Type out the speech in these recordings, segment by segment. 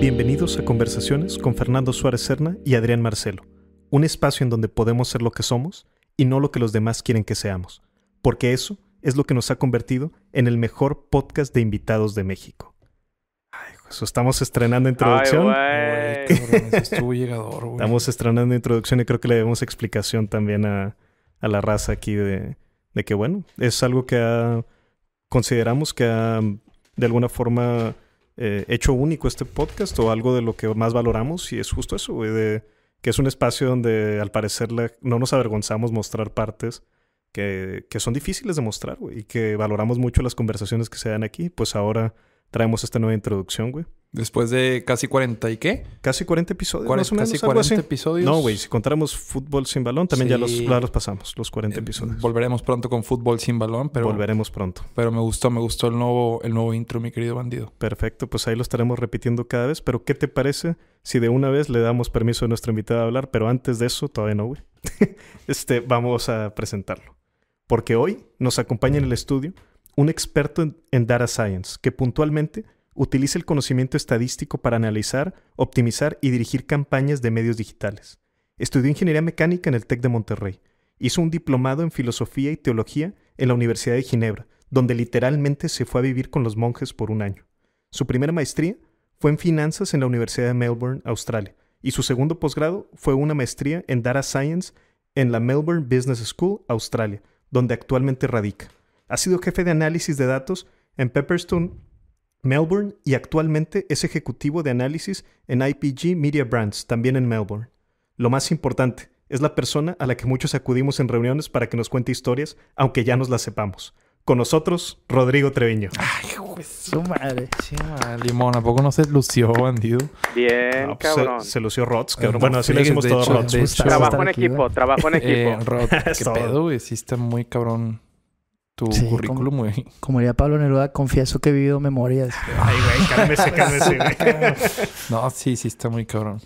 Bienvenidos a Conversaciones con Fernando Suárez Serna y Adrián Marcelo, un espacio en donde podemos ser lo que somos y no lo que los demás quieren que seamos, porque eso es lo que nos ha convertido en el mejor podcast de invitados de México estamos estrenando introducción. Ay, llegador, güey. Estamos estrenando introducción y creo que le debemos explicación también a, la raza aquí de, que, bueno, es algo que consideramos que ha, de alguna forma, eh, hecho único este podcast o algo de lo que más valoramos y es justo eso, güey, que es un espacio donde al parecer no nos avergonzamos mostrar partes que, que son difíciles de mostrar, y que valoramos mucho las conversaciones que se dan aquí. Pues ahora traemos esta nueva introducción, güey. Después de casi 40 y qué? Casi 40 episodios. casi 40 episodios. No, güey, si contáramos fútbol sin balón, también ya, los, pasamos, los 40 eh, episodios. Volveremos pronto con fútbol sin balón, pero. Volveremos pronto. Pero me gustó, me gustó el nuevo, el nuevo intro, mi querido bandido. Perfecto, pues ahí lo estaremos repitiendo cada vez. Pero, ¿qué te parece si de una vez le damos permiso a nuestra invitada a hablar? Pero antes de eso, todavía no, güey. este, vamos a presentarlo. Porque hoy nos acompaña en el estudio un experto en, data science que puntualmente utiliza el conocimiento estadístico para analizar, optimizar y dirigir campañas de medios digitales. Estudió ingeniería mecánica en el TEC de Monterrey. Hizo un diplomado en filosofía y teología en la Universidad de Ginebra, donde literalmente se fue a vivir con los monjes por un año. Su primera maestría fue en finanzas en la Universidad de Melbourne, Australia, y su segundo posgrado fue una maestría en Data Science en la Melbourne Business School, Australia, donde actualmente radica. Ha sido jefe de análisis de datos en Pepperstone, Melbourne y actualmente es ejecutivo de análisis en IPG Media Brands, también en Melbourne. Lo más importante, es la persona a la que muchos acudimos en reuniones para que nos cuente historias, aunque ya nos las sepamos. Con nosotros, Rodrigo Treviño. Ay, qué su madre. limón, ¿a poco no se lució, bandido? Bien, pues, cabrón. Se, lució Rods, cabrón. bueno, así le hicimos todo Rots. Trabajo en equipo, trabajo en eh, equipo. Eh, qué pedo, hiciste muy cabrón ...su currículum, güey. Como, diría Pablo Neruda, confieso que he vivido memorias. Ay, güey, cálmese, cálmese, No, sí, sí, está muy cabrón.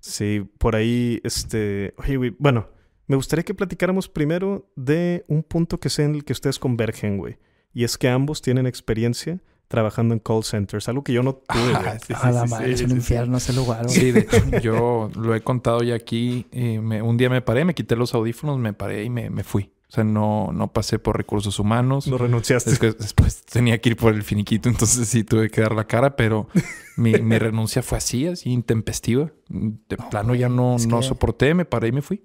Sí, por ahí, este. bueno, me gustaría que platicáramos primero de un punto que sé... en el que ustedes convergen, güey. Y es que ambos tienen experiencia trabajando en call centers, algo que yo no tuve. Ah, sí, es un infierno ese lugar. Sí, yo lo he contado ya aquí. Eh, un día me paré, me quité los audífonos, me paré y me fui. O sea, no, no pasé por recursos humanos. No renunciaste. después tenía que ir por el finiquito, entonces sí tuve que dar la cara, pero mi, renuncia fue así, así intempestiva. De plano ya no, no soporté, me paré y me fui.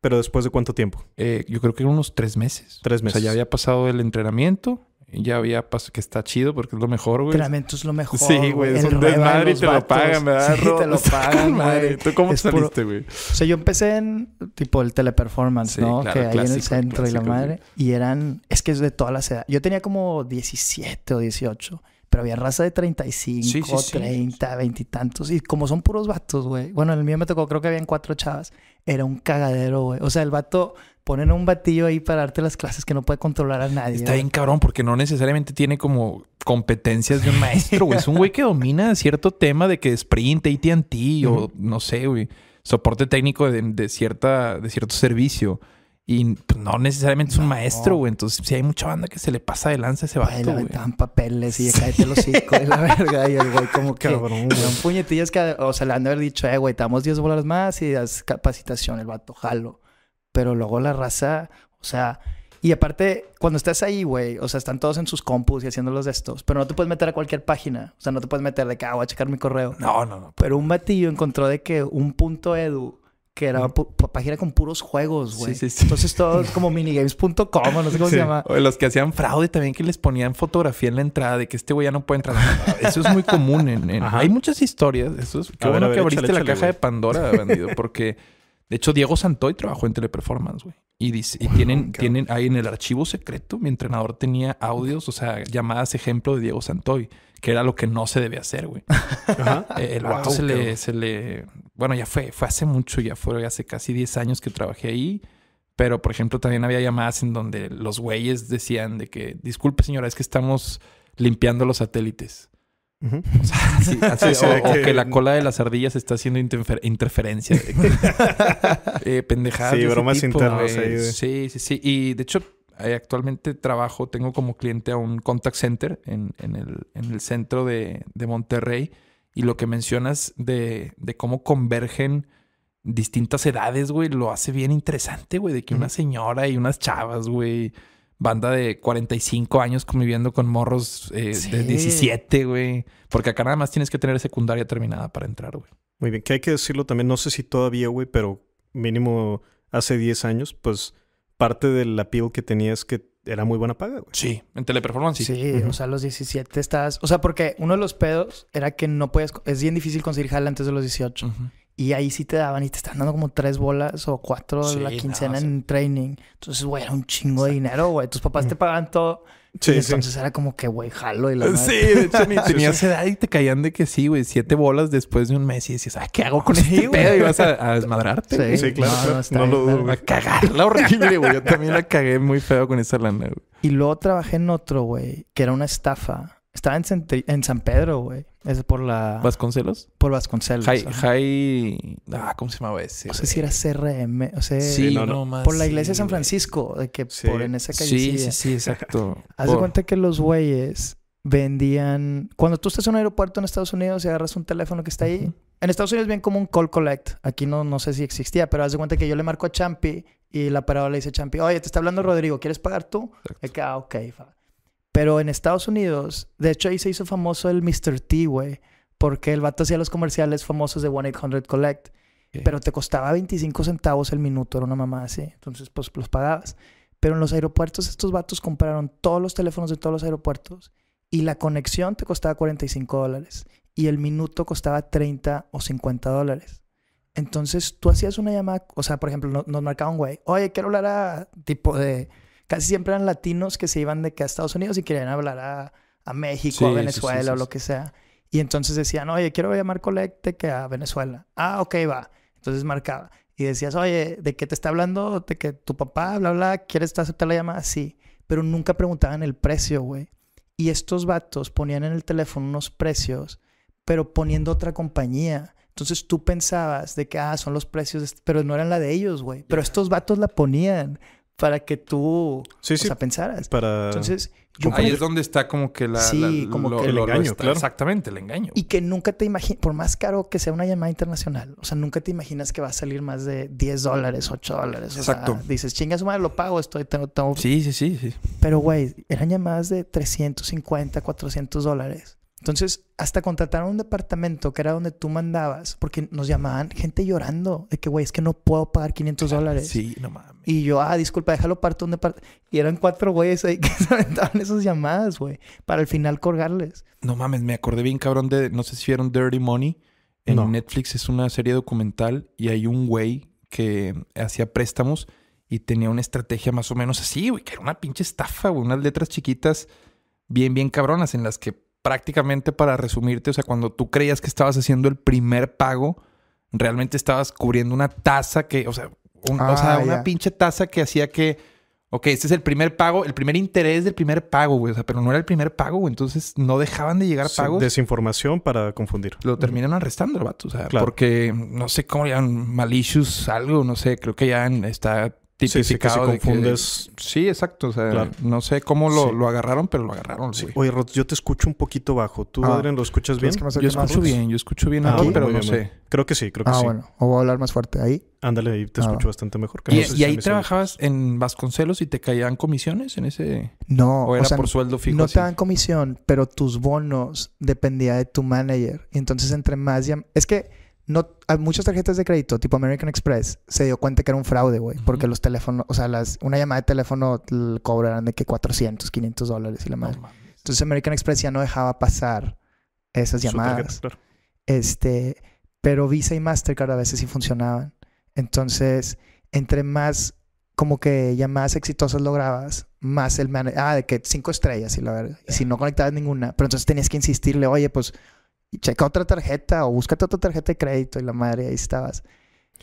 ¿Pero después de cuánto tiempo? Eh, yo creo que unos tres meses. Tres meses. O sea, ya había pasado el entrenamiento, ya había pasado, que está chido porque es lo mejor, güey. es lo mejor. Sí, güey, es un y te lo pagan, ¿verdad? Sí, te lo pagan, madre. ¿Tú cómo saliste, güey? O sea, yo empecé en tipo el teleperformance, ¿no? que ahí en el centro y la madre. Y eran, es que es de todas las edades. Yo tenía como 17 o 18. Pero había raza de 35, 30, 20 y tantos. Y como son puros vatos, güey. Bueno, el mío me tocó, creo que habían cuatro chavas. Era un cagadero, güey. O sea, el vato ponen un batillo ahí para darte las clases que no puede controlar a nadie. Está bien cabrón porque no necesariamente tiene como competencias de un maestro, güey. Es un güey que domina cierto tema de que sprint, AT&T o no sé, güey. Soporte técnico de, cierta, de cierto servicio. Y pues, no necesariamente es un maestro, güey. Entonces, si hay mucha banda que se le pasa de lanza ese vato, güey. Le dan papeles y ya los hocico la verga. Y el güey como que... Cabrón, güey. puñetillas que... O sea, le han de haber dicho, eh, güey, te damos 10 bolas más y das capacitación. El vato, jalo. Pero luego la raza, o sea, y aparte, cuando estás ahí, güey, o sea, están todos en sus compus y haciendo los de estos, pero no te puedes meter a cualquier página. O sea, no te puedes meter de que, ah, a checar mi correo. No, no, no. Pero un batillo encontró de que un punto edu, que era página con puros juegos, güey. Sí, sí, sí. Entonces todo como minigames.com, no sé cómo se llama. los que hacían fraude también que les ponían fotografía en la entrada de que este güey ya no puede entrar. Eso es muy común en, hay muchas historias, eso es qué bueno que abriste la caja de Pandora, vendido, porque de hecho, Diego Santoy trabajó en Teleperformance, güey. Y, dice, y tienen, tienen ahí en el archivo secreto, mi entrenador tenía audios, o sea, llamadas ejemplo de Diego Santoy, que era lo que no se debe hacer, güey. Eh, el wow, se, le, Bueno, ya fue, fue hace mucho, ya fue hace casi 10 años que trabajé ahí. Pero, por ejemplo, también había llamadas en donde los güeyes decían de que, disculpe señora, es que estamos limpiando los satélites o, sea, que... la cola de las ardillas está haciendo interferencia. eh, pendejadas. Sí, bromas tipo, internas ahí Sí, sí, sí. Y de hecho, eh, actualmente trabajo, tengo como cliente a un contact center en, el, centro de, Monterrey. Y lo que mencionas de, cómo convergen distintas edades, güey, lo hace bien interesante, güey, de que una señora y unas chavas, güey banda de 45 años conviviendo con morros eh, de 17, güey. Porque acá nada más tienes que tener secundaria terminada para entrar, güey. Muy bien, que hay que decirlo también, no sé si todavía, güey, pero mínimo hace 10 años, pues parte del piel que tenía es que era muy buena paga, güey. Sí, en teleperformance. Sí, sí o sea, los 17 estás. O sea, porque uno de los pedos era que no puedes. Es bien difícil conseguir jala antes de los 18. Y ahí sí te daban y te estaban dando como tres bolas o cuatro la quincena en training. Entonces, güey, era un chingo de dinero, güey. Tus papás te mm. pagaban todo. y entonces era como que, güey, jalo y la madre. Sí, de hecho, ni tenías edad y te caían de que sí, güey, siete bolas después de un mes y decías, ah, ¿qué hago con este pedo? Y vas a, a desmadrarte. Sí, claro. No, no, lo dudo. A cagarla horrible, güey. Yo también la cagué muy feo con esa lana, güey. Y luego trabajé en otro, güey, que era una estafa estaba en, San Pedro, güey. Es por la. ¿Vasconcelos? Por Vasconcelos. Jai. Ah, ¿cómo se llamaba ese? No sé si era CRM. O sea, sí, no, no, por la iglesia de San Francisco, de que sí. en esa calle. Sí, sí, sí, exacto. Haz de cuenta que los güeyes vendían. Cuando tú estás en un aeropuerto en Estados Unidos y agarras un teléfono que está ahí. En Estados Unidos es bien como un call collect. Aquí no, no sé si existía, pero haz de cuenta que yo le marco a Champi y la parada le dice a Champi, oye, te está hablando Rodrigo, ¿quieres pagar tú? Exacto. Y ah, ok, pero en Estados Unidos, de hecho ahí se hizo famoso el Mr. T, güey, porque el vato hacía los comerciales famosos de 1-800 Collect, pero te costaba 25 centavos el minuto, era una mamá así, entonces pues los pagabas. Pero en los aeropuertos estos vatos compraron todos los teléfonos de todos los aeropuertos y la conexión te costaba 45 dólares y el minuto costaba 30 o 50 dólares. Entonces tú hacías una llamada, o sea, por ejemplo, nos, nos un güey, oye, quiero hablar a tipo de casi siempre eran latinos que se iban de que a Estados Unidos y querían hablar a, a México, a Venezuela o lo que sea. Y entonces decían, oye, quiero llamar Colecte que a Venezuela. Ah, ok, va. Entonces marcaba. Y decías, oye, ¿de qué te está hablando? ¿De que tu papá, bla, bla, quieres aceptar la llamada? Sí. Pero nunca preguntaban el precio, güey. Y estos vatos ponían en el teléfono unos precios, pero poniendo otra compañía. Entonces tú pensabas de que, ah, son los precios, pero no eran la de ellos, güey. Pero estos vatos la ponían para que tú O pensaras. Para... Entonces, ahí es donde está como que la, como que el engaño, claro. Exactamente, el engaño. Y que nunca te imaginas, por más caro que sea una llamada internacional, o sea, nunca te imaginas que va a salir más de 10 dólares, 8 dólares. Exacto. O sea, dices, chinga madre, lo pago, estoy, tengo, tengo... Sí, sí, sí, sí. Pero, güey, eran llamadas de 350, 400 dólares. Entonces, hasta contrataron un departamento que era donde tú mandabas, porque nos llamaban gente llorando, de que, güey, es que no puedo pagar 500 dólares. Sí, no mames. Y yo, ah, disculpa, déjalo parto un departamento. Y eran cuatro güeyes ahí que se aventaban esas llamadas, güey, para al final colgarles. No mames, me acordé bien, cabrón, de, no sé si vieron Dirty Money. En Netflix es una serie documental y hay un güey que hacía préstamos y tenía una estrategia más o menos así, güey, que era una pinche estafa, güey, unas letras chiquitas bien, bien cabronas en las que prácticamente para resumirte, o sea, cuando tú creías que estabas haciendo el primer pago, realmente estabas cubriendo una tasa que, o sea, ah, una pinche tasa que hacía que, ok, este es el primer pago, el primer interés del primer pago, güey, o sea, pero no era el primer pago, güey, entonces no dejaban de llegar pagos. Desinformación para confundir. Lo terminan arrestando el vato, o sea, porque no sé cómo eran malicious, algo, no sé, creo que ya está Sí, sí, confundes. Sí, exacto. O sea, no sé cómo lo, agarraron, pero lo agarraron. Sí. Oye, Rod, yo te escucho un poquito bajo. ¿Tú, ah. lo escuchas bien? yo escucho bien, yo ah, escucho bien a pero no sé. Creo que sí, creo que ah, sí. Ah, bueno. O voy a hablar más fuerte. ¿Ahí? Ándale, ahí te escucho bastante mejor. y, ahí trabajabas en Vasconcelos y te caían comisiones en ese... No. O sea, por sueldo fijo No te dan comisión, pero tus bonos dependían de tu manager. Entonces, entre más... Es que no, muchas tarjetas de crédito, tipo American Express, se dio cuenta que era un fraude, güey. Porque los teléfonos, o sea, las, una llamada de teléfono cobrarán de que 400, 500 dólares y la madre. Entonces American Express ya no dejaba pasar esas llamadas. Este, pero Visa y Mastercard a veces sí funcionaban. Entonces, entre más como que llamadas exitosas lograbas, más el ah, de que cinco estrellas y la verdad. Y si no conectabas ninguna, pero entonces tenías que insistirle, oye, pues y checa otra tarjeta o búscate otra tarjeta de crédito y la madre, ahí estabas.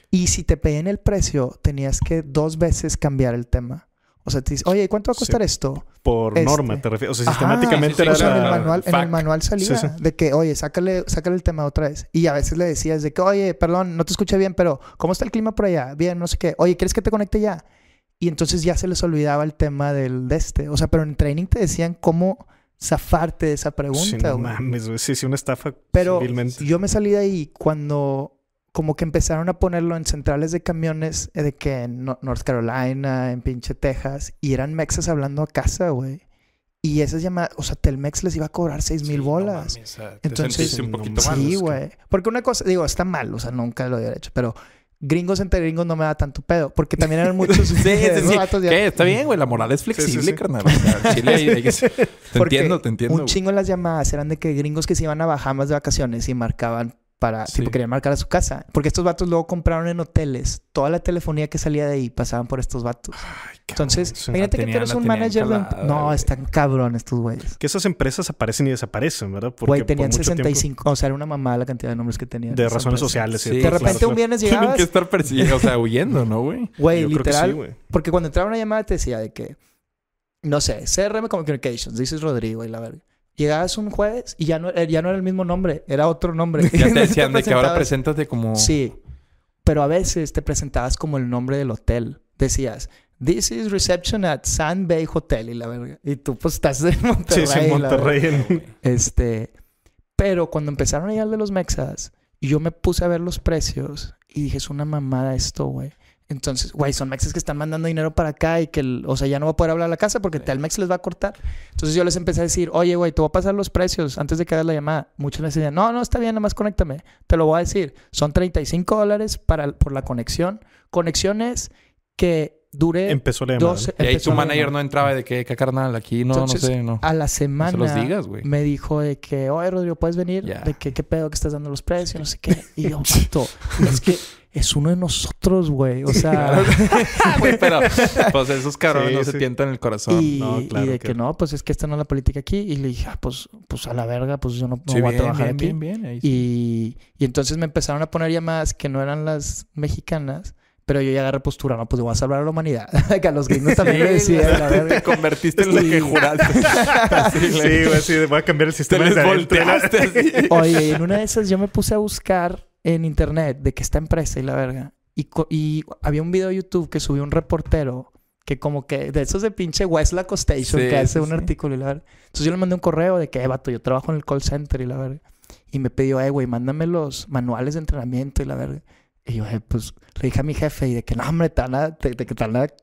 Y si te pedían el precio, tenías que dos veces cambiar el tema. O sea, te dice, oye, ¿cuánto va a costar esto? Por este norma, te refieres. O sea, sistemáticamente O sea, en, el manual, en el manual salía de que, oye, sácale, sácale el tema otra vez. Y a veces le decías de que, oye, perdón, no te escuché bien, pero ¿cómo está el clima por allá? Bien, no sé qué. Oye, ¿quieres que te conecte ya? Y entonces ya se les olvidaba el tema del de este. O sea, pero en training te decían cómo zafarte de esa pregunta. Sí, no mames, Sí, sí, una estafa. Pero yo me salí de ahí cuando como que empezaron a ponerlo en centrales de camiones eh, de que en North Carolina, en pinche Texas, y eran mexas hablando a casa, güey. Y esas llamadas, o sea, Telmex les iba a cobrar seis mil bolas. Entonces, un poquito sí, güey. Porque una cosa, digo, está mal, o sea, nunca lo había hecho, pero gringos entre gringos no me da tanto pedo, porque también eran muchos. sí, sí, sí. ¿Qué? Está bien, güey, la moral es flexible, carnal. te entiendo, te entiendo. Un chingo chingo las llamadas eran de que gringos que se iban a Bahamas de vacaciones y marcaban para, tipo, querían marcar a su casa. Porque estos vatos luego compraron en hoteles. Toda la telefonía que salía de ahí pasaban por estos vatos. Entonces, imagínate que tú eres un manager de... No, están cabrón estos güeyes. Que esas empresas aparecen y desaparecen, ¿verdad? Porque Güey, tenían 65. O sea, era una mamada la cantidad de nombres que tenían. De razones sociales. Sí, de repente un viernes llegabas... Tienen que estar persiguiendo, huyendo, ¿no, güey? Güey, literal. Porque cuando entraba una llamada te decía de que... No sé, CRM Communications, dices Rodrigo y la verga. Llegabas un jueves y eh, ya no, era el mismo nombre, era otro nombre. Ya te decían de que ahora preséntate como... Sí, pero a veces te presentabas como el nombre del hotel. Decías, This is reception at San Bay Hotel y la verga. Y tú pues estás en Monterrey. Sí, en Monterrey. Este, pero cuando empezaron a llegar de los mexas, yo me puse a ver los precios y dije, es una mamada esto, güey. Entonces, güey, son mexes que están mandando dinero para acá y que, o sea, ya no va a poder hablar a la casa porque Telmex les va a cortar. Entonces yo les empecé a decir, oye, güey, te voy a pasar los precios antes de que hagas la llamada. Muchos me decían, no, no, está bien, nada más conéctame. Te lo voy a decir. Son 35 dólares para, por la conexión. Conexiones que dure. Empezó y ahí tu manager no entraba de que, qué carnal, aquí no, no sé, no. A la semana. se los digas, güey. Me dijo de que, oye, Rodrigo, ¿puedes venir? De que, qué pedo que estás dando los precios, no sé qué. Y yo, es que es uno de nosotros, güey. O sea, pues, pero pues esos cabrones no se tientan el corazón. Y, no, claro y de que... no, pues es que esta no es la política aquí. Y le dije, ah, pues, pues a la verga, pues yo no, sí, voy bien, a trabajar bien, Bien, y, y entonces me empezaron a poner llamadas que no eran las mexicanas. Pero yo ya agarré postura, no, pues voy a salvar a la humanidad. que a los gringos también le decían, la Te convertiste en lo que juraste. sí, güey, sí, voy a cambiar el sistema. Te les volteaste. Oye, en una de esas yo me puse a buscar en internet de que esta empresa y la verga. Y, y había un video de YouTube que subió un reportero que como que de esos de pinche Westlaco Station que hace un artículo y la verga. Entonces yo le mandé un correo de que, eh, vato, yo trabajo en el call center y la verga. Y me pidió, eh, güey, mándame los manuales de entrenamiento y la verga. Y yo, eh, pues, le dije a mi jefe y de que, no, hombre, te van a, te,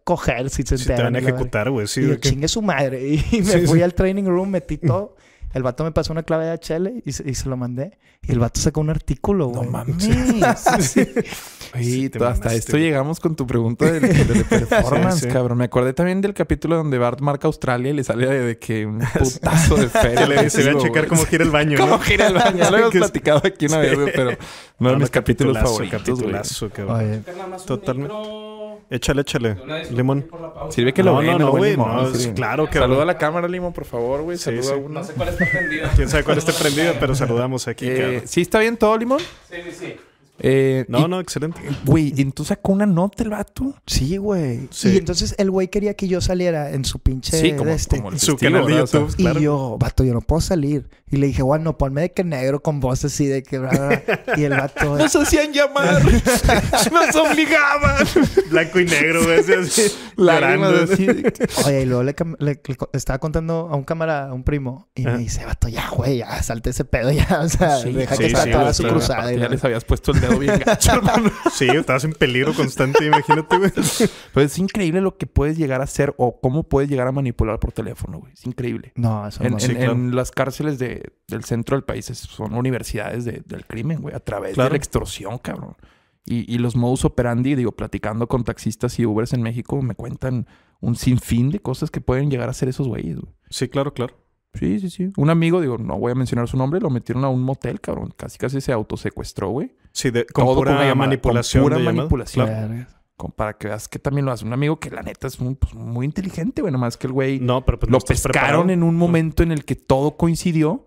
coger si se te van a ejecutar, güey. Sí, y yo, chingue su madre. Y me fui al training room, metí todo. El vato me pasó una clave de HL y se, y se lo mandé. Y el vato sacó un artículo, güey. No mames. hasta esto llegamos con tu pregunta de performance, cabrón. Me acordé también del capítulo donde Bart marca Australia y le sale de, que un putazo de feria. Se voy a checar cómo gira el baño. ¿no? Cómo gira el baño. Ya lo hemos platicado aquí una vez, pero no, de mis capítulos favoritos. Capitulazo, cabrón. Totalmente. Échale, échale. Limón. Sirve que lo no, vean, no, no, güey. No, claro que. Saluda a la cámara, Limón, por favor, güey. Saluda a uno. No sé cuál es ¿Quién sabe cuál esté prendido? Pero saludamos aquí. Eh, ¿Sí está bien todo, Limón? Sí, sí, sí. Eh, no, no, excelente. Güey, entonces sacó una nota el vato. Sí, güey. Sí. Y entonces el güey quería que yo saliera en su pinche. Sí, como, este, el su de YouTube. y yo, vato, yo no puedo salir. Y le dije, bueno, ponme de que negro con voz así de que. Y el vato. Nos hacían llamar. Nos obligaban. Blanco y negro, güey. Así, así. Oye, y luego le, estaba contando a un cámara, a un primo. Y me dice, vato, ya, güey, ya salte ese pedo ya. O sea, deja que se toda su cruzada. Ya les habías puesto el sí, estabas en peligro constante, imagínate, güey. es increíble lo que puedes llegar a hacer o cómo puedes llegar a manipular por teléfono, güey. Es increíble. No, eso en, no. en las cárceles de, del centro del país son universidades del crimen, güey, a través de la extorsión, cabrón. Y, los modus operandi, digo, platicando con taxistas y Ubers en México, me cuentan un sinfín de cosas que pueden llegar a hacer esos güeyes, güey. Sí, claro, claro. Sí, sí, sí. Un amigo, digo, no voy a mencionar su nombre, lo metieron a un motel, cabrón. Casi casi se autosecuestró, güey. Sí, de, con, pura manipulación. Con pura manipulación. para que veas que también lo hace. Un amigo que la neta es pues, muy inteligente, güey. más que el güey no, pero, pues, lo pescaron en un momento en el que todo coincidió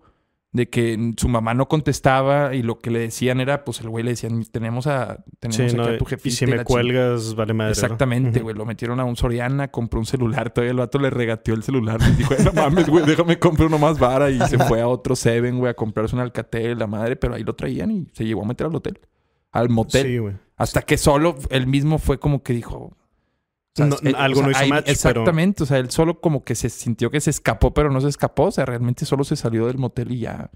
de que su mamá no contestaba y lo que le decían era, pues el güey le decían, tenemos a, tenemos aquí a tu jefe. Y si me cuelgas, vale madre. Exactamente, güey. Lo metieron a un Soriana, compró un celular. Todavía el vato le regateó el celular. le dijo, no mames, güey, déjame comprar uno más vara. Y se fue a otro Seven, güey, a comprarse un Alcatel, la madre. Pero ahí lo traían y se llevó a meter al hotel. Al motel. Sí, güey. Hasta que solo él mismo fue como que dijo, eh, algo no hizo Exactamente, o sea, él solo como que se sintió que se escapó, pero no se escapó. O sea, realmente solo se salió del motel y ya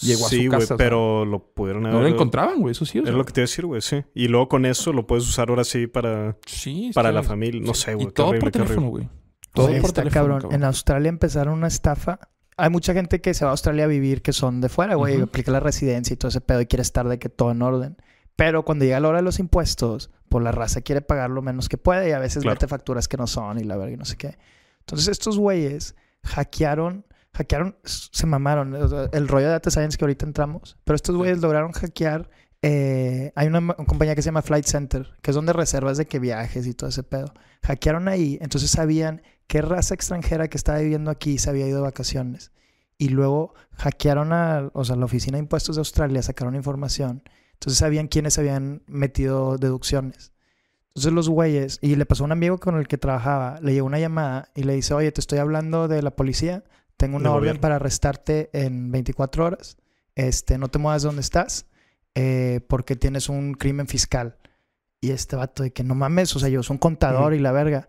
llegó a su casa. Sí, güey, pero lo pudieron haber... No lo encontraban, güey, eso sí. es lo que te iba a decir, güey, sí. Y luego con eso lo puedes usar ahora sí para, sí, para la familia. No sé, güey. todo por teléfono, güey. Todo por teléfono, cabrón. En Australia empezaron una estafa hay mucha gente que se va a Australia a vivir que son de fuera, güey, aplica la residencia y todo ese pedo y quiere estar de que todo en orden. Pero cuando llega la hora de los impuestos, ...por pues la raza quiere pagar lo menos que puede y a veces mete facturas que no son y la verdad y no sé qué. Entonces estos güeyes hackearon, hackearon, se mamaron el rollo de data science que ahorita entramos, pero estos güeyes lograron hackear. Eh, hay una, compañía que se llama Flight Center, que es donde reservas de que viajes y todo ese pedo. Hackearon ahí, entonces sabían qué raza extranjera que estaba viviendo aquí se había ido de vacaciones. Y luego hackearon a, o sea, la Oficina de Impuestos de Australia, sacaron información entonces sabían quiénes habían metido deducciones. Entonces los güeyes, y le pasó a un amigo con el que trabajaba, le llegó una llamada y le dice, oye, te estoy hablando de la policía, tengo una orden para arrestarte en 24 horas, este, no te muevas donde estás, eh, porque tienes un crimen fiscal. Y este vato de que no mames, o sea, yo soy un contador y la verga.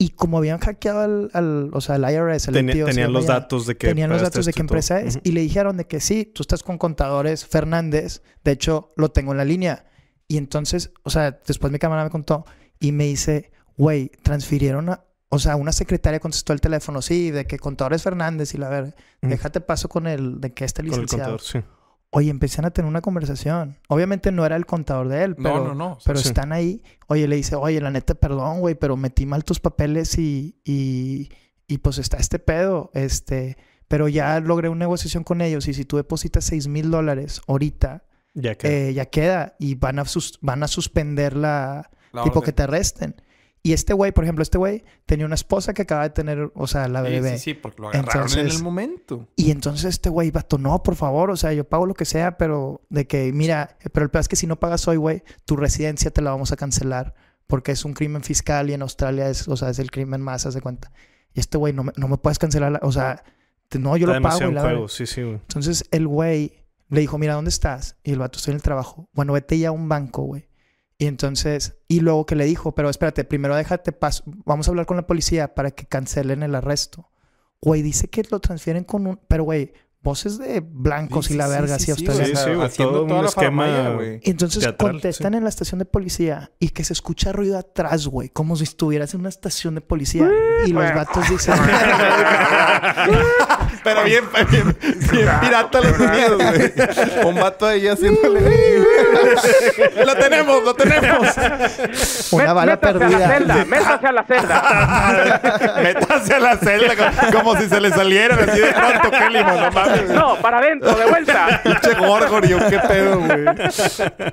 Y como habían hackeado al, o sea, al IRS, el tenían, los datos de que tenían los datos este de qué empresa es y le dijeron de que sí, tú estás con contadores Fernández, de hecho lo tengo en la línea. Y entonces, o sea, después mi cámara me contó y me dice, "Güey, transfirieron o sea, una secretaria contestó el teléfono, sí, de que contadores Fernández y la verdad. déjate paso con el de que este licenciado." Con contador, sí oye, empiezan a tener una conversación. Obviamente no era el contador de él, pero, están ahí. Oye, le dice, oye, la neta, perdón, güey, pero metí mal tus papeles y, y, y pues está este pedo. Este, pero ya logré una negociación con ellos y si tú depositas 6 mil dólares ahorita, ya queda. Eh, y van a, van a suspender la, tipo que te arresten. Y este güey, por ejemplo, este güey tenía una esposa que acaba de tener, o sea, la bebé. Sí, sí, porque lo agarraron en el momento. Y entonces este güey vato, no, por favor, o sea, yo pago lo que sea, pero de que, mira, pero el peor es que si no pagas hoy, güey, tu residencia te la vamos a cancelar porque es un crimen fiscal y en Australia es, o sea, es el crimen más, de cuenta. Y este güey, no me, no me puedes cancelar, o sea, no, yo lo pago. Y la juego. Sí, sí, Entonces el güey le dijo, mira, ¿dónde estás? Y el vato, estoy en el trabajo. Bueno, vete ya a un banco, güey y entonces, y luego que le dijo, pero espérate, primero déjate paso, vamos a hablar con la policía para que cancelen el arresto. Güey, dice que lo transfieren con un, pero güey, voces de blancos y la verga, sí, así a ustedes. todo un esquema. Güey. Entonces contestan en la estación de policía y que se escucha ruido atrás, güey, como si estuvieras en una estación de policía. y los vatos dicen. Pero bien, bien, bien pirata los güey. Un vato ahí haciéndole. ¡Lo tenemos! ¡Lo tenemos! Una bala métase perdida. A la celda, métase a la celda. métase a la celda. Como, si se le saliera así de pronto, Kelly, no No, para adentro, de vuelta. Pinche Gorgorio, qué pedo, güey.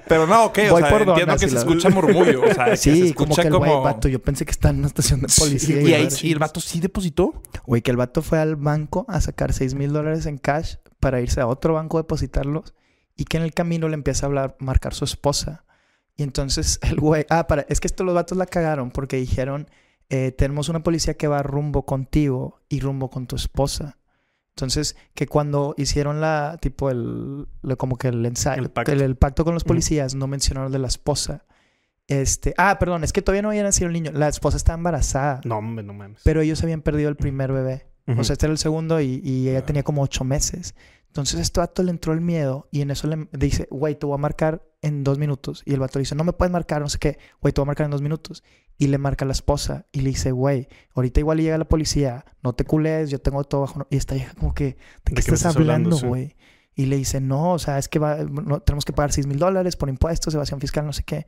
Pero no, ok, Voy o sea, entiendo que se escucha murmullo. O sea, sí, escucha como el vato, yo pensé que estaba en una estación de policía. y, ahí, ¿Y el vato sí depositó? Güey, que el vato fue al banco a sacar 6 mil dólares en cash para irse a otro banco a depositarlos y que en el camino le empieza a hablar, marcar su esposa. Y entonces el güey, ah, para, es que estos los vatos la cagaron porque dijeron, eh, tenemos una policía que va rumbo contigo y rumbo con tu esposa. Entonces, que cuando hicieron la, tipo, el, como que el ensayo, el pacto, con los policías, no mencionaron de la esposa. Este, ah, perdón, es que todavía no había nacido el niño. La esposa está embarazada. No, no mames. Pero ellos habían perdido el primer bebé. O sea, este era el segundo y, ella ah. tenía como ocho meses. Entonces este vato le entró el miedo y en eso le dice, güey, te voy a marcar en dos minutos. Y el vato le dice, no me puedes marcar, no sé qué, güey, te voy a marcar en dos minutos. Y le marca a la esposa y le dice, güey, ahorita igual llega la policía, no te cules, yo tengo todo bajo. Y esta hija como que, ¿de qué, estás hablando, güey? Y le dice, no, o sea, es que no, tenemos que pagar 6 mil dólares por impuestos, evasión fiscal, no sé qué.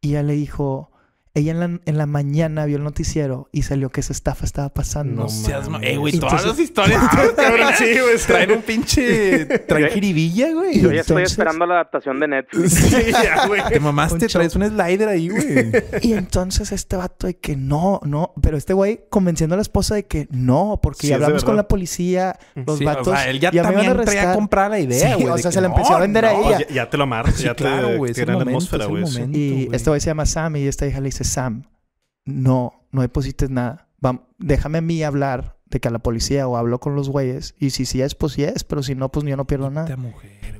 Y ella le dijo, ella en la, en la mañana vio el noticiero y salió que esa estafa estaba pasando. No seas no Ey, eh, güey, todas las historias. sí, güey. Traen un pinche. Traen jiribilla, güey. Yo ya estoy esperando la adaptación de Netflix. sí, ya, güey. Te mamaste, traes un slider ahí, güey. y entonces este vato de que no, no. Pero este güey convenciendo a la esposa de que no, porque ya hablamos con la policía, los sí, vatos. O sea, él ya, ya también me traía a comprar la idea, güey. o sea, se la empezó a vender a ella. Ya te lo amarras, ya te. Claro, güey. Es atmósfera, güey. Y este güey se llama Sammy y esta hija le dice Sam, no, no deposites nada. déjame a mí hablar de que a la policía o hablo con los güeyes. Y si sí es, pues sí es, pero si no, pues yo no pierdo nada.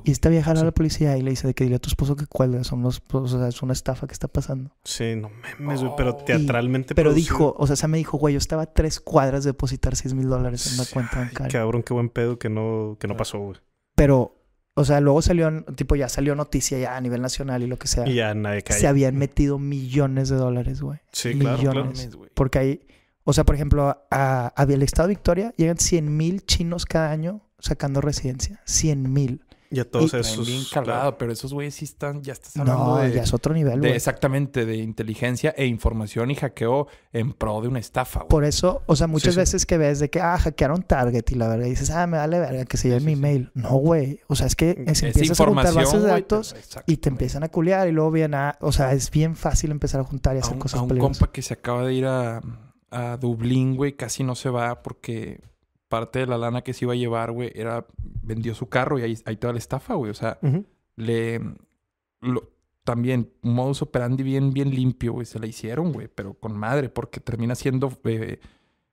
y esta vieja a la policía y le dice de que dile a tu esposo que cuelga. Son los, pues, o sea, es una estafa que está pasando. Sí, no memes, güey, pero teatralmente. pero dijo, o sea, me dijo, güey, yo estaba a tres cuadras de depositar seis mil dólares en una cuenta bancaria. Cabrón, qué buen pedo que no, que no pasó, güey. Pero o sea, luego salió, tipo, ya salió noticia ya a nivel nacional y lo que sea. Y ya nadie cae. Se habían mm. metido millones de dólares, güey. Sí, millones. claro. Porque ahí... o sea, por ejemplo, había el estado de Victoria llegan 100 mil chinos cada año sacando residencia. 100 mil. Ya todos esos. Bien calado, pero esos güeyes sí están, ya estás hablando no, ya es otro nivel, güey. Exactamente, de inteligencia e información y hackeo en pro de una estafa, güey. Por eso, o sea, muchas veces que ves de que, ah, hackearon Target y la verdad dices, ah, me vale verga que se lleve mi email. No, güey. O sea, es que mm, es, empiezas a juntar bases de datos y te empiezan a culear y luego vienen a. O sea, es bien fácil empezar a juntar y hacer cosas peligrosas. cosas a un compa que se acaba de ir a, a Dublín, güey, casi no se va porque parte de la lana que se iba a llevar, güey, era. Vendió su carro y ahí, ahí toda la estafa, güey. O sea, le. Lo, también, un modus operandi bien, bien limpio, güey. Se la hicieron, güey, pero con madre, porque termina siendo eh,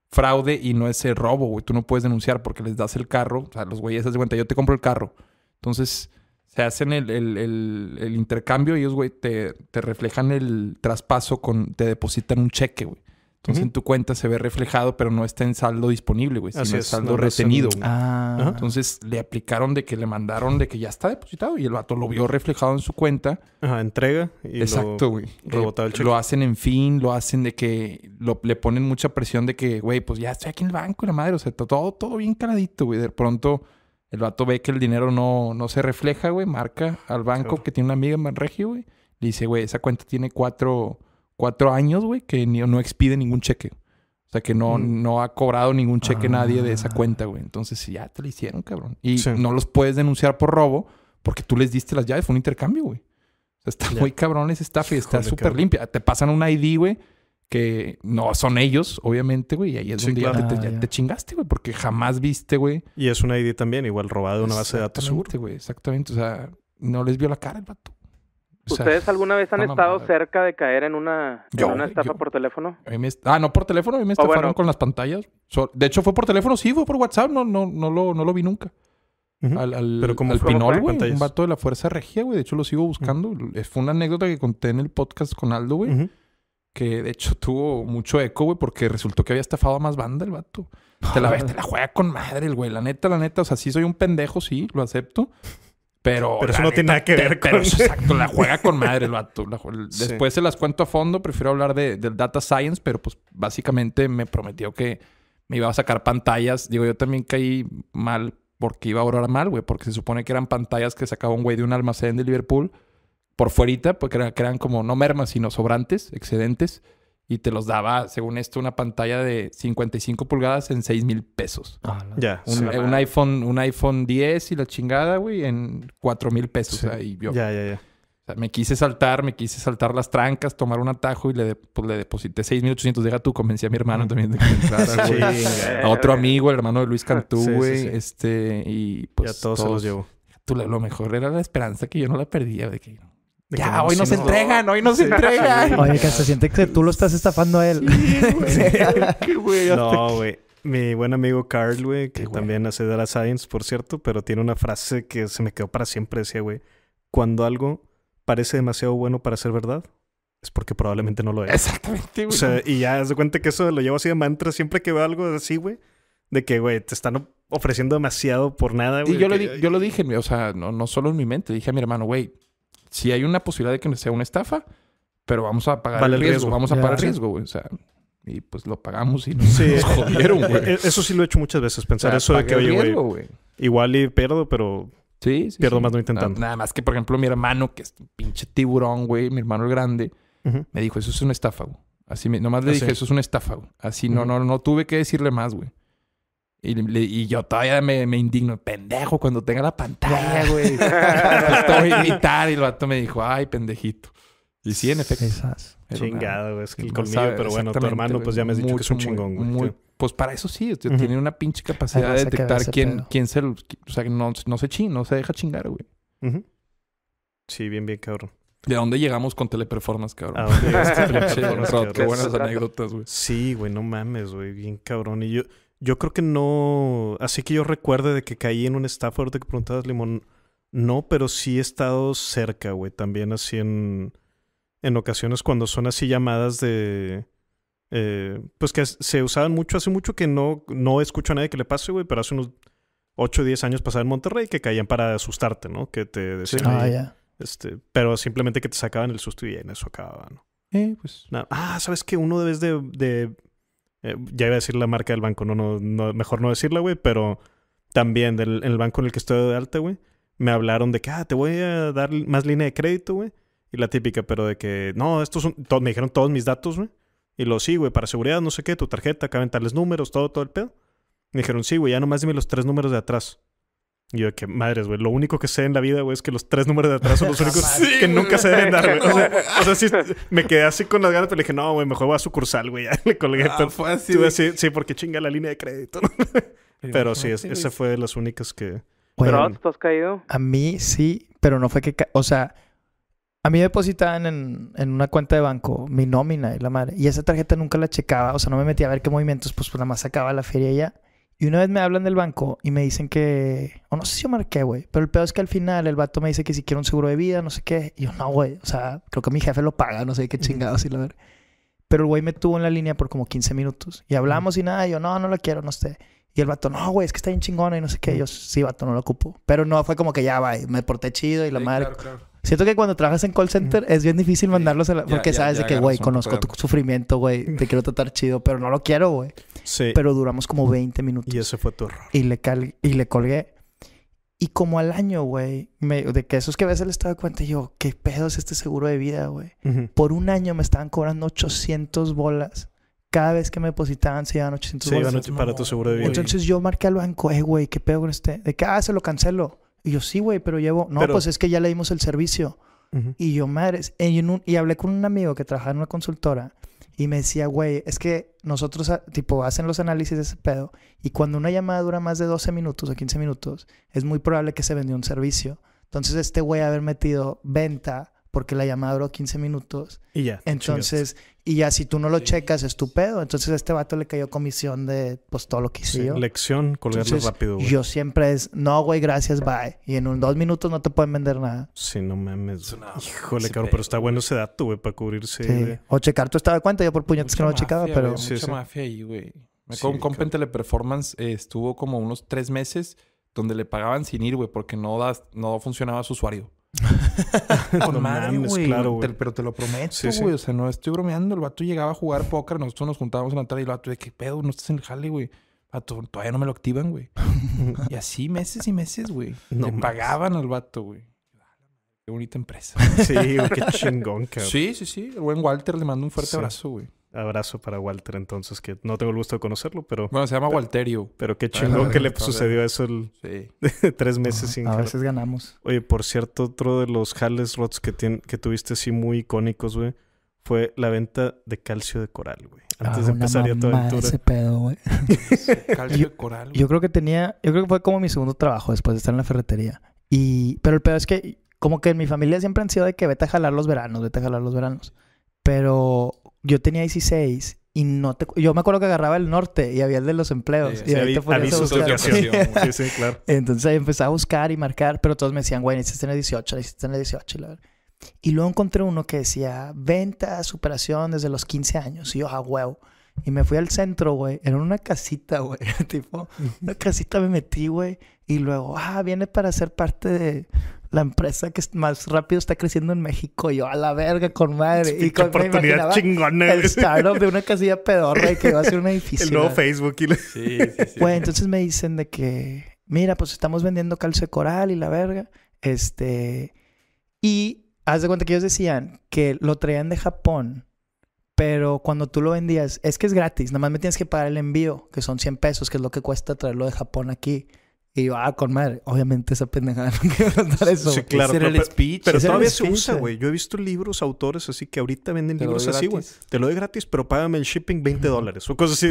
fraude y no es robo, güey. Tú no puedes denunciar porque les das el carro. O sea, los güeyes, se hacen cuenta, yo te compro el carro. Entonces, se hacen el, el, el, intercambio y ellos, güey, te, te reflejan el traspaso con. Te depositan un cheque, güey. Entonces en tu cuenta se ve reflejado, pero no está en saldo disponible, güey, sino en saldo retenido. güey. ah. Entonces le aplicaron de que le mandaron de que ya está depositado y el vato lo vio reflejado en su cuenta. Ajá, entrega Exacto, güey. Rebotado el eh, cheque. Lo hacen en fin, lo hacen de que le ponen mucha presión de que, güey, pues ya estoy aquí en el banco la madre, o sea, todo, todo bien caladito, güey. De pronto el vato ve que el dinero no, no se refleja, güey, marca al banco que tiene una amiga en Manregio, güey. Le dice, güey, esa cuenta tiene cuatro cuatro años, güey, que ni, no expide ningún cheque. O sea, que no, mm. no ha cobrado ningún cheque nadie de esa ah. cuenta, güey. Entonces, ya te lo hicieron, cabrón. Y no los puedes denunciar por robo porque tú les diste las llaves. Fue un intercambio, güey. O sea, está muy cabrón ese staff y está súper limpia. Te pasan un ID, güey, que no son ellos, obviamente, güey. Y ahí es donde ah, ya, te, chingaste, güey, porque jamás viste, güey. Y es un ID también, igual robado de una base de datos Suerte, güey. Exactamente. O sea, no les vio la cara el vato. ¿Ustedes alguna vez han estado cerca de caer en una, una estafa por teléfono? ah, no por teléfono, a mí me ah, estafaron con las pantallas. de hecho, fue por teléfono, sí, fue por WhatsApp, no, no, no, lo, no lo vi nunca. Al, Pero como al Pinol, güey, un vato de la Fuerza Regia, güey. De hecho, lo sigo buscando. Fue una anécdota que conté en el podcast con Aldo, güey. Que de hecho tuvo mucho eco, güey, porque resultó que había estafado a más banda el vato. Te la, ah. te la juega con madre, güey. La neta, la neta. O sea, sí soy un pendejo, sí, lo acepto. Pero, eso no tiene nada que ver con... Pero, exacto, la juega con madre el vato. después se las cuento a fondo. Prefiero hablar de, del data science, pero pues básicamente me prometió que me iba a sacar pantallas. Digo, yo también caí mal porque iba a orar mal, güey. Porque se supone que eran pantallas que sacaba un güey de un almacén de Liverpool por fuerita, porque eran como no mermas, sino sobrantes, excedentes y te los daba, según esto, una pantalla de 55 pulgadas en 6 mil pesos. Ah, ya. un, eh, iPhone, un iPhone 10 y la chingada, güey, en 4 mil pesos. Ya, ya, ya. me quise saltar, me quise saltar las trancas, tomar un atajo y le, deposité pues, le deposité 6.800. Deja tú, convencí a mi hermano también de que entrara, güey. a otro amigo, el hermano de Luis Cantú, güey. este, y pues. todo todos, se los llevó. Tú, lo mejor era la esperanza que yo no la perdía, de que ya, hoy no entregan, hoy no se entregan. Oye, que se siente que tú lo estás estafando a él. no, güey. Mi buen amigo Carl, güey, que también hace de la Science, por cierto, pero tiene una frase que se me quedó para siempre. Decía, güey, cuando algo parece demasiado bueno para ser verdad, es porque probablemente no lo es. Exactamente, güey. y ya haz de cuenta que eso lo llevo así de mantra siempre que veo algo así, güey. De que, güey, te están ofreciendo demasiado por nada, güey. Y yo, lo, yo lo dije, o sea, no, no solo en mi mente. Dije a mi hermano, güey, si hay una posibilidad de que sea una estafa, pero vamos a pagar el riesgo, vamos a pagar el riesgo, güey. O sea, y pues lo pagamos y nos, jodieron, güey. E, e, eso sí lo he hecho muchas veces, pensar ah, eso de que, oye, güey, igual y pierdo, pero sí, pierdo más no intentando. Nada, más que, por ejemplo, mi hermano, que es un pinche tiburón, güey, mi hermano el grande, me dijo, eso es un estafa, Así, nomás le ah, dije, eso es un estafa, Así, no, no, no tuve que decirle más, güey. Y, yo todavía me, me, indigno, pendejo, cuando tenga la pantalla, güey. te a imitar. Y el vato me dijo, ay, pendejito. Y sí, en efecto. Chingado, güey. Es que el colmillo, pero bueno, tu hermano, pues ya me has dicho que es un chingón, güey. pues para eso sí, tiene una pinche capacidad de detectar quién, quién se. O sea, no, no se ching, no se deja chingar, güey. Sí, bien, bien, cabrón. ¿De dónde llegamos con Teleperformance, cabrón? Qué buenas anécdotas, güey. Sí, güey, no mames, güey. Bien cabrón. Y yo. Yo creo que no. Así que yo recuerde de que caí en un estafa, de que preguntabas, Limón. No, pero sí he estado cerca, güey. También así en. En ocasiones cuando son así llamadas de. Eh, pues que se usaban mucho, hace mucho que no, no escucho a nadie que le pase, güey, pero hace unos 8 o 10 años pasaba en Monterrey que caían para asustarte, ¿no? Que te decían. Ah, ya. Este, pero simplemente que te sacaban el susto y en eso acababa, ¿no? Eh, pues. nada. Ah, ¿sabes que Uno debes de, de eh, ya iba a decir la marca del banco, no, no, mejor no decirla, güey, pero también del en el banco en el que estoy de alta, güey, me hablaron de que, ah, te voy a dar más línea de crédito, güey. Y la típica, pero de que, no, estos son, me dijeron todos mis datos, güey. Y lo sí, güey, para seguridad, no sé qué, tu tarjeta, caben tales números, todo, todo el pedo. Me dijeron, sí, güey, ya nomás dime los tres números de atrás. Y yo, que madres, güey. Lo único que sé en la vida, güey, es que los tres números de atrás son los únicos que nunca se deben dar, güey. O sea, sí, me quedé así con las ganas, pero le dije, no, güey, mejor voy a sucursal, güey. Ya le colgué. Ah, fue así. sí, sí, porque chinga la línea de crédito. pero sí, esa fue de las únicas que. ¿Pero tú has caído? A mí sí, pero no fue que. O sea, a mí depositaban en, en, una cuenta de banco mi nómina y la madre. Y esa tarjeta nunca la checaba. O sea, no me metía a ver qué movimientos, pues, pues nada más sacaba la feria y ya. Y una vez me hablan del banco y me dicen que. O no sé si yo marqué, güey. Pero el peor es que al final el vato me dice que si quiero un seguro de vida, no sé qué. Y yo, no, güey. O sea, creo que mi jefe lo paga, no sé qué chingados y la verdad. Pero el güey me tuvo en la línea por como 15 minutos. Y hablamos y nada. Y yo, no, no lo quiero, no sé. Y el vato, no, güey, es que está bien chingona y no sé qué. Y yo, sí, vato, no lo ocupo. Pero no fue como que ya, va, me porté chido y la madre. Siento que cuando trabajas en call center es bien difícil mandarlos a la... Porque sabes de que, güey, conozco tu sufrimiento, güey. Te quiero tratar chido, pero no lo quiero, güey. Pero duramos como 20 minutos. Y ese fue tu error. Y le, y le colgué. Y como al año, güey, de que esos que a veces estado de cuenta, yo, ¿qué pedo es este seguro de vida, güey? Por un año me estaban cobrando 800 bolas. Cada vez que me depositaban se iban 800 bolas. Se para tu seguro de vida. Entonces yo marqué al banco, eh, güey, ¿qué pedo con este? De que, ah, se lo cancelo. Y yo, sí, güey, pero llevo. No, pues es que ya le dimos el servicio. Y yo, madres. y hablé con un amigo que trabajaba en una consultora y me decía, güey, es que nosotros, ah, tipo, hacen los análisis de ese pedo y cuando una llamada dura más de 12 minutos o 15 minutos, es muy probable que se vendió un servicio. Entonces, este güey haber metido venta porque la llamada duró 15 minutos. Y ya. Entonces, y ya si tú no lo checas, es tu pedo. Entonces a este vato le cayó comisión de pues todo lo que hizo Lección, colgarlo rápido, Yo siempre es, no, güey, gracias, bye. Y en un dos minutos no te pueden vender nada. Sí, no mames. Híjole, cabrón, pero está bueno ese dato, güey, para cubrirse. Sí. O checar tú estado de cuenta, yo por puñetes que no lo checaba, pero. Mucha sí, mafia ahí, güey. Me en Teleperformance eh, estuvo como unos tres meses donde le pagaban sin ir, güey, porque no, das, no funcionaba su usuario. Con no madre, Claro, güey. pero te lo prometo, güey. O sea, no estoy bromeando. El vato llegaba a jugar póker. Nosotros nos juntábamos en la tarde y el vato de qué pedo, no estás en el jale, güey. todavía no me lo activan, güey. y así meses y meses, güey. No Le pagaban al vato, güey. Qué bonita empresa. Sí, güey, qué chingón, cabrón. Sí, sí, sí. El buen Walter le mando un fuerte abrazo, güey. Abrazo para Walter, entonces, que no tengo el gusto de conocerlo, pero. Bueno, se llama Walterio. Pero qué chingón que le sucedió eso el sí. tres meses sin sin. A veces ganamos. Oye, por cierto, otro de los jales rots que, que tuviste así muy icónicos, güey, fue la venta de calcio de coral, güey. Antes de ah, empezar ya tu aventura. Ese pedo, güey. calcio de coral. Yo creo que tenía. Yo creo que fue como mi segundo trabajo después de estar en la ferretería. Y. Pero el pedo es que, como que en mi familia siempre han sido de que vete a jalar los veranos, vete a jalar los veranos. Pero yo tenía 16 y no te... Yo me acuerdo que agarraba el norte y había el de los empleos. y ahí te ponías a buscar. Entonces ahí empezaba a buscar y marcar, pero todos me decían, güey, necesitas tener 18, necesitas tener 18. La y luego encontré uno que decía, venta, superación desde los 15 años. Y yo, ah, huevo. Y me fui al centro, güey. Era una casita, güey. tipo, una casita me metí, güey. Y luego, ah, viene para ser parte de la empresa que más rápido está creciendo en México. Yo a la verga con madre. y con oportunidad chingona. El startup de una casilla pedorra y que iba a ser un edificio. El nuevo Facebook. Y Sí, sí, sí. entonces me dicen de que, mira, pues estamos vendiendo calcio coral y la verga. Este, y haz de cuenta que ellos decían que lo traían de Japón. Pero cuando tú lo vendías, es que es gratis, nada más me tienes que pagar el envío, que son 100 pesos, que es lo que cuesta traerlo de Japón aquí. Y yo, ah, con madre. Obviamente esa pendejada no quiere contar eso. Sí, claro. Pero, todavía se usa, güey. Yo he visto libros, autores así que ahorita venden libros así, güey. Te lo doy gratis, pero págame el shipping 20 dólares. O cosas así.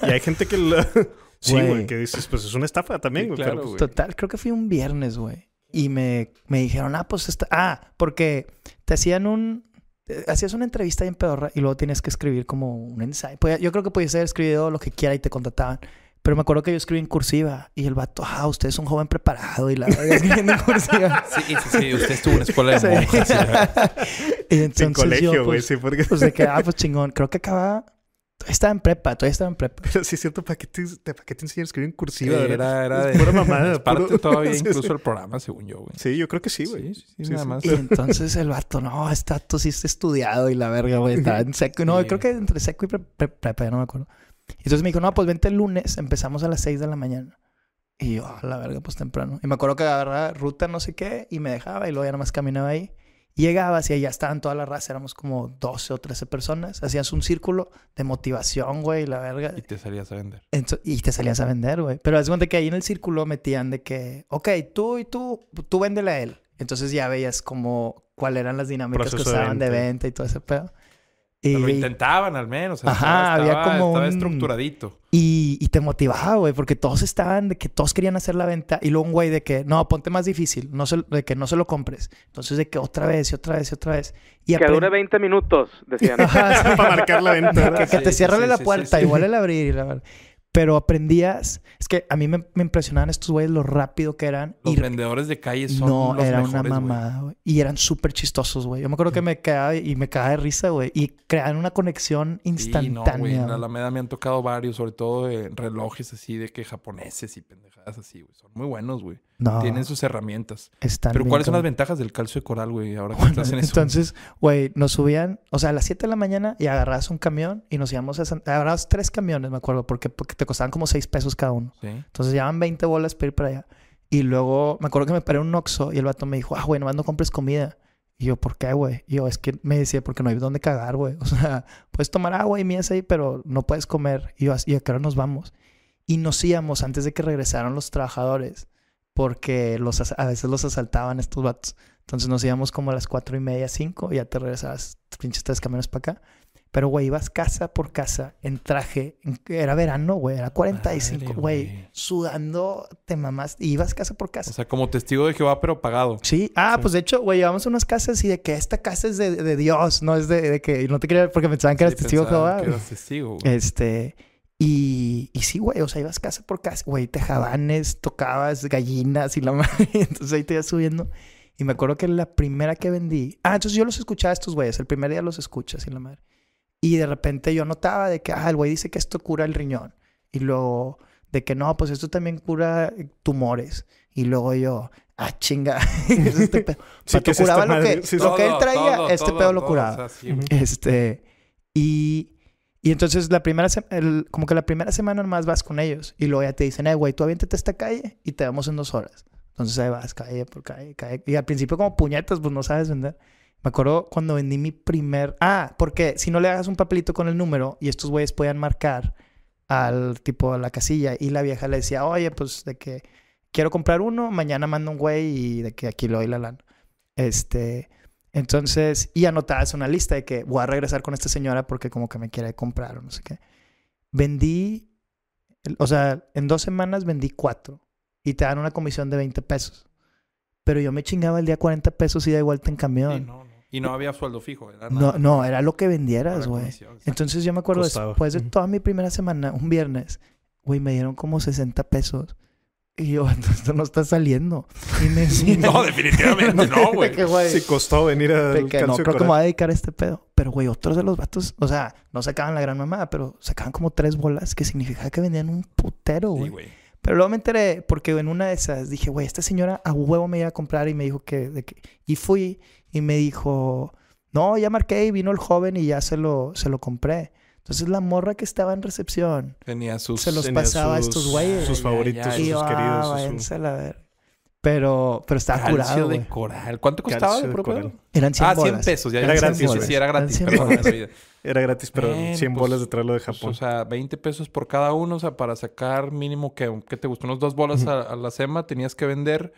y hay gente que... sí, güey. Que dices, pues es una estafa también, pues, güey. total, creo que fui un viernes, güey. Y me, dijeron, ah, pues está... Ah, porque te hacían un... Eh, hacías una entrevista ahí en Pedorra y luego tienes que escribir como un ensayo. Pues, yo creo que podías haber escrito lo que quieras y te contrataban. Pero me acuerdo que yo escribí en cursiva y el vato, ah, usted es un joven preparado y la verdad escribiendo en cursiva. Sí, sí, sí, usted estuvo en la escuela de monjas. colegio, güey, pues, sí, porque... pues de ah, pues chingón, creo que acababa, estaba en prepa, todavía estaba en prepa. Pero sí es cierto, ¿para qué te, para te enseñan a escribir en cursiva? era, era de... Pura mamada. parte todavía incluso el programa, según yo, güey. Sí, yo creo que sí, güey. Sí, nada más. Y entonces el vato, no, está, tú sí está estudiado y la verga, güey, está en seco. No, creo que entre seco y prepa, ya no me acuerdo. Entonces me dijo, no, pues vente el lunes, empezamos a las 6 de la mañana. Y yo, a ah, la verga, pues temprano. Y me acuerdo que agarraba ruta no sé qué y me dejaba y luego ya nada más caminaba ahí. Y llegabas y ya estaban toda la raza, éramos como 12 o 13 personas. Hacías un círculo de motivación, güey, la verga. Y te salías a vender. y te salías a vender, güey. Pero es donde que ahí en el círculo metían de que, ok, tú y tú, tú véndele a él. Entonces ya veías como cuáles eran las dinámicas que usaban de venta y todo ese pedo. Eh, lo intentaban al menos. estaba, como. Estaba estructuradito. Y, y, te motivaba, güey, porque todos estaban de que todos querían hacer la venta. Y luego un güey de que no, ponte más difícil, no de que no se lo compres. Entonces de que otra vez y otra vez y otra vez. que dure 20 minutos, decían. Para marcar la venta. que, te cierre la puerta, igual el abrir. Y la pero aprendías. Es que a mí me, impresionaban estos güeyes lo rápido que eran. Los vendedores de calle son no, era una mamada, güey. Y eran súper chistosos, güey. Yo me acuerdo que me quedaba y me quedaba de risa, güey. Y creaban una conexión instantánea. Sí, no, güey. En Alameda me han tocado varios, sobre todo de eh, relojes así de que japoneses y pendejadas así, güey. Son muy buenos, güey. Tienen sus herramientas. Están Pero ¿cuáles son las ventajas del calcio de coral, güey? Ahora que en eso. Entonces, güey, nos subían, o sea, a las 7 de la mañana y agarrabas un camión y nos íbamos a... Agarrabas tres camiones, me acuerdo, porque, porque te costaban como 6 pesos cada uno. Entonces llevaban 20 bolas para ir para allá. Y luego me acuerdo que me paré un oxo y el vato me dijo, ah, güey, nomás no compres comida. Y yo, ¿por qué, güey? Y yo, es que me decía, porque no hay dónde cagar, güey. O sea, puedes tomar agua y mies ahí, pero no puedes comer. Y yo, ¿y a qué nos vamos? Y nos íbamos antes de que regresaran los trabajadores porque los, a veces los asaltaban estos vatos. Entonces nos íbamos como a las cuatro y media, cinco, y ya te regresabas pinches tres camiones para acá. Pero, güey, ibas casa por casa en traje. era verano, güey. Era 45, güey. Sudando, te mamás. Y ibas casa por casa. O sea, como testigo de Jehová, pero pagado. Sí. Ah, pues de hecho, güey, llevamos unas casas y de que esta casa es de, Dios. No es de, de que... No te quería... Porque pensaban que eras testigo de Jehová. testigo, Este... Y, y sí, güey, o sea, ibas casa por casa, güey, te jabanes, tocabas gallinas y la madre. Entonces ahí te ibas subiendo. Y me acuerdo que la primera que vendí. Ah, entonces yo los escuchaba estos güeyes. El primer día los escuchas y la madre. Y de repente yo notaba de que, ah, el güey dice que esto cura el riñón. Y luego de que no, pues esto también cura tumores. Y luego yo, ah, chinga. este pedo. que este curaba lo, que, lo que, él traía, este pedo lo curaba. Este. Y y entonces la primera, como que la primera semana más vas con ellos y luego ya te dicen, eh, güey, tú aviéntate a esta calle y te vemos en dos horas. Entonces ahí vas, calle por calle, calle. Y al principio como puñetas, pues no sabes vender. Me acuerdo cuando vendí mi primer... Ah, porque si no le hagas un papelito con el número y estos güeyes podían marcar al tipo a la casilla y la vieja le decía, oye, pues de que quiero comprar uno, mañana mando un güey y de que aquí lo doy la lana. Este... Entonces, y anotabas una lista de que voy a regresar con esta señora porque como que me quiere comprar o no sé qué. Vendí, o sea, en dos semanas vendí cuatro y te dan una comisión de 20 pesos. Pero yo me chingaba el día 40 pesos da y vuelta en camión. Sí, Y no había sueldo fijo, era No, no, era lo que vendieras, güey. Entonces yo me acuerdo después de toda mi primera semana, un viernes, güey, me dieron como 60 pesos y yo, esto no está saliendo. no, definitivamente no, güey. Si costó venir a. no, creo que me voy a dedicar a este pedo. Pero, güey, otros de los vatos, o sea, no sacaban la gran mamá, pero sacaban como tres bolas, que significaba que vendían un putero, güey. pero luego me enteré, porque en una de esas dije, güey, esta señora a huevo me iba a comprar y me dijo que, que. Y fui y me dijo, no, ya marqué y vino el joven y ya se lo, se lo compré. Entonces la morra que estaba en recepción tenía sus, se los pasaba a estos güeyes. Sus favoritos, ya, y ah, sus queridos. Su... A ver. Pero, pero estaba Calcio curado. de coral. ¿Cuánto costaba el propio? Eran 100 ah, 100 pesos. Ya era gratis. era gratis. era gratis, pero 100 pues, bolas de traerlo de Japón. Pues, o sea, 20 pesos por cada uno. O sea, para sacar mínimo que, que te gustó unos dos bolas a, la SEMA, tenías que vender.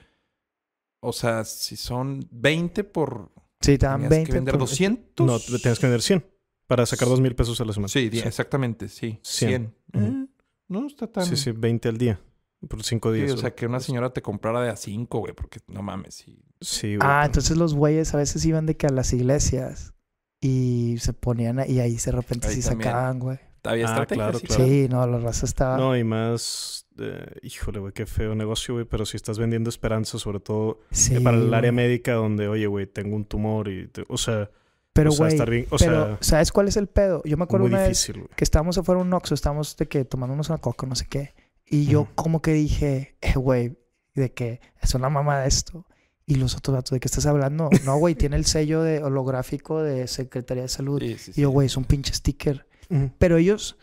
O sea, si son 20 por. Sí, te dan que vender 200. No, tenías que vender 100. Para sacar dos mil pesos a la semana. Sí, exactamente, sí. 100. Eh, no está tan. Sí, sí, 20 al día. Por cinco días. o sea, que una señora te comprara de a 5, güey, porque no mames. Sí, sí güey. Ah, entonces los güeyes a veces iban de que a las iglesias y se ponían y ahí de repente sí sacaban, güey. ah, claro, claro. Sí, no, la raza estaba. No, y más. Eh, híjole, güey, qué feo negocio, güey. Pero si estás vendiendo esperanza, sobre todo eh, para el área médica, donde, oye, güey, tengo un tumor y. o sea. Pero, güey, o ¿sabes cuál es el pedo? Yo me acuerdo una vez que estábamos afuera un noxo, estábamos de que tomándonos una coca, no sé qué. Y yo como que dije, eh, güey, de que es una de esto. Y los otros datos, ¿de qué estás hablando? No, güey, tiene el sello de holográfico de Secretaría de Salud. y yo, güey, es un pinche sticker. Pero ellos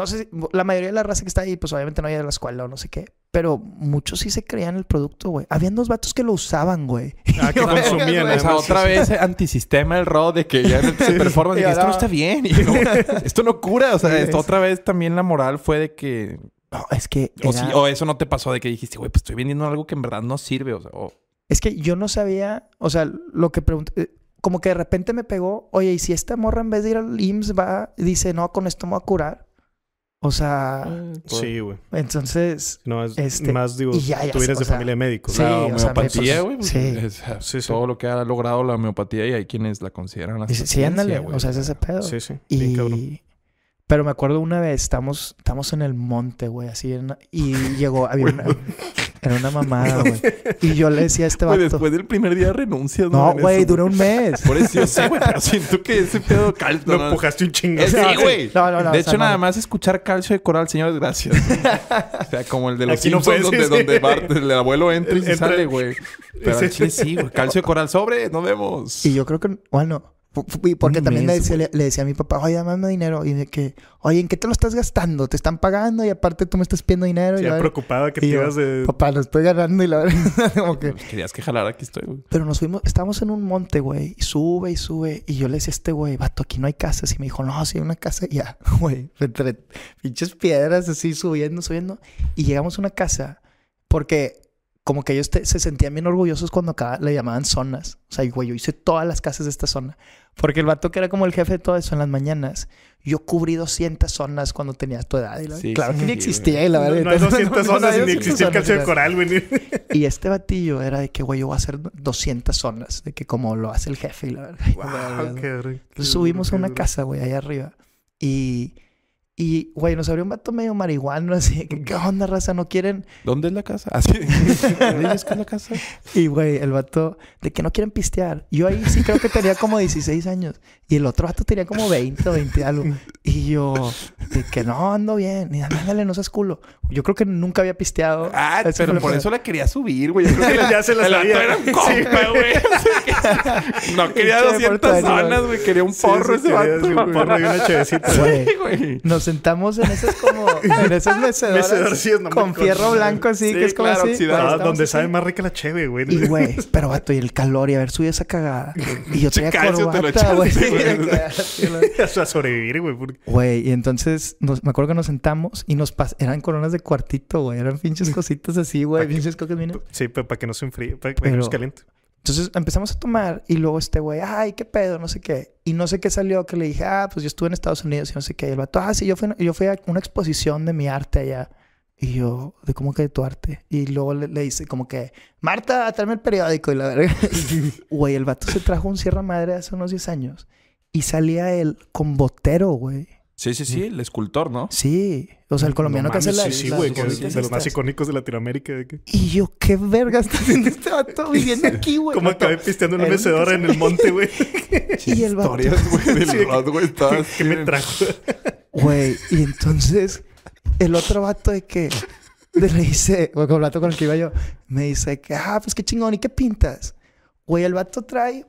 no sé, si, la mayoría de la raza que está ahí, pues obviamente no hay de la escuela o no sé qué. Pero muchos sí se creían el producto, güey. Habían dos vatos que lo usaban, güey. Ah, que consumían. O sea, otra vez eh, antisistema el rol de que ya se performan y, esto no está bien. esto no cura. O sea, otra vez también la moral fue de que... No, es que... O, eso no te pasó de que dijiste, güey, pues estoy vendiendo algo que en verdad no sirve. O sea, Es que yo no sabía... O sea, lo que pregunté eh, como que de repente me pegó, oye, y si esta morra en vez de ir al IMSS va, dice, no, con esto me voy a curar, o sea, mm. sí, güey. Entonces, no, es este, más digo, tú eres de familia de médicos. Sí, la ah, homeopatía, pues, güey. Pues, o sea, sí. sí, Todo lo que ha logrado la homeopatía y hay quienes la consideran la Sí, sí ándale, güey. O sea, es ese pedo. Sí, sí. Y... Pero me acuerdo una vez, estamos, estamos en el monte, güey, así, en... y llegó, había una... Era una mamada, güey. Y yo le decía a este vato. Wey, después del primer día renuncias, No, güey, Dura un mes. Por eso sí, güey, pero siento que ese pedo calcio. Lo empujaste un chingo. Sí, güey. No, no, no. De hecho, nada más escuchar calcio de coral, señores, gracias. o sea, como el de los Aquí no donde, el abuelo entra y sale, güey. Pero sí, sí, güey. Calcio de coral sobre, nos vemos. Y yo creo que. Bueno porque también le, decía, le, decía a mi papá, oye, dame dinero. Y de que, oye, ¿en qué te lo estás gastando? Te están pagando y aparte tú me estás pidiendo dinero. y ya preocupada que te ibas de. Papá, lo estoy ganando y la verdad, como que. Pues, querías que jalara, aquí estoy, güey. Pero nos fuimos, estábamos en un monte, güey. Y sube y sube. Y yo le decía a este güey, vato, aquí no hay casas. Y me dijo, no, sí hay una casa. Y ya, güey, pinches piedras así subiendo, subiendo. Y llegamos a una casa porque como que ellos se sentían bien orgullosos cuando acá le llamaban zonas. O sea, güey, yo hice todas las casas de esta zona. Porque el vato que era como el jefe de todo eso en las mañanas, yo cubrí 200 zonas cuando tenía tu edad. claro que ni existía. Y la verdad, no, hay 200 zonas ni existía el calcio de coral, güey. Y este batillo era de que, güey, yo voy a hacer 200 zonas. De que como lo hace el jefe y la verdad. subimos a una casa, güey, ahí arriba. Y y, güey, nos abrió un vato medio marihuano, así, ¿qué onda, raza? ¿No quieren? ¿Dónde es la casa? Así, ah, ¿Dónde es la casa? Y, güey, el vato, de que no quieren pistear. Yo ahí sí creo que tenía como 16 años. Y el otro vato tenía como 20 o 20 algo. Y yo, de que no, ando bien. Y ándale, no seas culo. Yo creo que nunca había pisteado. Ah, pero por eso la quería subir, güey. Yo creo que ya se la sabía. era un compa, güey. no quería 200 zonas, güey. Quería un porro ese vato. Un porro y una güey. No sé sentamos en esos como... en esos mecedores. con fierro blanco así, que es como claro, así. Ah, donde sabe más rica la cheve, güey. Y, güey, pero vato, y el calor. Y a ver, sube esa cagada. Y yo tenía corbata, güey. A sobrevivir, güey. Güey, y entonces me acuerdo que nos sentamos y nos pas eran coronas de cuartito, güey. Eran pinches cositas así, güey. Pinches Sí, pero para que no se enfríe, para que no se caliente. Entonces empezamos a tomar y luego este güey, ay, qué pedo, no sé qué. Y no sé qué salió, que le dije, ah, pues yo estuve en Estados Unidos y no sé qué. Y el vato, ah, sí, yo fui, yo fui a una exposición de mi arte allá. Y yo, de cómo que de tu arte. Y luego le, le dice como que, Marta, tráeme el periódico y la verga. güey, el vato se trajo un Sierra Madre hace unos 10 años y salía él con botero, güey. Sí, sí, sí, el escultor, ¿no? Sí. O sea, el colombiano que hace la. Sí, sí, güey, de los más icónicos de Latinoamérica. Y yo, qué verga está haciendo este vato viviendo aquí, güey. Como acabé pisteando una mecedora en el monte, güey. y el vato. Historias, güey, del güey, ¿Qué me trajo? Güey, y entonces el otro vato de que. Le dice, o con el vato con el que iba yo, me dice que, ah, pues qué chingón, ¿y qué pintas? Güey, el vato trae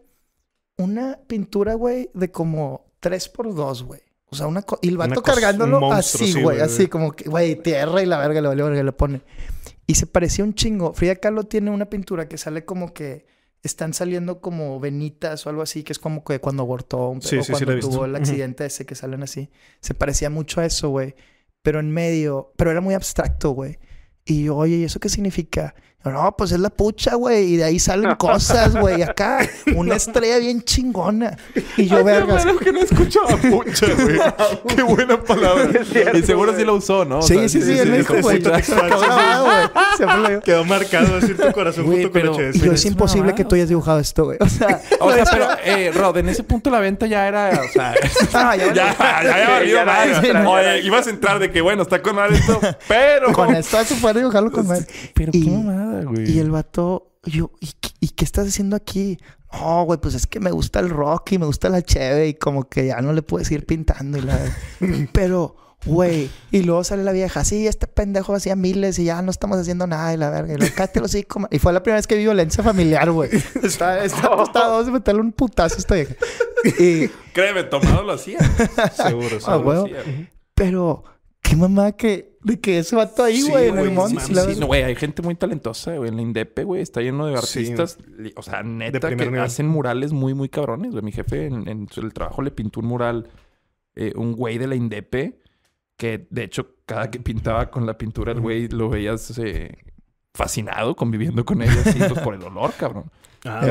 una pintura, güey, de como 3 x 2 güey. O sea, una y el vato cargándolo así, güey, así como que, güey, tierra y la verga, le la verga, le pone. Y se parecía un chingo. Frida Kahlo tiene una pintura que sale como que están saliendo como venitas o algo así, que es como que cuando abortó o cuando tuvo el accidente ese que salen así. Se parecía mucho a eso, güey. Pero en medio, pero era muy abstracto, güey. Y yo, oye, ¿y eso qué significa? No, pues es la pucha, güey. Y de ahí salen cosas, güey. Acá, una estrella bien chingona. Y yo, verga Yo que no escuchaba pucha, güey. Qué buena palabra. y seguro sí la usó, ¿no? Sí, sí, sí. güey. Quedó marcado así tu corazón junto con es imposible que tú hayas dibujado esto, güey. O sea, o sea pero, eh, Rod, en ese punto la venta ya era, o sea... Ah, ya, había habido más. Oye, ibas a entrar de que, bueno, está con esto, pero... Con esto, se puede dibujarlo con... Pero qué mamada. Y el vato, yo, ¿y, qué estás haciendo aquí? Oh, güey, pues es que me gusta el rock y me gusta la cheve y como que ya no le puedes ir pintando. Y la... Pero, güey, y luego sale la vieja, sí, este pendejo hacía miles y ya no estamos haciendo nada y la verga. Y, lo, y fue la primera vez que vi violencia familiar, güey. Está, apostado de meterle un putazo a esta vieja. Y... Créeme, tomado lo hacía. Seguro, ah, seguro. Pero, qué mamá que de que ese vato ahí, güey, en el Sí, sí, no, güey, hay gente muy talentosa, güey. En la Indepe, güey, está lleno de artistas. O sea, neta, que hacen murales muy, muy cabrones, güey. Mi jefe en, el trabajo le pintó un mural, eh, un güey de la INDEP que de hecho, cada que pintaba con la pintura, el güey lo veías eh, fascinado conviviendo con ella, pues, por el olor, cabrón. Ah,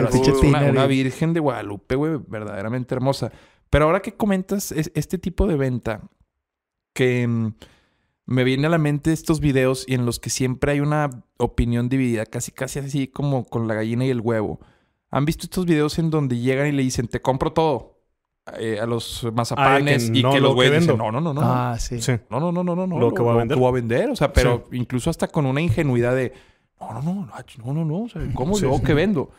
una, virgen de Guadalupe, güey, verdaderamente hermosa. Pero ahora que comentas este tipo de venta, que mm, me viene a la mente estos videos y en los que siempre hay una opinión dividida, casi casi así como con la gallina y el huevo. ¿Han visto estos videos en donde llegan y le dicen, te compro todo? a los mazapanes y que los güeyes no, no, no, no. Ah, sí. No, no, no, no, no. Lo, que va a vender. O sea, pero incluso hasta con una ingenuidad de, no, no, no, no, no, no. O sea, ¿cómo yo que vendo?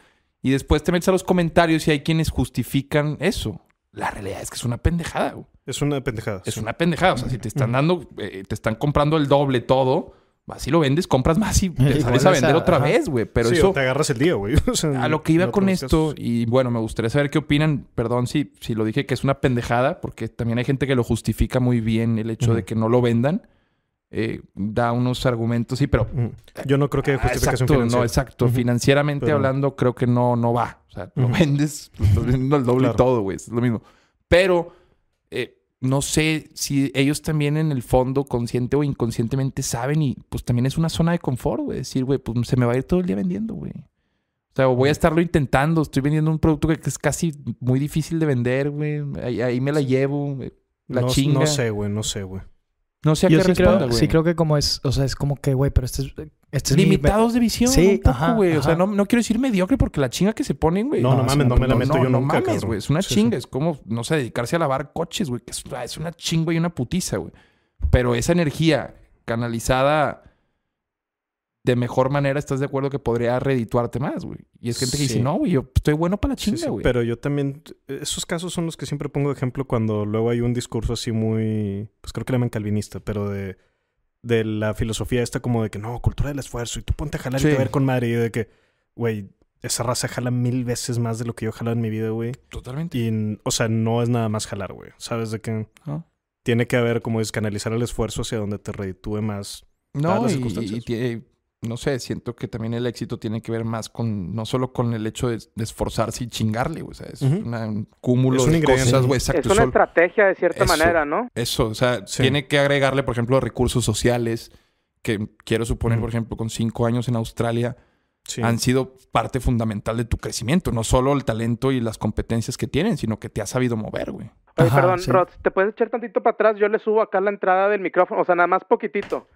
Y después te metes a los comentarios y hay quienes justifican eso. La realidad es que es una pendejada. Es una pendejada. Es una pendejada. O sea, si te están dando, eh, te están comprando el doble todo, así lo vendes, compras más y te sales a vender otra vez, güey. Pero eso. te agarras el día, güey. a lo que iba con esto, y bueno, me gustaría saber qué opinan. Perdón si, si lo dije que es una pendejada, porque también hay gente que lo justifica muy bien el hecho de que no lo vendan. Eh, da unos argumentos, sí, pero... Mm. Yo no creo que ah, justificación exacto, financiera. No, exacto. Financieramente hablando, creo que no, no va. O sea, lo vendes, lo pues, al doble todo, güey. Es lo mismo. Pero eh, no sé si ellos también en el fondo, consciente o inconscientemente, saben y pues también es una zona de confort, güey. Decir, güey, pues se me va a ir todo el día vendiendo, güey. O sea, voy a estarlo intentando. Estoy vendiendo un producto que es casi muy difícil de vender, güey. Ahí, me la llevo. La no, No sé, güey. No sé, güey. No sé a qué sí creo, Sí creo que como es, o sea, es como que, güey, pero este es, este Limitados de visión sí, un poco, güey. O sea, no, quiero decir mediocre porque la chinga que se ponen, güey. No, no, mames, no me la meto yo no nunca, mames, güey. Es una chinga. Es como, no sé, dedicarse a lavar coches, güey. es, es una chinga y una putiza, güey. Pero esa energía canalizada de mejor manera, ¿estás de acuerdo que podría redituarte más, güey? Y es gente que dice, no, güey, yo estoy bueno para la chinga, güey. pero yo también, esos casos son los que siempre pongo de ejemplo cuando luego hay un discurso así muy, pues creo que le llaman calvinista, pero de, de la filosofía esta como de que no, cultura del esfuerzo y tú ponte a jalar y te ver con madre de que, güey, esa raza jala mil veces más de lo que yo jalado en mi vida, güey. Totalmente. Y, o sea, no es nada más jalar, güey. ¿Sabes de qué? Tiene que haber como descanalizar el esfuerzo hacia donde te reditúe más. No, y, y, y no sé, siento que también el éxito tiene que ver más con, no solo con el hecho de, esforzarse y chingarle, o sea, es un cúmulo de cosas, güey, Es una estrategia de cierta manera, ¿no? Eso, o sea, tiene que agregarle, por ejemplo, recursos sociales, que quiero suponer, por ejemplo, con cinco años en Australia, han sido parte fundamental de tu crecimiento, no solo el talento y las competencias que tienen, sino que te has sabido mover, güey. Oye, perdón, Rod, ¿te puedes echar tantito para atrás? Yo le subo acá la entrada del micrófono, o sea, nada más poquitito.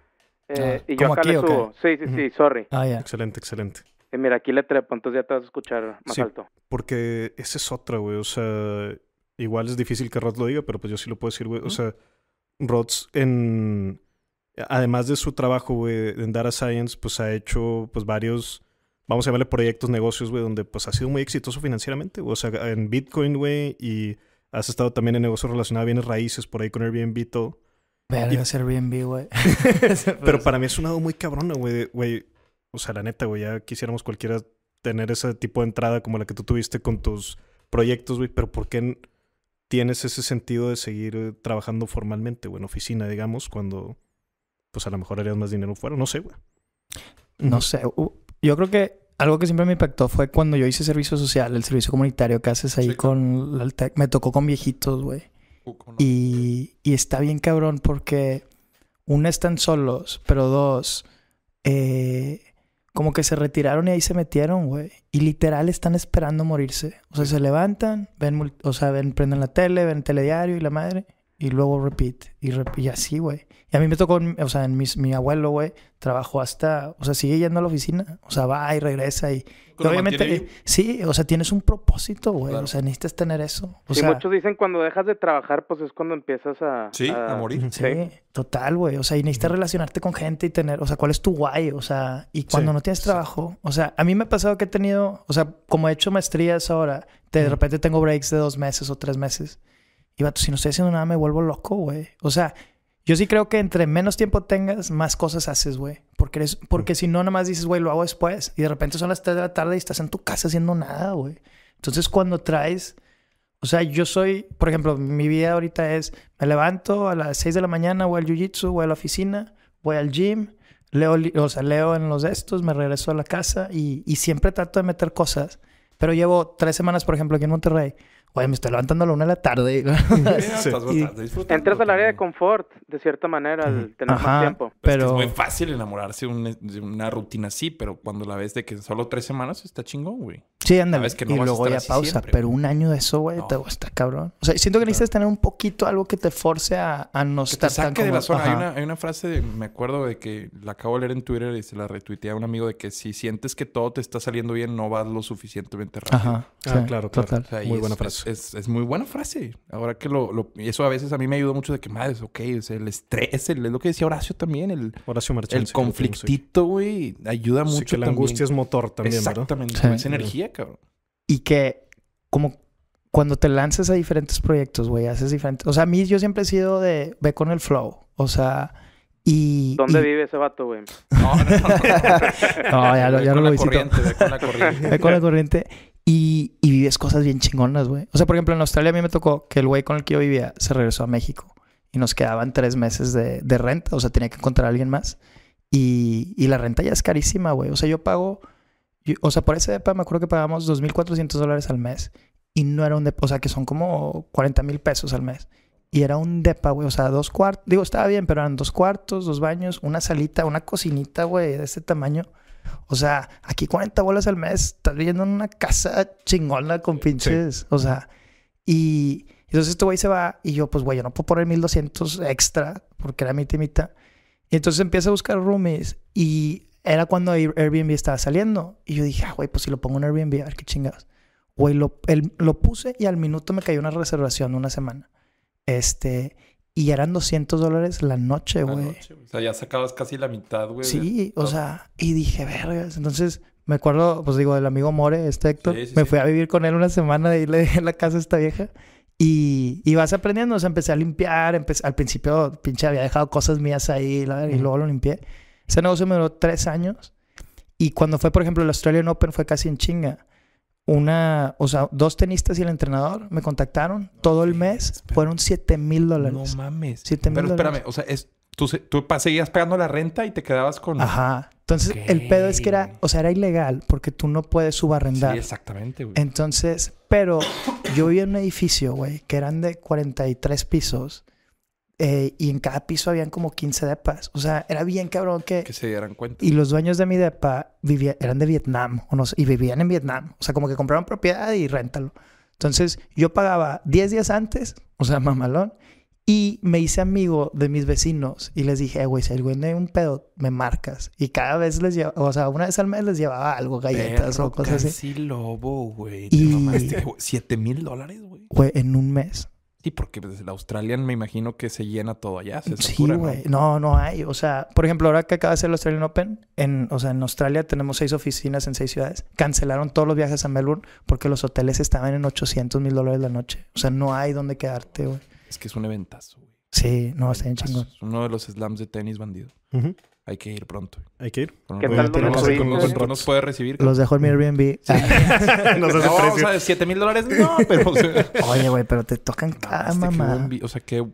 Ah, eh, y yo acá subo. Sí, sí, sí, sorry. Ah, yeah. Excelente, excelente. Eh, mira, aquí le trepo, entonces ya te vas a escuchar más alto. Porque esa es otra, güey. O sea, igual es difícil que Rod lo diga, pero pues yo sí lo puedo decir, güey. O sea, Rods en. Además de su trabajo, güey, en Data Science, pues ha hecho pues varios vamos a llamarle proyectos, negocios, güey, donde pues ha sido muy exitoso financieramente, o sea, en Bitcoin, güey, y has estado también en negocios relacionados a bienes raíces, por ahí con Airbnb todo a ser Airbnb, güey. Pero para mí es un lado muy cabrón, güey. O sea, la neta, güey, ya quisiéramos cualquiera tener ese tipo de entrada como la que tú tuviste con tus proyectos, güey. Pero ¿por qué tienes ese sentido de seguir eh, trabajando formalmente, güey, en oficina, digamos, cuando pues a lo mejor harías más dinero fuera? No sé, güey. No sé. Yo creo que algo que siempre me impactó fue cuando yo hice servicio social, el servicio comunitario que haces ahí con la tech. Me tocó con viejitos, güey. Y, está bien cabrón porque Uno, están solos, pero dos, eh, como que se retiraron y ahí se metieron, güey. Y literal están esperando morirse. O sea, se levantan, ven, o sea, ven, prenden la tele, ven el telediario y la madre y luego repeat y, y así, güey. Y a mí me tocó, o sea, en mi abuelo, güey, trabajó hasta, o sea, sigue yendo a la oficina, o sea, va y regresa y, obviamente, sí, o sea, tienes un propósito, güey, o sea, necesitas tener eso. y muchos dicen cuando dejas de trabajar, pues es cuando empiezas a... a, morir. Sí, total, güey, o sea, y necesitas relacionarte con gente y tener, o sea, cuál es tu guay, o sea, y cuando no tienes trabajo, o sea, a mí me ha pasado que he tenido, o sea, como he hecho maestrías ahora, de repente tengo breaks de dos meses o tres meses. Y vato, si no estoy haciendo nada, me vuelvo loco, güey. O sea, yo sí creo que entre menos tiempo tengas, más cosas haces, güey. Porque, es porque mm. si no, nada más dices, güey, lo hago después. Y de repente son las 3 de la tarde y estás en tu casa haciendo nada, güey. Entonces, cuando traes. O sea, yo soy, por ejemplo, mi vida ahorita es, me levanto a las 6 de la mañana, voy al jiu-jitsu, voy a la oficina, voy al gym, leo, o sea, leo en los estos, me regreso a la casa y, y siempre trato de meter cosas. Pero llevo tres semanas, por ejemplo, aquí en Monterrey, Oye, me estoy levantando a la una de la tarde. Entras al área de confort, de cierta manera, al tener más tiempo. Pero... Es, muy fácil enamorarse de una, de una rutina así, pero cuando la ves de que solo tres semanas está chingón, güey. Sí, anda Que y luego ya pausa. pero un año de eso, güey, te gusta, cabrón. O sea, siento que necesitas tener un poquito algo que te force a, no estar tan Hay una, frase, me acuerdo de que la acabo de leer en Twitter y se la retuiteé a un amigo de que si sientes que todo te está saliendo bien, no vas lo suficientemente rápido. Ajá. Ah, claro, Total. muy es, buena frase. Es, muy buena frase. Ahora que lo, Y eso a veces a mí me ayuda mucho de que, madre, ok, o el estrés, es lo que decía Horacio también, el... Horacio El conflictito, güey, ayuda mucho. la angustia es motor también, Exactamente. ¿verdad? Exactamente. Es energía, y que como cuando te lanzas a diferentes proyectos, güey, haces diferentes... O sea, a mí yo siempre he sido de, ve con el flow, o sea... Y, ¿Dónde vive ese vato, güey? No, no, ya lo, ya con lo la corriente, ve con la corriente. Y, y, vives cosas bien chingonas, güey. O sea, por ejemplo, en Australia a mí me tocó que el güey con el que yo vivía se regresó a México y nos quedaban tres meses de, renta. O sea, tenía que encontrar a alguien más. Y, y la renta ya es carísima, güey. O sea, yo pago o sea, por ese depa me acuerdo que pagábamos 2.400 dólares al mes. Y no era un depa, o sea, que son como 40 mil pesos al mes. Y era un depa, güey, o sea, dos cuartos. Digo, estaba bien, pero eran dos cuartos, dos baños, una salita, una cocinita, güey, de este tamaño. O sea, aquí 40 bolas al mes, estás viviendo en una casa chingona con pinches. O sea, y entonces este güey se va y yo, pues, güey, yo no puedo poner 1200 extra porque era mi timita. Y entonces empieza a buscar roomies y era cuando Airbnb estaba saliendo. Y yo dije, ah, güey, pues si lo pongo en Airbnb, a ver qué chingados. Güey, lo, lo puse y al minuto me cayó una reservación una semana. Este, y eran 200 dólares la noche, güey. O sea, ya sacabas casi la mitad, güey. Sí, o sea, y dije, vergas. Entonces, me acuerdo, pues digo, del amigo More, este Héctor. me fui a vivir con él una semana y le dejé la casa a esta vieja. Y, y, vas aprendiendo, o sea, empecé a limpiar, al principio, pinche, había dejado cosas mías ahí y luego lo limpié. Ese negocio me duró tres años. Y cuando fue, por ejemplo, el Australian Open fue casi en chinga. Una, o sea, dos tenistas y el entrenador me contactaron todo el mes. Fueron 7 mil dólares. No mames. mil dólares. Pero espérame, o sea, tú, tú, seguías pagando la renta y te quedabas con... Ajá. Entonces, el pedo es que era, o sea, era ilegal porque tú no puedes subarrendar. exactamente, güey. Entonces, pero yo vivía en un edificio, güey, que eran de 43 pisos eh, y en cada piso habían como 15 depas. O sea, era bien cabrón que... Que se dieran cuenta. Y los dueños de mi depa vivían... eran de Vietnam, o y vivían en Vietnam. O sea, como que compraban propiedad y réntalo. Entonces, yo pagaba 10 días antes, o sea, mamalón, y me hice amigo de mis vecinos y les dije, eh, güey, si alguien de un pedo, me marcas. Y cada vez les llevaba, o sea, una vez al mes les llevaba algo, galletas o cosas casi así. lobo, güey. Y... Este siete mil dólares, güey. Güey, en un mes. Sí, porque desde la Australian me imagino que se llena todo allá. sí, güey. ¿no? ¿no? hay. O sea, por ejemplo, ahora que acaba de ser el Australian Open, en, o sea, en Australia tenemos seis oficinas en seis ciudades. Cancelaron todos los viajes a Melbourne porque los hoteles estaban en 800 mil dólares la noche. O sea, no hay donde quedarte, güey. Es que es un eventazo, güey. Sí, no, está bien chingón. uno de los slams de tenis bandido. Hay que ir pronto. Hay que ir. ¿Qué tal no, nos, no nos puede recibir. Los dejo en mi Airbnb. Sí. no, o sea, 7 mil dólares. No, pero... Oye, güey, pero te tocan cada mamá. O sea, que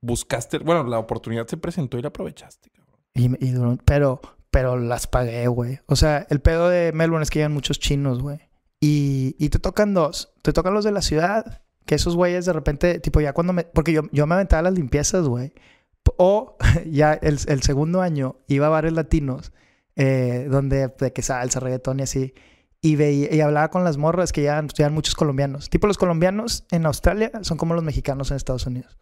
buscaste... Bueno, la oportunidad se presentó y la aprovechaste. Cabrón. Y, y, pero, pero las pagué, güey. O sea, el pedo de Melbourne es que llegan muchos chinos, güey. Y, y te tocan dos. Te tocan los de la ciudad que esos güeyes de repente, tipo, ya cuando me. Porque yo, yo me aventaba las limpiezas, güey. O ya el, el segundo año iba a bares latinos, eh, donde de que salsa, reggaetón y así, y, veía, y hablaba con las morras que ya estudian pues, muchos colombianos. Tipo, los colombianos en Australia son como los mexicanos en Estados Unidos.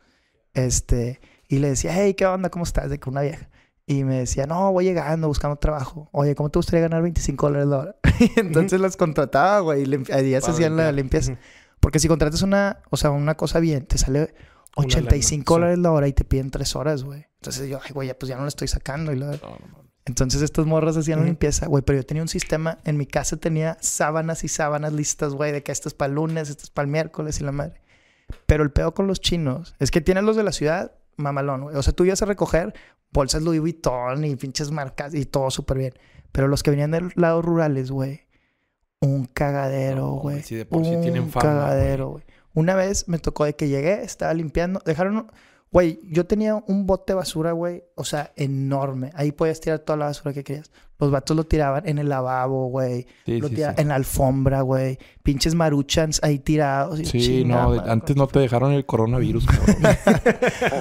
Este, y le decía, hey, ¿qué onda? ¿Cómo estás? De que una vieja. Y me decía, no, voy llegando buscando trabajo. Oye, ¿cómo te gustaría ganar 25 dólares la hora? entonces las contrataba, güey, y ya se hacían la limpieza. Porque si contratas una, o sea, una cosa bien, te sale 85 dólares la hora y te piden 3 horas, güey. Entonces yo, ay, güey, ya pues ya no lo estoy sacando. Y Entonces estas morras hacían la limpieza, güey. Pero yo tenía un sistema, en mi casa tenía sábanas y sábanas listas, güey, de que estas para el lunes, estas para el miércoles y la madre. Pero el peor con los chinos es que tienen los de la ciudad mamalón, güey. O sea, tú ibas a recoger bolsas Louis Vuitton y pinches marcas y todo súper bien. Pero los que venían de lados rurales, güey, un cagadero, güey. Sí, de por sí tienen fama, cagadero, güey. Una vez me tocó de que llegué, estaba limpiando, dejaron, güey, yo tenía un bote de basura, güey, o sea, enorme. Ahí podías tirar toda la basura que querías. Los vatos lo tiraban en el lavabo, güey. lo en la alfombra, güey. Pinches maruchans ahí tirados. sí, no, antes no te dejaron el coronavirus, cabrón.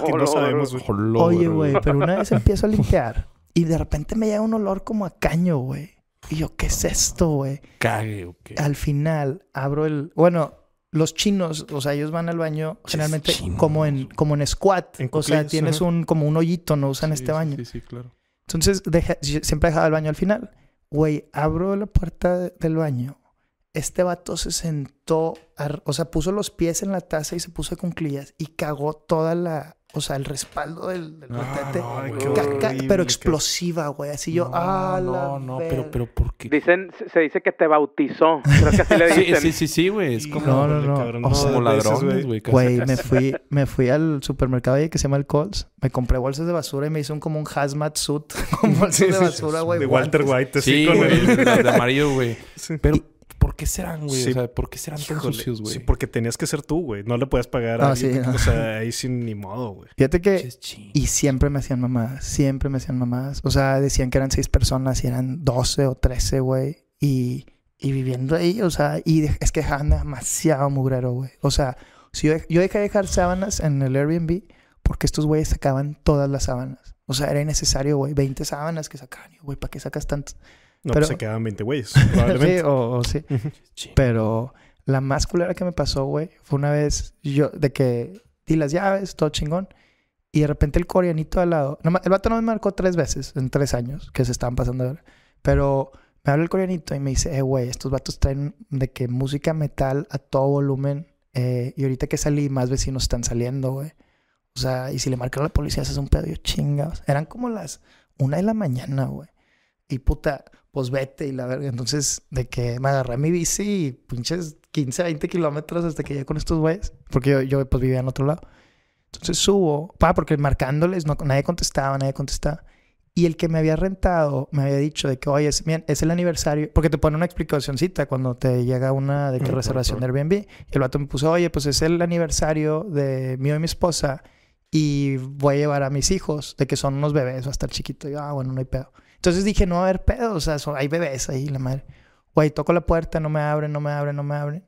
que no sabemos, güey. Oye, güey, pero una vez empiezo a limpiar y de repente me llega un olor como a caño, güey. Y yo, ¿qué es esto, güey? Cague, ok. Al final abro el. Bueno, los chinos, o sea, ellos van al baño generalmente como en como en squat, o sea, tienes un como un hoyito, no usan este baño. Sí, sí, claro. Entonces, siempre dejaba el baño al final. Güey, abro la puerta del baño. Este vato se sentó, o sea, puso los pies en la taza y se puso con clillas y cagó toda la o sea, el respaldo del, del ah, pero explosiva, güey. Así yo, ah, No, no, pero, pero ¿por qué? Dicen, se dice que te bautizó. Creo que así le dicen. sí, sí, sí, sí, güey. Es como, no, no, no. como ladrones, güey. Güey, me fui, me fui al supermercado ahí que se llama el Colts. Me compré bolsas de basura y me hizo un, como un hazmat suit con bolsas de basura, güey. De Walter White, sí, con el... de amarillo, güey. Sí. Pero, ¿Por qué serán, güey? O sea, ¿por qué serán tan güey? porque tenías que ser tú, güey. No le puedes pagar a ah, alguien. O sea, ahí sin ni modo, güey. Fíjate que... Y siempre me hacían mamadas. Siempre me hacían mamadas. O sea, decían que eran seis personas y eran doce o trece, güey. Y, viviendo ahí, o sea... Y es que dejaban demasiado mugrero, güey. O sea, si yo, yo dejé de dejar sábanas en el Airbnb porque estos güeyes sacaban todas las sábanas. O sea, era innecesario, güey. 20 sábanas que sacaban. Güey, ¿para qué sacas tantas? No, pero, pues se quedaban 20 güeyes. Probablemente. sí, o, sí. Pero la más culera que me pasó, güey, fue una vez yo, de que di las llaves, todo chingón. Y de repente el coreanito al lado. el vato no me marcó tres veces en tres años que se estaban pasando. pero me habla el coreanito y me dice, eh, güey, estos vatos traen de que música metal a todo volumen. Eh, y ahorita que salí, más vecinos están saliendo, güey. O sea, y si le marcan a la policía, hace un pedo. Yo, chingados. Eran como las una de la mañana, güey y puta, pues vete y la verga. Entonces, de que me agarré mi bici y pinches 15, 20 kilómetros hasta que llegué con estos güeyes, porque yo, yo pues vivía en otro lado. Entonces subo, pa, porque marcándoles, no, nadie contestaba, nadie contestaba. Y el que me había rentado me había dicho de que, oye, es, es el aniversario, porque te pone una explicacioncita cuando te llega una de que reservación de Airbnb. Y el vato me puso, oye, pues es el aniversario de mío y mi esposa y voy a llevar a mis hijos, de que son unos bebés, va a estar chiquito. Y yo, ah, bueno, no hay pedo. Entonces dije, no va a haber pedo, o sea, hay bebés ahí, la madre. Güey, toco la puerta, no me abren, no me abren, no me abren.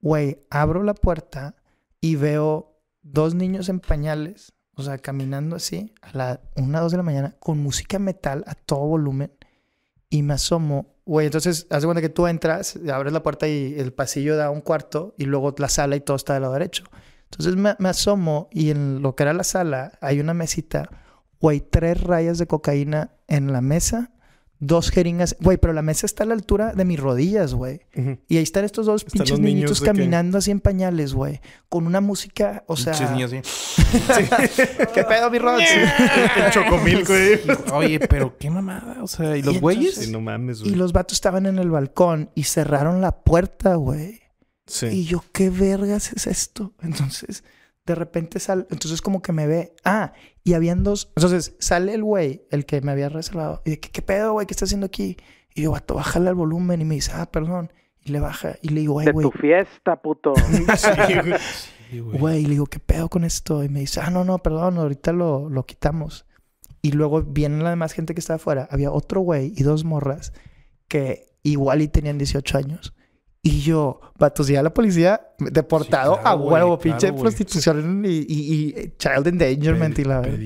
Güey, abro la puerta y veo dos niños en pañales, o sea, caminando así a la 1, 2 de la mañana con música metal a todo volumen y me asomo. Güey, entonces, hace cuenta que tú entras, abres la puerta y el pasillo da un cuarto y luego la sala y todo está del lado derecho. Entonces me asomo y en lo que era la sala hay una mesita güey, tres rayas de cocaína en la mesa, dos jeringas, güey, pero la mesa está a la altura de mis rodillas, güey. Y ahí están estos dos pinches niñitos caminando así en pañales, güey, con una música, o sea... Pinches niños, sí. ¿Qué pedo, mi Rod? Chocomil, güey. Oye, pero qué mamada, o sea, ¿y los güeyes? Sí, no mames, güey. Y los vatos estaban en el balcón y cerraron la puerta, güey. Sí. Y yo, ¿qué vergas es esto? Entonces, de repente sal, entonces como que me ve, ah, y habían dos. Entonces sale el güey, el que me había reservado. Y de, ¿qué, pedo, güey? ¿Qué está haciendo aquí? Y yo, guato, bájale el volumen. Y me dice, ah, perdón. Y le baja. Y le digo, güey. De tu fiesta, puto. güey. y le digo, ¿qué pedo con esto? Y me dice, ah, no, no, perdón, ahorita lo, lo quitamos. Y luego vienen la demás gente que estaba afuera. Había otro güey y dos morras que igual y tenían 18 años. Y yo, vato, si la policía, deportado a huevo, pinche prostitución y, child endangerment y la verdad.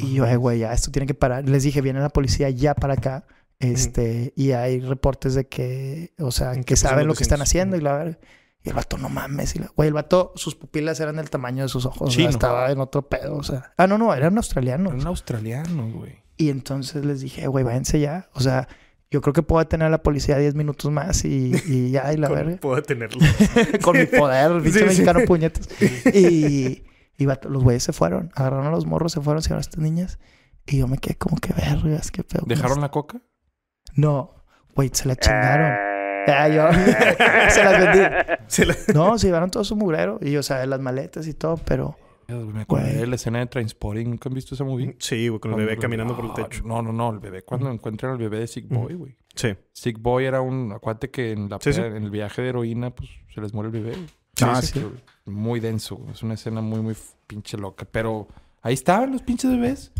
Y yo, güey, ya, esto tiene que parar. Les dije, viene la policía ya para acá. Este, y hay reportes de que, o sea, que saben lo que están haciendo y la verdad. Y el vato, no mames. Y la, güey, el vato, sus pupilas eran del tamaño de sus ojos. estaba en otro pedo. O sea, ah, no, no, eran australianos. Eran australianos, güey. Y entonces les dije, güey, váyanse ya. O sea, yo creo que puedo tener a la policía 10 minutos más y, ya, y la verga. Puedo detenerlo. Con mi poder, bicho mexicano puñetas. Y, los güeyes se fueron. Agarraron a los morros, se fueron, se llevaron a estas niñas. Y yo me quedé como que es que feo. ¿Dejaron la coca? No, güey, se la chingaron. Ya, ah, yo se las vendí. No, se llevaron todo su mugrero. Y, o sea, las maletas y todo, pero... Me acuerdo de la escena de transporting ¿Nunca han visto esa movie? Mm, sí, güey, con el bebé caminando por el ah, techo. No, no, no. El bebé, cuando encuentran al bebé de Sick Boy, güey. Sí. Sick Boy era un... Acuérdate que en, el viaje de heroína, pues, se les muere el bebé. Ah, muy denso. Es una escena muy, muy pinche loca. Pero ahí estaban los pinches bebés.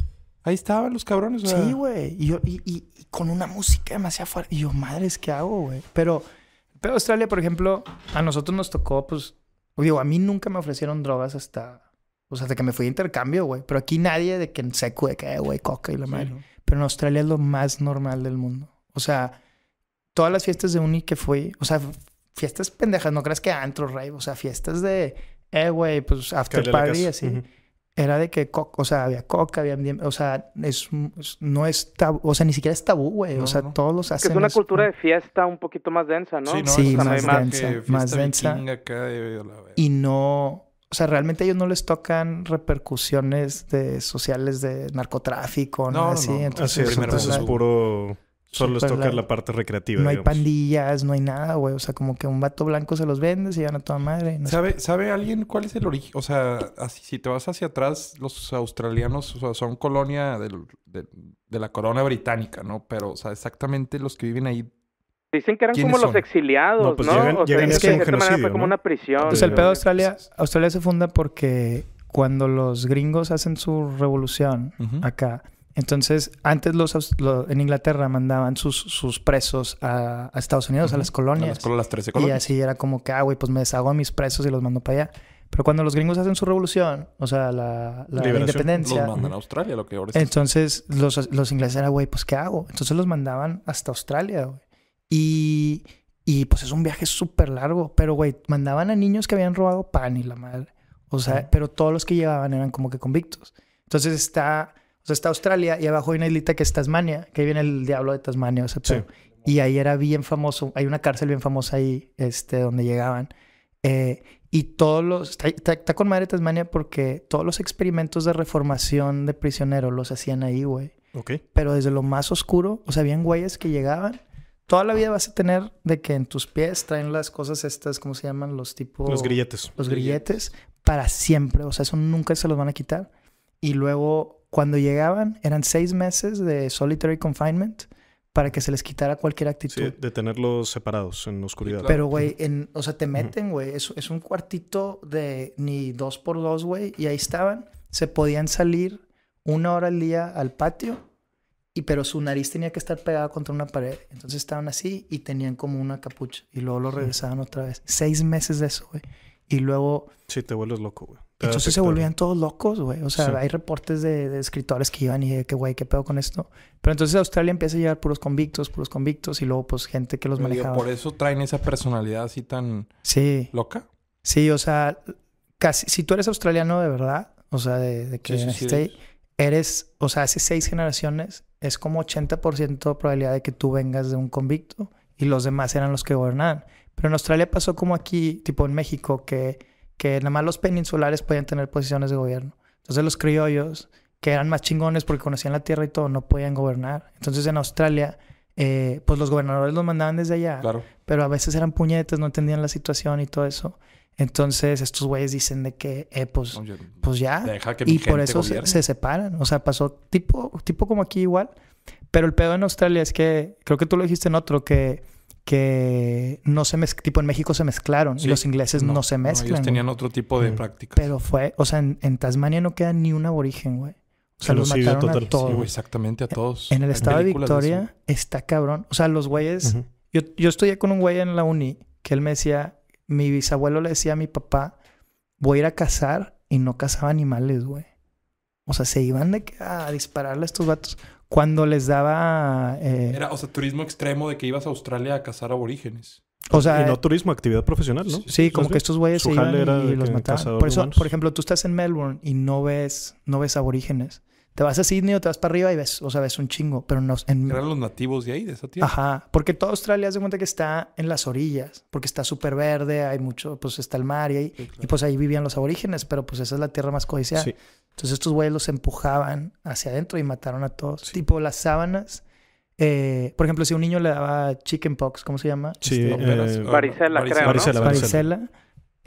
Ahí estaban los cabrones, güey. Sí, güey. Y, con una música demasiado fuerte. Y yo, madres, ¿qué hago, güey? Pero, pero Australia, por ejemplo, a nosotros nos tocó, pues... Digo, a mí nunca me ofrecieron drogas hasta o sea, de que me fui de intercambio, güey. Pero aquí nadie de que se de que, eh, güey, coca y la madre. Pero en Australia es lo más normal del mundo. O sea, todas las fiestas de uni que fui, o sea, fiestas pendejas, no creas que antro, rave, o sea, fiestas de, eh, güey, pues after party, así. Era de que, coca, o sea, había coca, había, o sea, es, no es tabú, o sea, ni siquiera es tabú, güey, o sea, todos los hacen. Que es una cultura de fiesta un poquito más densa, ¿no? Sí, más densa, más densa. Y no, o sea, realmente ellos no les tocan repercusiones de, sociales de narcotráfico, no, así. No. Entonces, así es, es puro... Solo les toca la, parte recreativa. No hay pandillas, no hay nada, güey. O sea, como que un vato blanco se los vende, se llevan a toda madre. ¿Sabe, ¿Sabe alguien cuál es el origen? O sea, así, si te vas hacia atrás, los australianos son colonia de la corona británica, ¿no? Pero, o sea, exactamente los que viven ahí Dicen que eran como los exiliados, pues ¿no? Pues o sea, es que, como una prisión. Pues el pedo de Australia, Australia se funda porque cuando los gringos hacen su revolución acá, entonces antes los, en Inglaterra mandaban sus, sus presos a, Estados Unidos, a las colonias. A las, 13 colonias. Y así era como que, ah, güey, pues me deshago a mis presos y los mando para allá. Pero cuando los gringos hacen su revolución, o sea, la, la independencia. Los mandan a Australia, lo que ahora es. Entonces, los, los ingleses eran, güey, pues ¿qué hago? Entonces los mandaban hasta Australia, güey. Y, y pues es un viaje súper largo. Pero, güey, mandaban a niños que habían robado pan y la madre. O sea, pero todos los que llevaban eran como que convictos. Entonces está, o sea, está Australia y abajo hay una islita que es Tasmania, que ahí viene el diablo de Tasmania. O sea, Y ahí era bien famoso, hay una cárcel bien famosa ahí, este, donde llegaban. Eh, y todos los, está, está, con madre Tasmania porque todos los experimentos de reformación de prisioneros los hacían ahí, güey. Ok. Pero desde lo más oscuro, o sea, habían güeyes que llegaban toda la vida vas a tener de que en tus pies traen las cosas estas, ¿cómo se llaman? Los tipos... Los grilletes. Los grilletes para siempre. O sea, eso nunca se los van a quitar. Y luego, cuando llegaban, eran seis meses de solitary confinement para que se les quitara cualquier actitud. Sí, de tenerlos separados en oscuridad. Pero, güey, o sea, te meten, güey. es un cuartito de ni dos por dos, güey. Y ahí estaban. Se podían salir una hora al día al patio pero su nariz tenía que estar pegada contra una pared. Entonces estaban así y tenían como una capucha y luego lo regresaban otra vez. Seis meses de eso, güey. Y luego... Sí, te vuelves loco, güey. Entonces se volvían todos locos, güey. O sea, hay reportes de, escritores que iban y de que, güey, ¿qué pedo con esto? Pero entonces Australia empieza a llevar puros convictos, puros convictos y luego, pues, gente que los manejaba. por eso traen esa personalidad así tan... Sí. ¿Loca? Sí, o sea, casi... Si tú eres australiano de verdad, o sea, de, que... Sí, eres, o sea, hace seis generaciones es como 80% de probabilidad de que tú vengas de un convicto y los demás eran los que gobernaban. Pero en Australia pasó como aquí, tipo en México, que, que nada más los peninsulares podían tener posiciones de gobierno. Entonces los criollos, que eran más chingones porque conocían la tierra y todo, no podían gobernar. Entonces en Australia, eh, pues los gobernadores los mandaban desde allá. Claro. Pero a veces eran puñetes, no entendían la situación y todo eso. Entonces estos güeyes dicen de que, eh, pues, pues ya. que y por eso se, separan. O sea, pasó tipo, tipo como aquí igual. Pero el pedo en Australia es que, creo que tú lo dijiste en otro, que, que no se mezclaron, tipo en México se mezclaron y los ingleses no, se mezclan. ellos tenían otro tipo de mm. prácticas. Pero fue, o sea, en, Tasmania no queda ni un aborigen, güey. O sea, los mataron a todos. exactamente, a todos. En, el estado de Victoria está cabrón. O sea, los güeyes... yo, yo estudié con un güey en la uni que él me decía, mi bisabuelo le decía a mi papá, voy a ir a cazar y no cazaba animales, güey. O sea, se iban a dispararle a estos vatos cuando les daba... Eh, era, o sea, turismo extremo de que ibas a Australia a cazar aborígenes. O sea, y no turismo, actividad profesional, ¿no? Sí, como que estos güeyes se iban y, los mataban. Por por ejemplo, tú estás en Melbourne y no ves, no ves aborígenes. Te vas a Sydney o te vas para arriba y ves, o sea, ves un chingo, pero no... En... Eran los nativos de ahí, de esa tierra. Ajá, porque toda Australia se cuenta que está en las orillas, porque está súper verde, hay mucho, pues está el mar y ahí, y pues ahí vivían los aborígenes, pero pues esa es la tierra más codiciada. Entonces estos güeyes los empujaban hacia adentro y mataron a todos. Tipo las sábanas. Eh, por ejemplo, si un niño le daba chickenpox, ¿cómo se llama? Sí, este, eh, varicela, creo, ¿no? varicela. varicela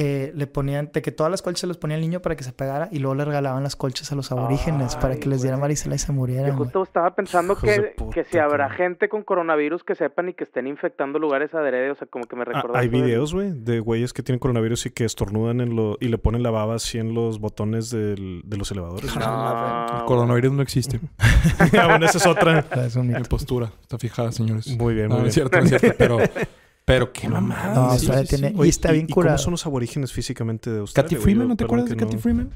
eh, le ponían, de que todas las colchas las ponía el niño para que se pegara y luego le regalaban las colchas a los aborígenes para que les dieran maricela y se murieran. Yo justo estaba pensando que, si habrá gente con coronavirus que sepan y que estén infectando lugares adheredos, o sea, como que me ah, recordaba. hay videos, güey, de güeyes que tienen coronavirus y que estornudan en lo, y le ponen la baba así en los botones de los elevadores. Ah, ah, el coronavirus no existe. bueno, esa es otra. Es postura, está fijada, señores. Muy bien, muy bien. cierto, cierto, pero. Pero qué mamada. No, tiene... y está bien ¿y, ¿Cómo son los aborígenes físicamente de Australia? Katy Freeman, ¿no te acuerdas de Katy Freeman?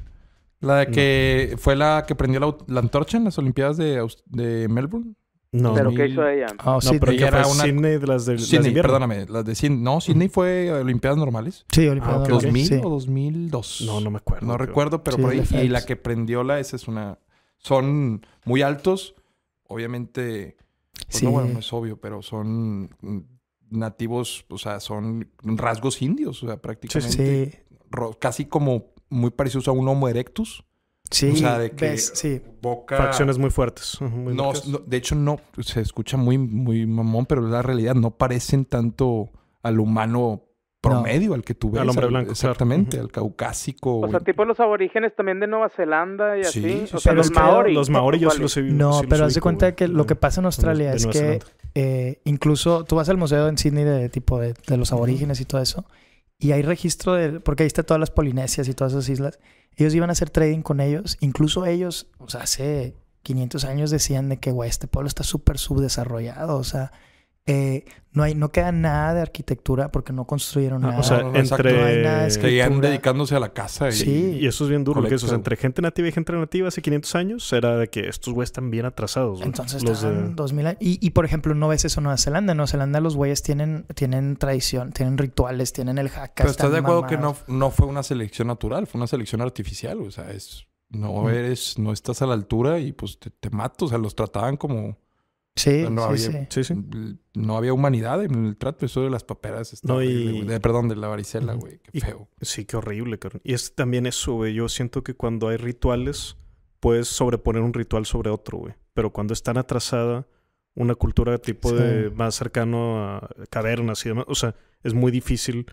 La que fue la que prendió la, antorcha en las Olimpiadas de, Melbourne. No. ¿Pero qué hizo ella? Oh, no, pero ella era una... Sydney perdóname. Las de Sydney. No, Sydney fue Olimpiadas normales. Sí, Olimpiadas ah, normales. ¿2000 o 2002? No, no me acuerdo. No recuerdo, pero por ahí. y la que prendió la, esa es una... Son muy altos. Obviamente... Pues sí. no, bueno, no es obvio, pero son nativos, o sea, son rasgos indios, o sea, prácticamente. Casi como muy parecidos a un Homo erectus. Sí, o sea, de que sí. boca... Facciones muy fuertes. no, no, de hecho no, se escucha muy, muy mamón, pero la realidad no parecen tanto al humano promedio al que tú ves. Al hombre blanco. exactamente, al caucásico. O sea, tipo los aborígenes también de Nueva Zelanda y así. O sea, los maori. Los maori yo sí los he visto. No, pero haz de cuenta que lo que pasa en Australia es que eh, incluso tú vas al museo en Sydney de tipo de, los aborígenes y todo eso. Y hay registro de, porque ahí está todas las Polinesias y todas esas islas. Ellos iban a hacer trading con ellos. Incluso ellos, o sea, hace 500 años decían de que, güey, este pueblo está súper subdesarrollado. O sea, eh, no, hay, no queda nada de arquitectura porque no construyeron ah, nada. O sea, entre... dedicándose a la casa. Y, sí. y eso es bien duro. Porque eso, es entre gente nativa y gente nativa hace 500 años era de que estos güeyes están bien atrasados. Entonces, los de... 2000 años. Y, por ejemplo, no ves eso en Nueva Zelanda. En Nueva Zelanda los güeyes tienen, tienen tradición, tienen rituales, tienen el hack Pero estás de acuerdo que no, no fue una selección natural, fue una selección artificial. O sea, es... No mm. eres, no estás a la altura y pues te, te mato. O sea, los trataban como Sí, no, sí, había, mm, no había humanidad en el trato, eso de las paperas. perdón, de la varicela, güey. Qué feo. Sí, qué horrible, cabrón. Y es también eso, güey. Yo siento que cuando hay rituales, puedes sobreponer un ritual sobre otro, güey. Pero cuando es tan atrasada, una cultura tipo de más cercano a cavernas y demás, o sea, es muy difícil.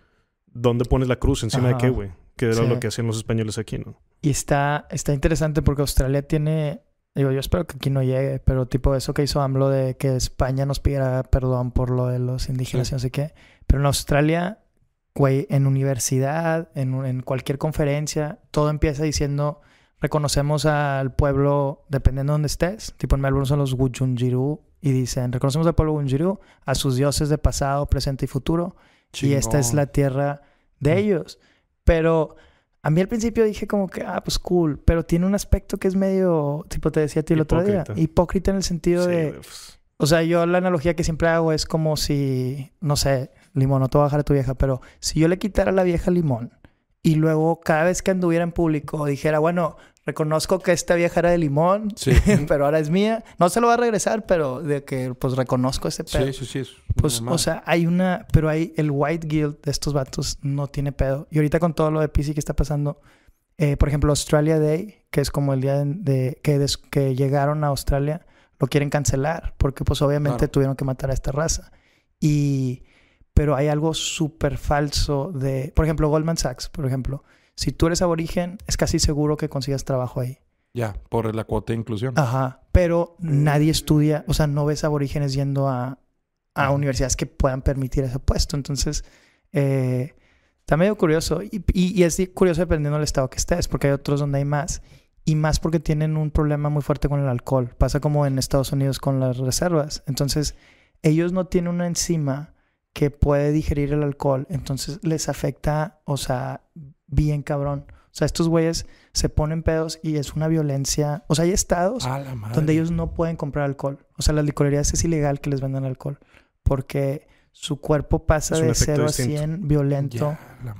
¿Dónde pones la cruz? ¿Encima de qué, güey? Que era lo que hacían los españoles aquí, ¿no? Y está, está interesante porque Australia tiene Digo, yo espero que aquí no llegue, pero tipo eso que hizo AMLO de que España nos pidiera perdón por lo de los indígenas y no sé qué. Pero en Australia, güey, en universidad, en, cualquier conferencia, todo empieza diciendo reconocemos al pueblo, dependiendo de donde estés, tipo en Melbourne son los Wujunjiru, y dicen, reconocemos al pueblo Wujunjiru, a sus dioses de pasado, presente y futuro, y esta es la tierra de mm. ellos. Pero a mí al principio dije como que, ah, pues cool, pero tiene un aspecto que es medio, tipo te decía a ti el otro día, hipócrita en el sentido de... Pues. O sea, yo la analogía que siempre hago es como si, no sé, limón, no te voy a bajar a tu vieja, pero si yo le quitara a la vieja limón y luego cada vez que anduviera en público dijera, bueno, reconozco que esta vieja era de limón, pero ahora es mía. No se lo va a regresar, pero de que pues reconozco ese pedo. Sí, sí, sí. Pues, o sea, hay una, pero hay el white guilt de estos vatos, no tiene pedo. Y ahorita con todo lo de PC que está pasando, eh, por ejemplo, Australia Day, que es como el día de, que, que llegaron a Australia, lo quieren cancelar, porque pues obviamente tuvieron que matar a esta raza. Y, pero hay algo súper falso de, por ejemplo, Goldman Sachs, por ejemplo si tú eres aborigen, es casi seguro que consigas trabajo ahí. Ya, por la cuota de inclusión. Ajá, pero nadie estudia, o sea, no ves aborígenes yendo a, universidades que puedan permitir ese puesto. Entonces, eh, está medio curioso. Y, y, es curioso dependiendo del estado que estés, porque hay otros donde hay más. Y más porque tienen un problema muy fuerte con el alcohol. Pasa como en Estados Unidos con las reservas. Entonces, ellos no tienen una enzima que puede digerir el alcohol. Entonces, les afecta, o sea, bien cabrón. O sea, estos güeyes se ponen pedos y es una violencia. O sea, hay estados donde ellos no pueden comprar alcohol. O sea, las licorerías es ilegal que les vendan alcohol porque su cuerpo pasa de 0 a 100 violento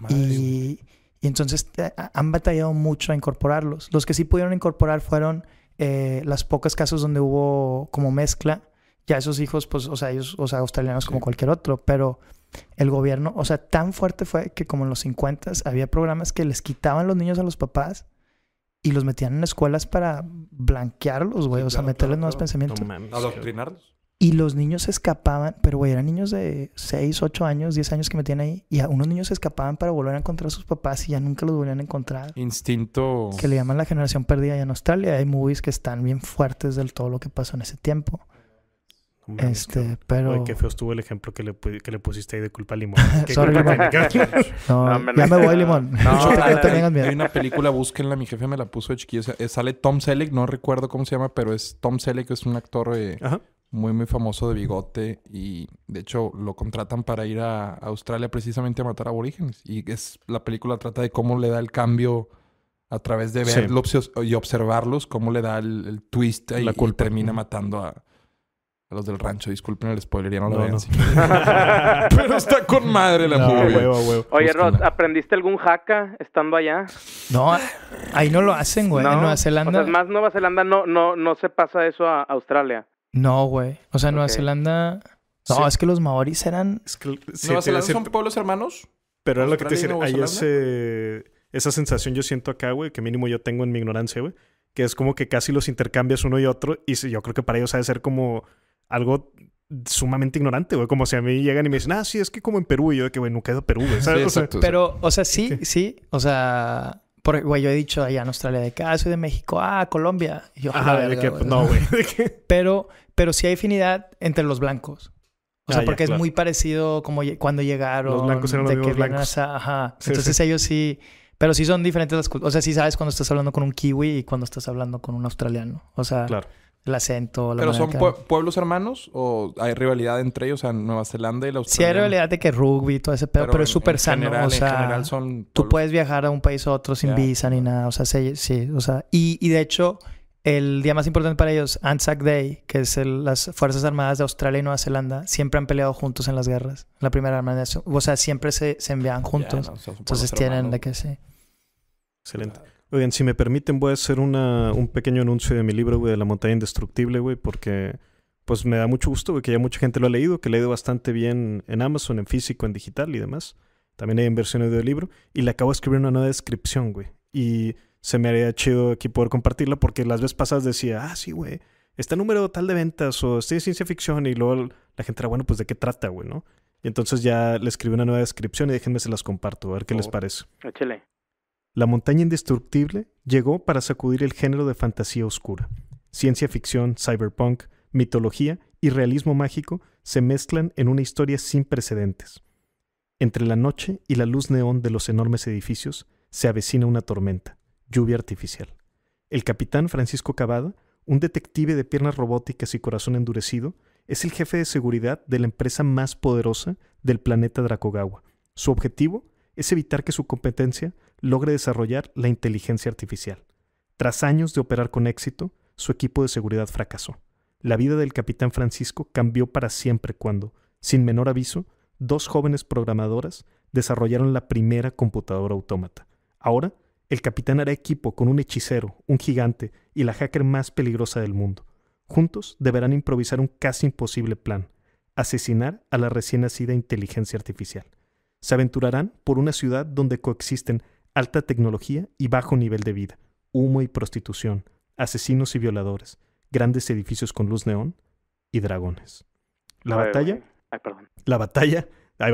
y, entonces han batallado mucho a incorporarlos. Los que sí pudieron incorporar fueron eh, las pocas casos donde hubo como mezcla. Ya esos hijos, pues, o sea, ellos, o sea, australianos como cualquier otro, pero el gobierno, o sea, tan fuerte fue que como en los 50 había programas que les quitaban los niños a los papás y los metían en escuelas para blanquearlos, güey, o sea, meterles nuevos pensamientos. Adoctrinarlos. Y los niños se escapaban, pero güey, eran niños de 6, 8 años, 10 años que metían ahí. Y a unos niños se escapaban para volver a encontrar a sus papás y ya nunca los volvían a encontrar. Instinto. Que le llaman la generación perdida. Y en Australia hay movies que están bien fuertes del todo lo que pasó en ese tiempo este, pero. Ay, qué feo estuvo el ejemplo que le, que le pusiste ahí de culpa a Limón. Sorry, Limón. ya me voy, Limón. No, no miedo. Hay una película, búsquenla, mi jefe me la puso de eh, Sale Tom Selleck, no recuerdo cómo se llama, pero es Tom Selleck, es un actor eh, muy, muy famoso de bigote. Y de hecho, lo contratan para ir a Australia precisamente a matar aborígenes. Y es la película trata de cómo le da el cambio a través de verlos y observarlos, cómo le da el, twist y, y termina matando a a los del rancho, disculpen el spoiler, ya no lo ven. Pero está con madre la no, Huevo, Oye, Rod, ¿aprendiste algún jaca estando allá? No, ahí no lo hacen, güey. En Nueva Zelanda. más Nueva Zelanda no, no, no se pasa eso a Australia. No, güey. O sea, Nueva Zelanda. No, es que los maoris eran. Nueva Zelanda son pueblos hermanos. Pero es lo que te decía. Ahí ese, esa sensación yo siento acá, güey, que mínimo yo tengo en mi ignorancia, güey. Que es como que casi los intercambias uno y otro. Y yo creo que para ellos ha de ser como algo sumamente ignorante, güey. Como si a mí llegan y me dicen, ah, sí, es que como en Perú. Y yo que, güey, nunca he Perú, güey. pero, o sea, sí, sí. O sea, güey, yo he dicho allá en Australia de que, ah, soy de México, ah, Colombia. Y yo, Ajá, de que, no, güey. pero, pero sí hay afinidad entre los blancos. O sea, ah, porque es muy parecido como cuando llegaron. Los blancos eran los blancos. ajá. Entonces ellos sí... Pero sí son diferentes las culturas. O sea, sí sabes cuando estás hablando con un kiwi y cuando estás hablando con un australiano. O sea... Claro el acento. La ¿Pero son pueblos hermanos o hay rivalidad entre ellos? O sea, Nueva Zelanda y la Australia. Sí, hay rivalidad de que rugby, todo ese pedo, pero, es súper sano. o sea, en general son tú puedes viajar a un país a otro sin visa ni nada. O sea, sí, sí o sea, y, y, de hecho, el día más importante para ellos, Anzac Day, que es el, las Fuerzas Armadas de Australia y Nueva Zelanda, siempre han peleado juntos en las guerras. La primera armada. O sea, siempre se, se enviaban juntos. Entonces tienen de que sí. Excelente. Oigan, si me permiten, voy a hacer una, un pequeño anuncio de mi libro, güey, de la montaña indestructible, güey, porque pues me da mucho gusto, güey, que ya mucha gente lo ha leído, que le ha bastante bien en Amazon, en físico, en digital y demás. También hay en versión del libro. Y le acabo de escribir una nueva descripción, güey. Y se me haría chido aquí poder compartirla porque las veces pasadas decía, ah, sí, güey, está número tal de ventas o estoy de ciencia ficción. Y luego la gente era, bueno, pues de qué trata, güey, ¿no? Y entonces ya le escribí una nueva descripción y déjenme se las comparto, a ver qué les oh, parece. Échale. La montaña indestructible llegó para sacudir el género de fantasía oscura. Ciencia ficción, cyberpunk, mitología y realismo mágico se mezclan en una historia sin precedentes. Entre la noche y la luz neón de los enormes edificios se avecina una tormenta, lluvia artificial. El capitán Francisco Cavada, un detective de piernas robóticas y corazón endurecido, es el jefe de seguridad de la empresa más poderosa del planeta Dracogawa. Su objetivo, es evitar que su competencia logre desarrollar la inteligencia artificial. Tras años de operar con éxito, su equipo de seguridad fracasó. La vida del capitán Francisco cambió para siempre cuando, sin menor aviso, dos jóvenes programadoras desarrollaron la primera computadora autómata. Ahora, el capitán hará equipo con un hechicero, un gigante y la hacker más peligrosa del mundo. Juntos deberán improvisar un casi imposible plan, asesinar a la recién nacida inteligencia artificial se aventurarán por una ciudad donde coexisten alta tecnología y bajo nivel de vida, humo y prostitución, asesinos y violadores, grandes edificios con luz neón y dragones. La batalla. La batalla. va,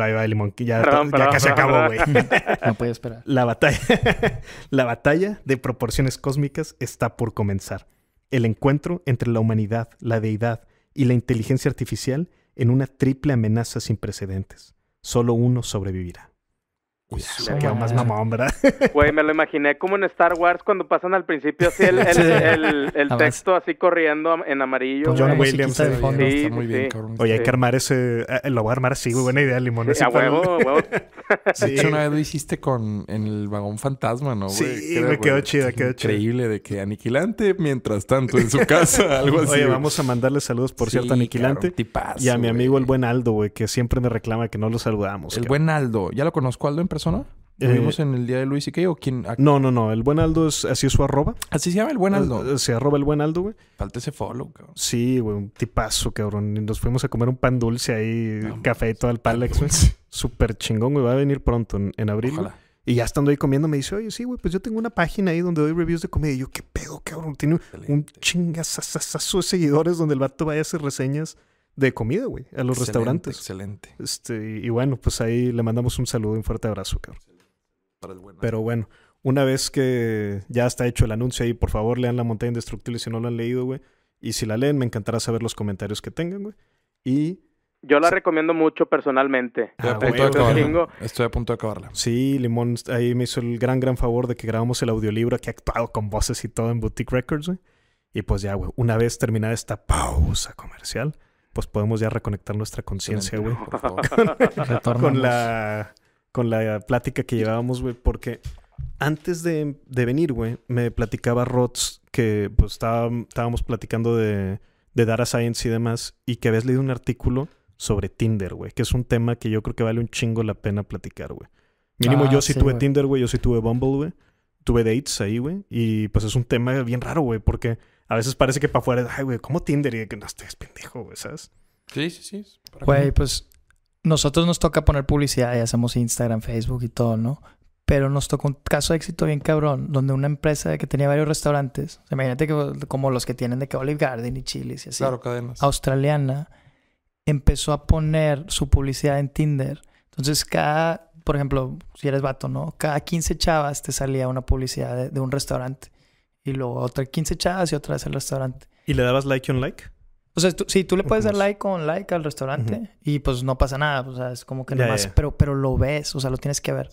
ya, güey. No esperar. La batalla, la batalla de proporciones cósmicas está por comenzar. El encuentro entre la humanidad, la deidad y la inteligencia artificial en una triple amenaza sin precedentes solo uno sobrevivirá. Cuidado, se quedó más mamón, ¿verdad? Güey, me lo imaginé como en Star Wars cuando pasan al principio así el, texto así corriendo en amarillo. John pues Williams está muy bien, Oye, hay que armar ese. Eh, lo voy a armar así, güey. buena idea, Limón. Sí, a huevo, hecho, una vez lo hiciste con el vagón fantasma, ¿no? Güey? Sí, me quedó chida, quedó chida. Increíble de que aniquilante mientras tanto en su casa, algo así. Oye, vamos a mandarle saludos, por cierto, aniquilante. y a mi amigo el buen Aldo, güey, que siempre me reclama que no lo saludamos. El buen Aldo, ya lo conozco, Aldo en persona? Eh, en el día de Luis y qué? ¿O quién? No, no, no. El buen Aldo es... Así su arroba. ¿Así se llama el buen Aldo? Eh, eh, se arroba el buen Aldo, güey. Falta ese follow, cabrón. Sí, güey. Un tipazo, cabrón. nos fuimos a comer un pan dulce ahí. café y todo el Palex, güey. Súper chingón, güey. Va a venir pronto en, abril. Y ya estando ahí comiendo me dice, oye, sí, güey, pues yo tengo una página ahí donde doy reviews de comida. Y yo, qué pedo, cabrón. Tiene un chingazazazazo de seguidores donde el vato vaya a hacer reseñas de comida, güey, a los restaurantes. Excelente. Este, y, bueno, pues ahí le mandamos un saludo y un fuerte abrazo, cabrón. Pero bueno, una vez que ya está hecho el anuncio ahí, por favor, lean La Montaña Indestructible si no lo han leído, güey. Y si la leen, me encantará saber los comentarios que tengan, güey. Y yo la recomiendo mucho personalmente. Estoy, a ah, punto de Estoy, a punto de acabarla. Sí, Limón ahí me hizo el gran, gran favor de que grabamos el audiolibro que ha actuado con voces y todo en Boutique Records, güey. Y pues ya, güey, una vez terminada esta pausa comercial, pues podemos ya reconectar nuestra conciencia, güey. Con, la, con la plática que llevábamos, güey, porque antes de, de venir, güey, me platicaba Rods que pues estábamos platicando de, de Data Science y demás, y que habías leído un artículo sobre Tinder, güey, que es un tema que yo creo que vale un chingo la pena platicar, güey. Mínimo ah, yo sí, tuve Tinder, güey, yo sí tuve Bumble, güey. Tuve dates ahí, güey. Y pues es un tema bien raro, güey, porque a veces parece que para afuera, ay, güey, ¿cómo Tinder? Y que no estés pendejo, güey, ¿sabes? Sí, sí, sí. Güey, pues nosotros nos toca poner publicidad y hacemos Instagram, Facebook y todo, ¿no? Pero nos tocó un caso de éxito bien cabrón, donde una empresa que tenía varios restaurantes, imagínate que como los que tienen de que Olive Garden y Chili's y así. Claro, cadenas. Australiana empezó a poner su publicidad en Tinder. Entonces, cada, por ejemplo, si eres vato, ¿no? Cada 15 chavas te salía una publicidad de un restaurante y luego otra 15 chavas y otra vez el restaurante. ¿Y le dabas like y un like? O sea, tú, sí, tú le puedes dar like un like al restaurante y pues no pasa nada, o sea, es como que no más, pero pero lo ves, o sea, lo tienes que ver.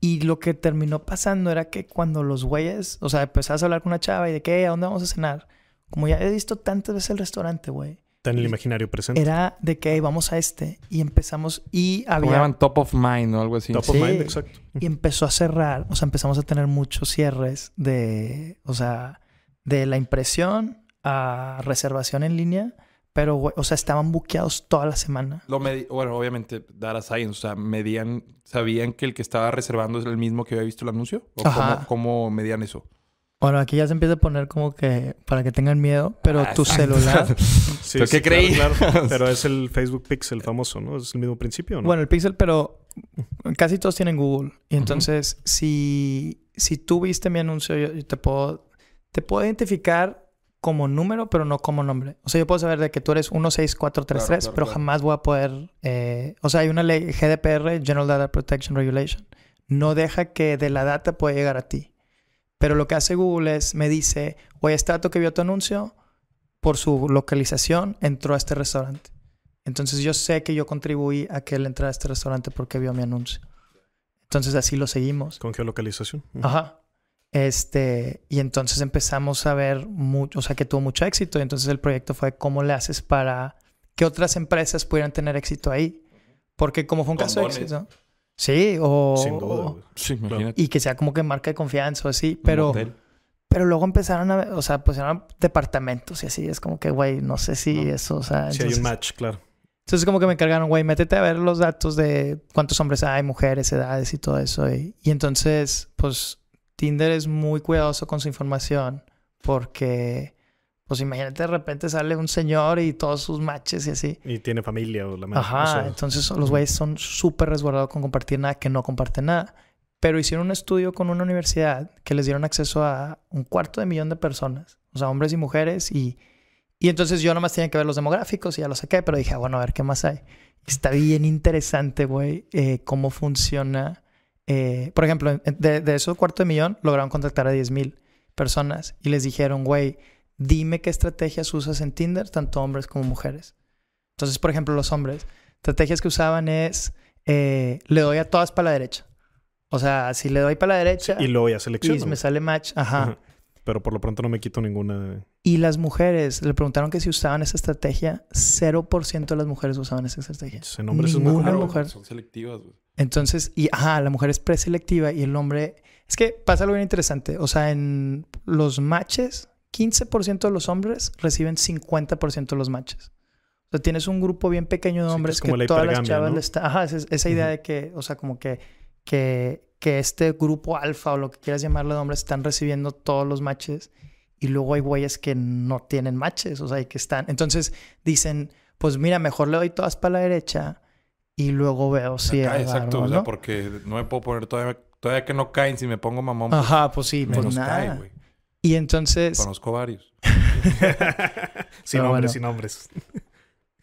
Y lo que terminó pasando era que cuando los güeyes, o sea, empezabas a hablar con una chava y de qué, ¿a dónde vamos a cenar? Como ya he visto tantas veces el restaurante, güey, en el imaginario presente. Era de que íbamos vamos a este y empezamos y había... Llaman top of mind o algo así. Top of mind, exacto. Y empezó a cerrar, o sea, empezamos a tener muchos cierres de, o sea, de la impresión a reservación en línea. Pero, o sea, estaban buqueados toda la semana. Lo bueno, obviamente, Dara Science, o sea, medían, ¿sabían que el que estaba reservando es el mismo que había visto el anuncio? ¿O cómo medían eso? Bueno, aquí ya se empieza a poner como que para que tengan miedo, pero ah, tu celular. ¿Pero qué creí? Pero es el Facebook Pixel famoso, ¿no? Es el mismo principio, ¿no? Bueno, el Pixel, pero casi todos tienen Google. Y entonces, si, si tú viste mi anuncio, yo, te puedo te puedo identificar como número, pero no como nombre. O sea, yo puedo saber de que tú eres 16433, pero jamás voy a poder. Eh, o sea, hay una ley GDPR, General Data Protection Regulation. No deja que de la data pueda llegar a ti. Pero lo que hace Google es, me dice, oye, este dato que vio tu anuncio, por su localización, entró a este restaurante. Entonces yo sé que yo contribuí a que él entrara a este restaurante porque vio mi anuncio. Entonces así lo seguimos. ¿Con geolocalización? Ajá. Este, y entonces empezamos a ver mucho, o sea, que tuvo mucho éxito. Y entonces el proyecto fue cómo le haces para que otras empresas pudieran tener éxito ahí. Porque como fue un caso de éxito, Sí, o... Y que sea como que marca de confianza o así, pero... Pero luego empezaron a... O sea, pues eran departamentos y así. Es como que, güey, no sé si eso, o Si hay un match, claro. Entonces como que me cargaron, güey, métete a ver los datos de cuántos hombres hay, mujeres, edades y todo eso. y entonces, pues Tinder es muy cuidadoso con su información porque pues imagínate, de repente sale un señor y todos sus matches y así. Y tiene familia o la madre. Ajá, entonces los güeyes son súper resguardados con compartir nada que no comparten nada. Pero hicieron un estudio con una universidad que les dieron acceso a un cuarto de millón de personas, o sea, hombres y mujeres. Y, y entonces yo nomás tenía que ver los demográficos y ya lo saqué, pero dije, ah, bueno, a ver qué más hay. está bien interesante, güey, eh, cómo funciona. Eh, por ejemplo, de, de esos cuarto de millón lograron contactar a 10 mil personas y les dijeron, güey, dime qué estrategias usas en Tinder, tanto hombres como mujeres. Entonces, por ejemplo, los hombres, estrategias que usaban es, eh, le doy a todas para la derecha. O sea, si le doy para la derecha... y luego a selecciono. Y me sale match, ajá. Pero por lo pronto no me quito ninguna... Y las mujeres, le preguntaron que si usaban esa estrategia, 0% de las mujeres usaban esa estrategia. Entonces, en hombres son es muy Son selectivas. Entonces, y ajá, la mujer es preselectiva y el hombre... Es que pasa algo bien interesante. O sea, en los matches 15% de los hombres reciben 50% de los matches. O sea, tienes un grupo bien pequeño de hombres que, todas las chavas le están... Ajá, esa, idea de que, o sea, como que, que, que este grupo alfa o lo que quieras llamarle de hombres están recibiendo todos los matches y luego hay güeyes que no tienen matches, o sea, y que están... Entonces dicen, pues mira, mejor le doy todas para la derecha y luego veo si... Acá, exacto, o sea, porque no me puedo poner todavía... Todavía que no caen, si me pongo mamón. Pues, ajá, pues sí, pues nada. Y entonces... Conozco varios. sin nombres, sin nombres.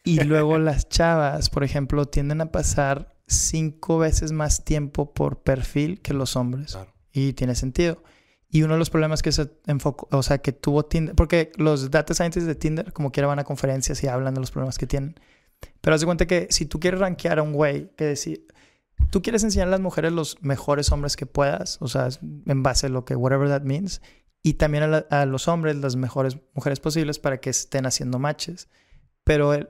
Y luego las chavas, por ejemplo, tienden a pasar cinco veces más tiempo por perfil que los hombres. Y tiene sentido. Y uno de los problemas que se enfocó, o sea, que tuvo Tinder, porque los data scientists de Tinder, como quiera, van a conferencias y hablan de los problemas que tienen. Pero haz de cuenta que si tú quieres rankear a un güey que decir, tú quieres enseñar a las mujeres los mejores hombres que puedas, o sea, en base a lo que, whatever that means, y también a, los hombres las mejores mujeres posibles para que estén haciendo matches. Pero el,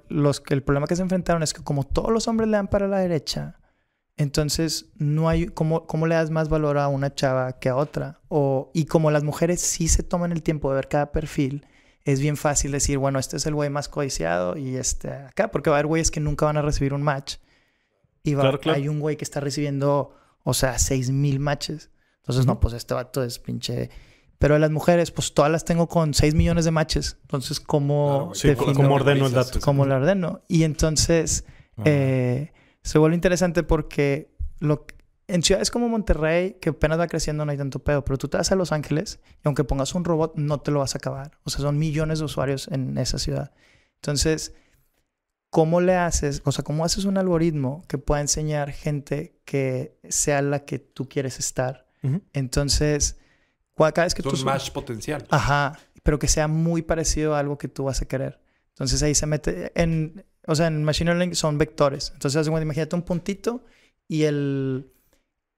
problema que se enfrentaron es que como todos los hombres le dan para la derecha, entonces no hay cómo, cómo le das más valor a una chava que a otra. y como las mujeres sí se toman el tiempo de ver cada perfil, es bien fácil decir, bueno, este es el güey más codiciado y este acá, porque va a haber güeyes que nunca van a recibir un match. Y va, a haber hay un güey que está recibiendo, o sea, seis mil matches. Entonces, no, pues este vato es pinche pero de las mujeres, pues todas las tengo con 6 millones de matches. Entonces, ¿cómo, ¿cómo ordeno el dato? ¿Cómo lo ordeno? Y entonces eh, se vuelve interesante porque lo, en ciudades como Monterrey, que apenas va creciendo, no hay tanto pedo. Pero tú te vas a Los Ángeles y aunque pongas un robot, no te lo vas a acabar. O sea, son millones de usuarios en esa ciudad. Entonces, ¿cómo le haces? O sea, ¿cómo haces un algoritmo que pueda enseñar gente que sea la que tú quieres estar? Entonces cada vez que tú... más potencial. Ajá, pero que sea muy parecido a algo que tú vas a querer. Entonces ahí se mete en... O sea, en Machine Learning son vectores. Entonces, imagínate un puntito y el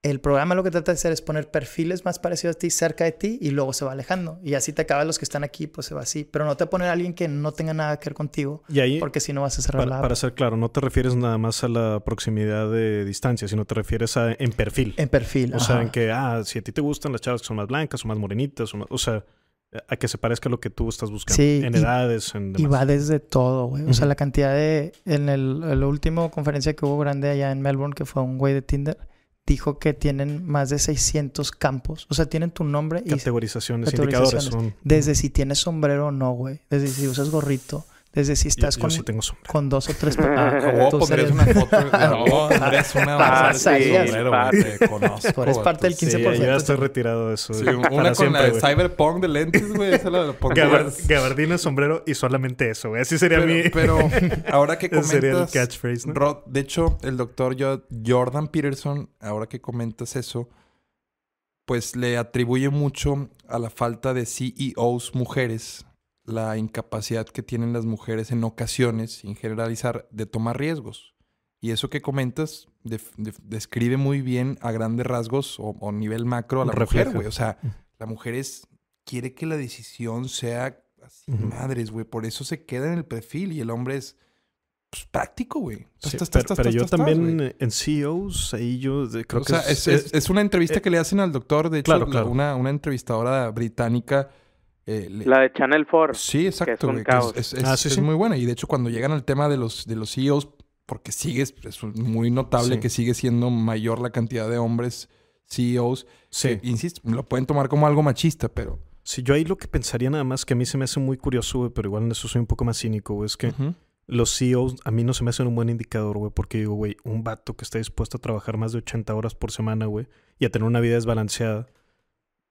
el programa lo que trata de hacer es poner perfiles más parecidos a ti cerca de ti y luego se va alejando. Y así te acaban los que están aquí, pues se va así. Pero no te pone a alguien que no tenga nada que ver contigo, porque si no vas a cerrar para, la Para ser claro, no te refieres nada más a la proximidad de distancia, sino te refieres a en perfil. En perfil. O sea, en que, ah, si a ti te gustan las chavas que son más blancas o más morenitas, o, o sea, a que se parezca a lo que tú estás buscando. en edades, en demás. Y va desde todo, güey. O sea, la cantidad de... En el, el último conferencia que hubo grande allá en Melbourne, que fue un güey de Tinder dijo que tienen más de 600 campos. O sea, tienen tu nombre y... Categorizaciones, indicadores. Desde si tienes sombrero o no, güey. Desde si usas gorrito. Desde si estás con, con, dos o tres papás, Ah, ah una foto. Ah, no, eres una ah, Pasa, conozco. parte del 15%. yo ya estoy retirado de eso. Sí, una con la Cyberpunk de lentes, güey. Esa la, Gabard Gabardina, sombrero y solamente eso, güey. Así sería mi... Pero ahora que comentas... sería el catchphrase, ¿no? Rod, de hecho, el doctor Jordan Peterson, ahora que comentas eso, pues le atribuye mucho a la falta de CEOs mujeres la incapacidad que tienen las mujeres en ocasiones, sin generalizar, de tomar riesgos. Y eso que comentas describe muy bien a grandes rasgos o, nivel macro a la mujer, güey. O sea, la mujer es, quiere que la decisión sea así, madres, güey. Por eso se queda en el perfil y el hombre es pues, práctico, güey. pero, yo también en CEOs, ahí yo creo o que sea, es, una entrevista eh, que le hacen al doctor, de hecho, Una, una entrevistadora británica eh, la de Channel 4. Sí, exacto. es, sí, muy buena. Y de hecho, cuando llegan al tema de los, de CEOs, e porque sigue, es muy notable que sigue siendo mayor la cantidad de hombres CEOs. Sí. insisto, lo pueden tomar como algo machista, pero. Sí, yo ahí lo que pensaría nada más, que a mí se me hace muy curioso, pero igual en eso soy un poco más cínico, es que. los CEOs a mí no se me hacen un buen indicador, güey, porque digo, güey, un vato que está dispuesto a trabajar más de 80 horas por semana, güey, y a tener una vida desbalanceada,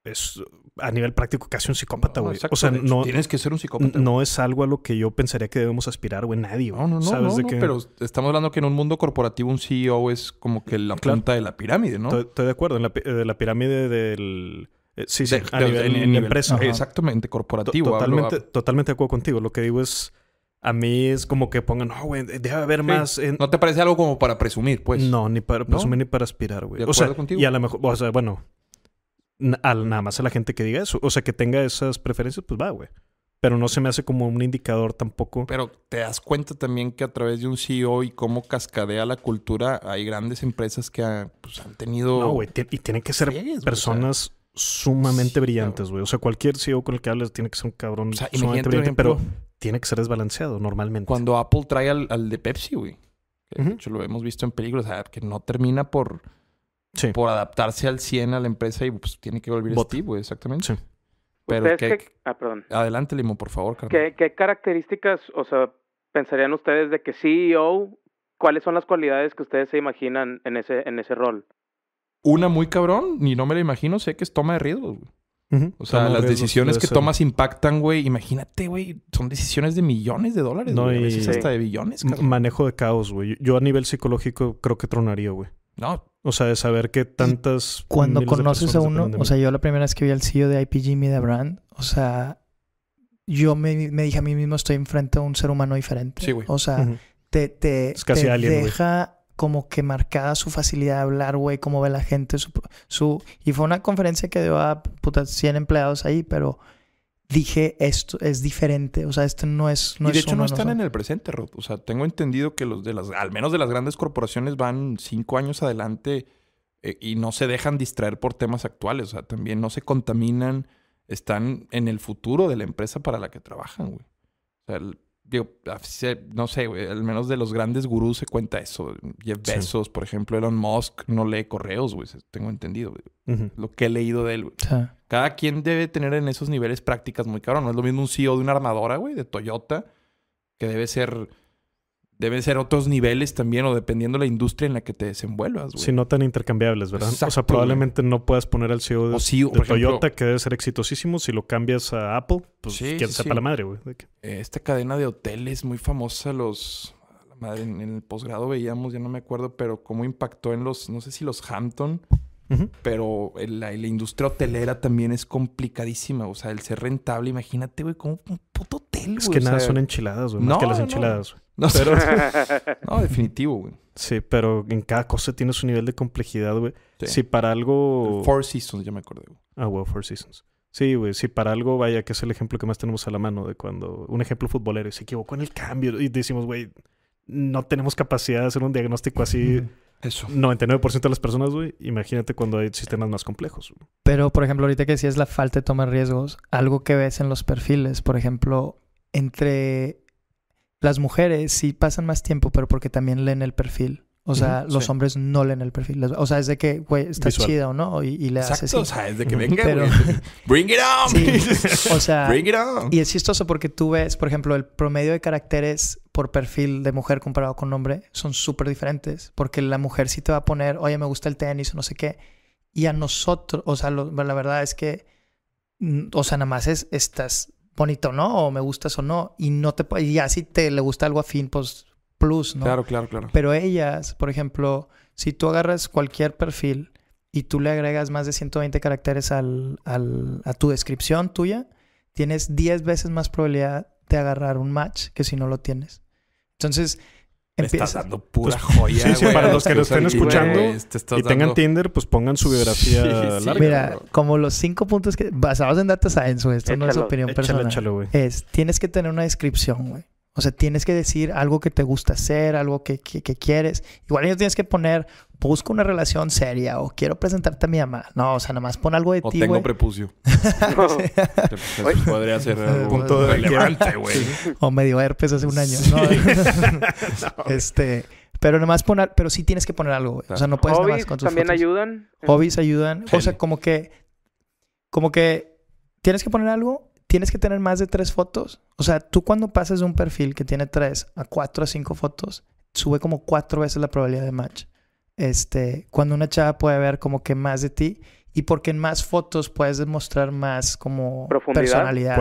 es a nivel práctico casi un psicópata, güey. o sea, no. Tienes que ser un psicópata. No es algo a lo que yo pensaría que debemos aspirar, güey. Nadie, No, no, ¿Sabes de Pero estamos hablando que en un mundo corporativo un CEO es como que la planta de la pirámide, ¿no? Estoy, de acuerdo. En la, eh, de la pirámide del. Eh, sí, sí, en, la empresa. Exactamente, corporativo. totalmente, totalmente de acuerdo contigo. Lo que digo es. A mí es como que pongan, no, güey, debe haber más. ¿No te parece algo como para presumir, pues? No, ni para presumir ni para aspirar, güey. O sea, y a lo mejor, o sea, bueno, nada más a la gente que diga eso. O sea, que tenga esas preferencias, pues va, güey. Pero no se me hace como un indicador tampoco. Pero te das cuenta también que a través de un CEO y cómo cascadea la cultura, hay grandes empresas que han pues, tenido. No, güey. Y tienen que ser personas. sumamente brillantes, güey. O sea, cualquier CEO con el que hables tiene que ser un cabrón sumamente brillante, pero tiene que ser desbalanceado normalmente. Cuando Apple trae al, de Pepsi, güey. hecho, lo hemos visto en peligro. o sea, que no termina por por adaptarse al 100 a la empresa y pues tiene que volver a güey, exactamente. Sí. Pero que, Ah, perdón. Adelante, Limo, por favor, ¿Qué, características, o sea, pensarían ustedes de que CEO, cuáles son las cualidades que ustedes se imaginan en ese, en ese rol? Una muy cabrón, ni no me la imagino, sé que es toma de riesgos, O sea, las decisiones que tomas impactan, güey. Imagínate, güey. Son decisiones de millones de dólares, no, güey. hasta de billones. Cabrón. Manejo de caos, güey. Yo a nivel psicológico creo que tronaría, güey. No. O sea, de saber que tantas. Cuando conoces a uno, o sea, yo la primera vez que vi al CEO de IPG da Brand, o sea, yo me, me dije a mí mismo, estoy enfrente a un ser humano diferente. Sí, güey. O sea, te, te, te deja como que marcada su facilidad de hablar, güey, cómo ve la gente, su, su... Y fue una conferencia que dio a puta, 100 empleados ahí, pero dije, esto es diferente, o sea, esto no es... No y de hecho no están en el presente, Rod. O sea, tengo entendido que los de las, al menos de las grandes corporaciones van cinco años adelante eh, y no se dejan distraer por temas actuales, o sea, también no se contaminan, están en el futuro de la empresa para la que trabajan, güey. O sea, el, digo, no sé, güey, al menos de los grandes gurús se cuenta eso. Jeff Bezos, por ejemplo, Elon Musk no lee correos, güey, tengo entendido, Lo que he leído de él, Cada quien debe tener en esos niveles prácticas muy caro No es lo mismo un CEO de una armadora, güey, de Toyota, que debe ser deben ser otros niveles también o dependiendo la industria en la que te desenvuelvas, güey. Si no tan intercambiables, ¿verdad? o sea, probablemente no puedas poner al CEO de, Toyota, que debe ser exitosísimo. Si lo cambias a Apple, pues sí, la madre, güey. Eh, esta cadena de hoteles muy famosa, los... madre, en, el posgrado veíamos, ya no me acuerdo, pero cómo impactó en los... No sé si los Hampton... Pero la, industria hotelera también es complicadísima. O sea, el ser rentable, imagínate, güey, como un puto hotel, güey. Es que nada son enchiladas, güey. No, más que las enchiladas. No, pero... no definitivo, güey. Sí, pero en cada cosa tiene su nivel de complejidad, güey. Si para algo... Four Seasons, ya me acordé, Ah, güey, Four Seasons. Sí, güey, si para algo, vaya, que es el ejemplo que más tenemos a la mano de cuando... Un ejemplo futbolero se equivocó en el cambio y decimos, güey, no tenemos capacidad de hacer un diagnóstico así... Eso. 99% de las personas, güey. Imagínate cuando hay sistemas más complejos. Pero, por ejemplo, ahorita que decías la falta de tomar riesgos, algo que ves en los perfiles, por ejemplo, entre las mujeres sí pasan más tiempo, pero porque también leen el perfil. O sea, los hombres no leen el perfil. O sea, es de que, güey, está chida o no, y, le Exacto, O sea, es de que venga, Pero... Bring it on. o sea, Bring it on. Y es chistoso porque tú ves, por ejemplo, el promedio de caracteres por perfil de mujer comparado con hombre son súper diferentes. Porque la mujer sí te va a poner, oye, me gusta el tenis o no sé qué. Y a nosotros, o sea, la verdad es que, mm, o sea, nada más es, estas bonito, ¿no? O me gustas o no. Y no te y ya si te le gusta algo afín, pues plus, ¿no? Claro, claro, claro. Pero ellas, por ejemplo, si tú agarras cualquier perfil y tú le agregas más de 120 caracteres al, al, a tu descripción tuya, tienes 10 veces más probabilidad de agarrar un match que si no lo tienes. Entonces, estás dando pura pues, joya. Sí, sí, para los que lo estén escuchando y tengan Tinder, pues pongan su biografía Mira, como los cinco puntos que basados en data ah, science, esto no es opinión personal. es tienes que tener una descripción, güey. O sea, tienes que decir algo que te gusta hacer, algo que, que, quieres. Igual ellos tienes que poner, busco una relación seria o quiero presentarte a mi mamá. No, o sea, nomás pon algo de ti. O tengo prepucio. Podría ser un punto relevante, güey. o medio herpes hace un año. este. Pero nomás pon, pero sí tienes que poner algo, güey. O sea, no puedes tomar. con tus también ayudan. Hobbies ayudan. O sea, como que, como que tienes que poner algo tienes que tener más de tres fotos. O sea, tú cuando pasas de un perfil que tiene tres a cuatro o cinco fotos, sube como cuatro veces la probabilidad de match. Este, cuando una chava puede ver como que más de ti y porque en más fotos puedes demostrar más como personalidad.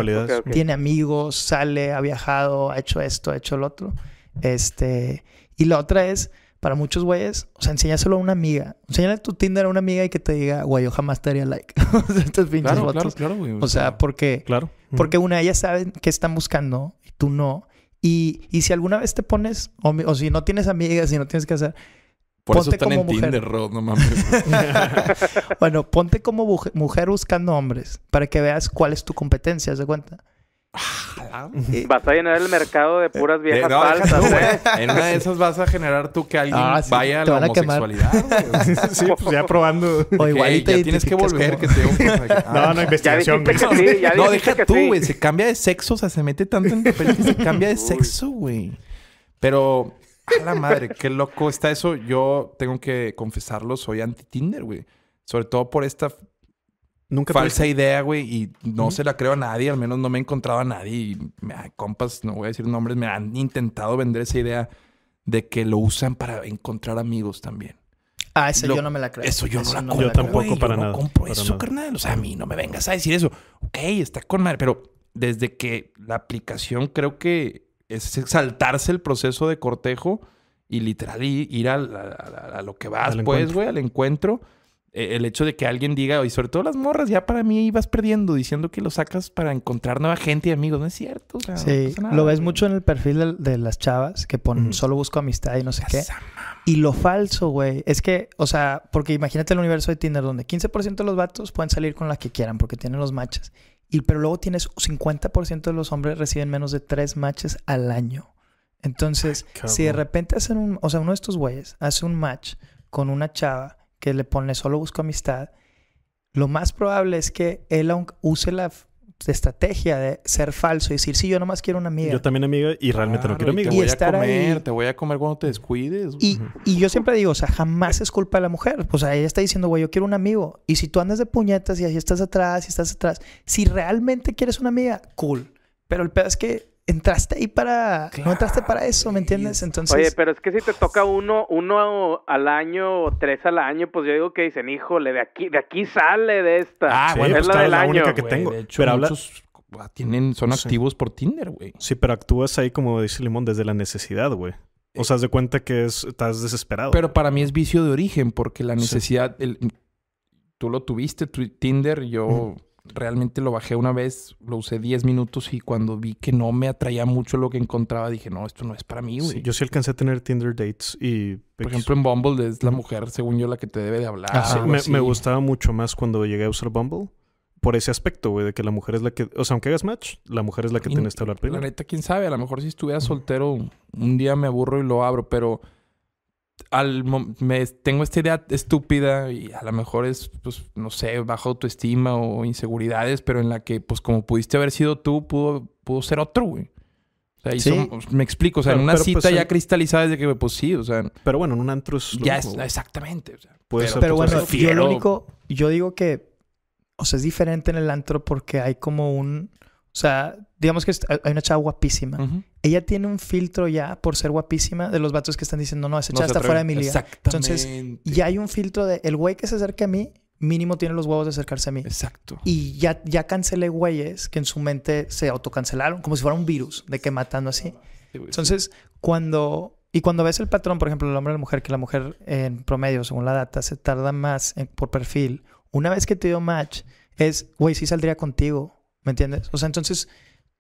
Tiene amigos, sale, ha viajado, ha hecho esto, ha hecho lo otro. Este, y la otra es, para muchos güeyes, o sea, enséñaselo a una amiga. Enséñale tu Tinder a una amiga y que te diga, güey, yo jamás te haría like. claro, güey. O sea, porque, claro. porque una, ellas saben qué están buscando y tú no. Y, y si alguna vez te pones, o, si no tienes amigas, y no tienes que hacer. ponte como mujer. no mames. bueno, ponte como mujer buscando hombres para que veas cuál es tu competencia, ¿se cuenta? Ah, vas a llenar el mercado de puras eh, viejas falsas, ¿eh? güey. En una de esas vas a generar tú que alguien ah, vaya a la homosexualidad. sí, pues ya probando. O igual ya tienes que volver que te No, no, investigación. no, deja tú, güey. Se cambia de sexo, o sea, se mete tanto en papel que se cambia de sexo, güey. Pero, a la madre, qué loco está eso. Yo tengo que confesarlo, soy anti-Tinder, güey. Sobre todo por esta Nunca Falsa idea, güey, y no se la creo a nadie, al menos no me he encontrado a nadie. compas, no voy a decir nombres, me han intentado vender esa idea de que lo usan para encontrar amigos también. Ah, eso yo no me la creo. Eso yo no la no Yo tampoco para No compro eso, carnal. O sea, a mí no me vengas a decir eso. Ok, está con madre, pero desde que la aplicación creo que es exaltarse el proceso de cortejo y literal ir a, a lo que vas, pues, güey, al encuentro e, el hecho de que alguien diga, y sobre todo las morras, ya para mí ibas perdiendo, diciendo que lo sacas para encontrar nueva gente y amigos, no es cierto. sí, lo ves mucho en el perfil de, las chavas que ponen solo busco amistad y no sé qué. Y lo falso, güey, es que, o sea, porque imagínate el universo de Tinder donde 15% de los vatos pueden salir con la que quieran porque tienen los matches. Y, pero luego tienes 50% de los hombres reciben menos de 3 matches al año. Entonces, si de repente hacen un, o sea, uno de estos güeyes hace un match con una chava que le pone solo busco amistad, lo más probable es que él use la estrategia de ser falso y decir, sí, yo nomás quiero una amiga. Yo también amiga y realmente no quiero amiga. Te voy a comer, te voy a comer cuando te descuides. Y, y, yo siempre digo, o sea, jamás es culpa de la mujer. O sea, ella está diciendo, güey, yo quiero un amigo. Y si tú andas de puñetas y así estás atrás y estás atrás, si realmente quieres una amiga, cool. Pero el pedo es que entraste ahí para. no entraste para eso, ¿me entiendes? Entonces. Oye, pero es que si te toca uno, uno al año o tres al año, pues yo digo que dicen, híjole, de aquí, de aquí sale de esta. Ah, bueno, pues es la Única que tengo. pero muchos ah, tienen, son activos por Tinder, güey. Sí, pero actúas ahí, como dice Limón, desde la necesidad, güey. O sea, de cuenta que estás desesperado. Pero para mí es vicio de origen, porque la necesidad. tú lo tuviste, Tinder, yo realmente lo bajé una vez, lo usé 10 minutos y cuando vi que no me atraía mucho lo que encontraba, dije, no, esto no es para mí, güey. yo sí alcancé a tener Tinder dates y... Por ejemplo, en Bumble es la mujer, según yo, la que te debe de hablar. Ah, me, me, gustaba mucho más cuando llegué a usar Bumble. Por ese aspecto, güey, de que la mujer es la que... O sea, aunque hagas match, la mujer es la que tienes que hablar primero. La neta, quién sabe. A lo mejor si estuviera soltero, un día me aburro y lo abro, pero al, me, tengo esta idea estúpida y a lo mejor es, pues, no sé, baja autoestima o inseguridades, pero en la que, pues, como pudiste haber sido tú, pudo, pudo ser otro, güey. O sea, sí. Pues, me explico, o sea, en una cita pues, ya cristalizada desde que, pues sí, o sea. Pero bueno, en un es. Ya es, exactamente. O sea, pero, pero bueno, yo lo único, yo digo que, o sea, es diferente en el antro porque hay como un o sea, digamos que hay una chava guapísima. Ella tiene un filtro ya por ser guapísima de los vatos que están diciendo, no, esa chava está fuera de mi Exacto. Entonces, ya hay un filtro de el güey que se acerque a mí, mínimo tiene los huevos de acercarse a mí. Exacto. Y ya, ya cancelé güeyes que en su mente se autocancelaron, como si fuera un virus, de que matando así. Entonces, cuando... Y cuando ves el patrón, por ejemplo, el hombre y la mujer, que la mujer en promedio, según la data, se tarda más por perfil, una vez que te dio match, es, güey, sí saldría contigo ¿Me entiendes? O sea, entonces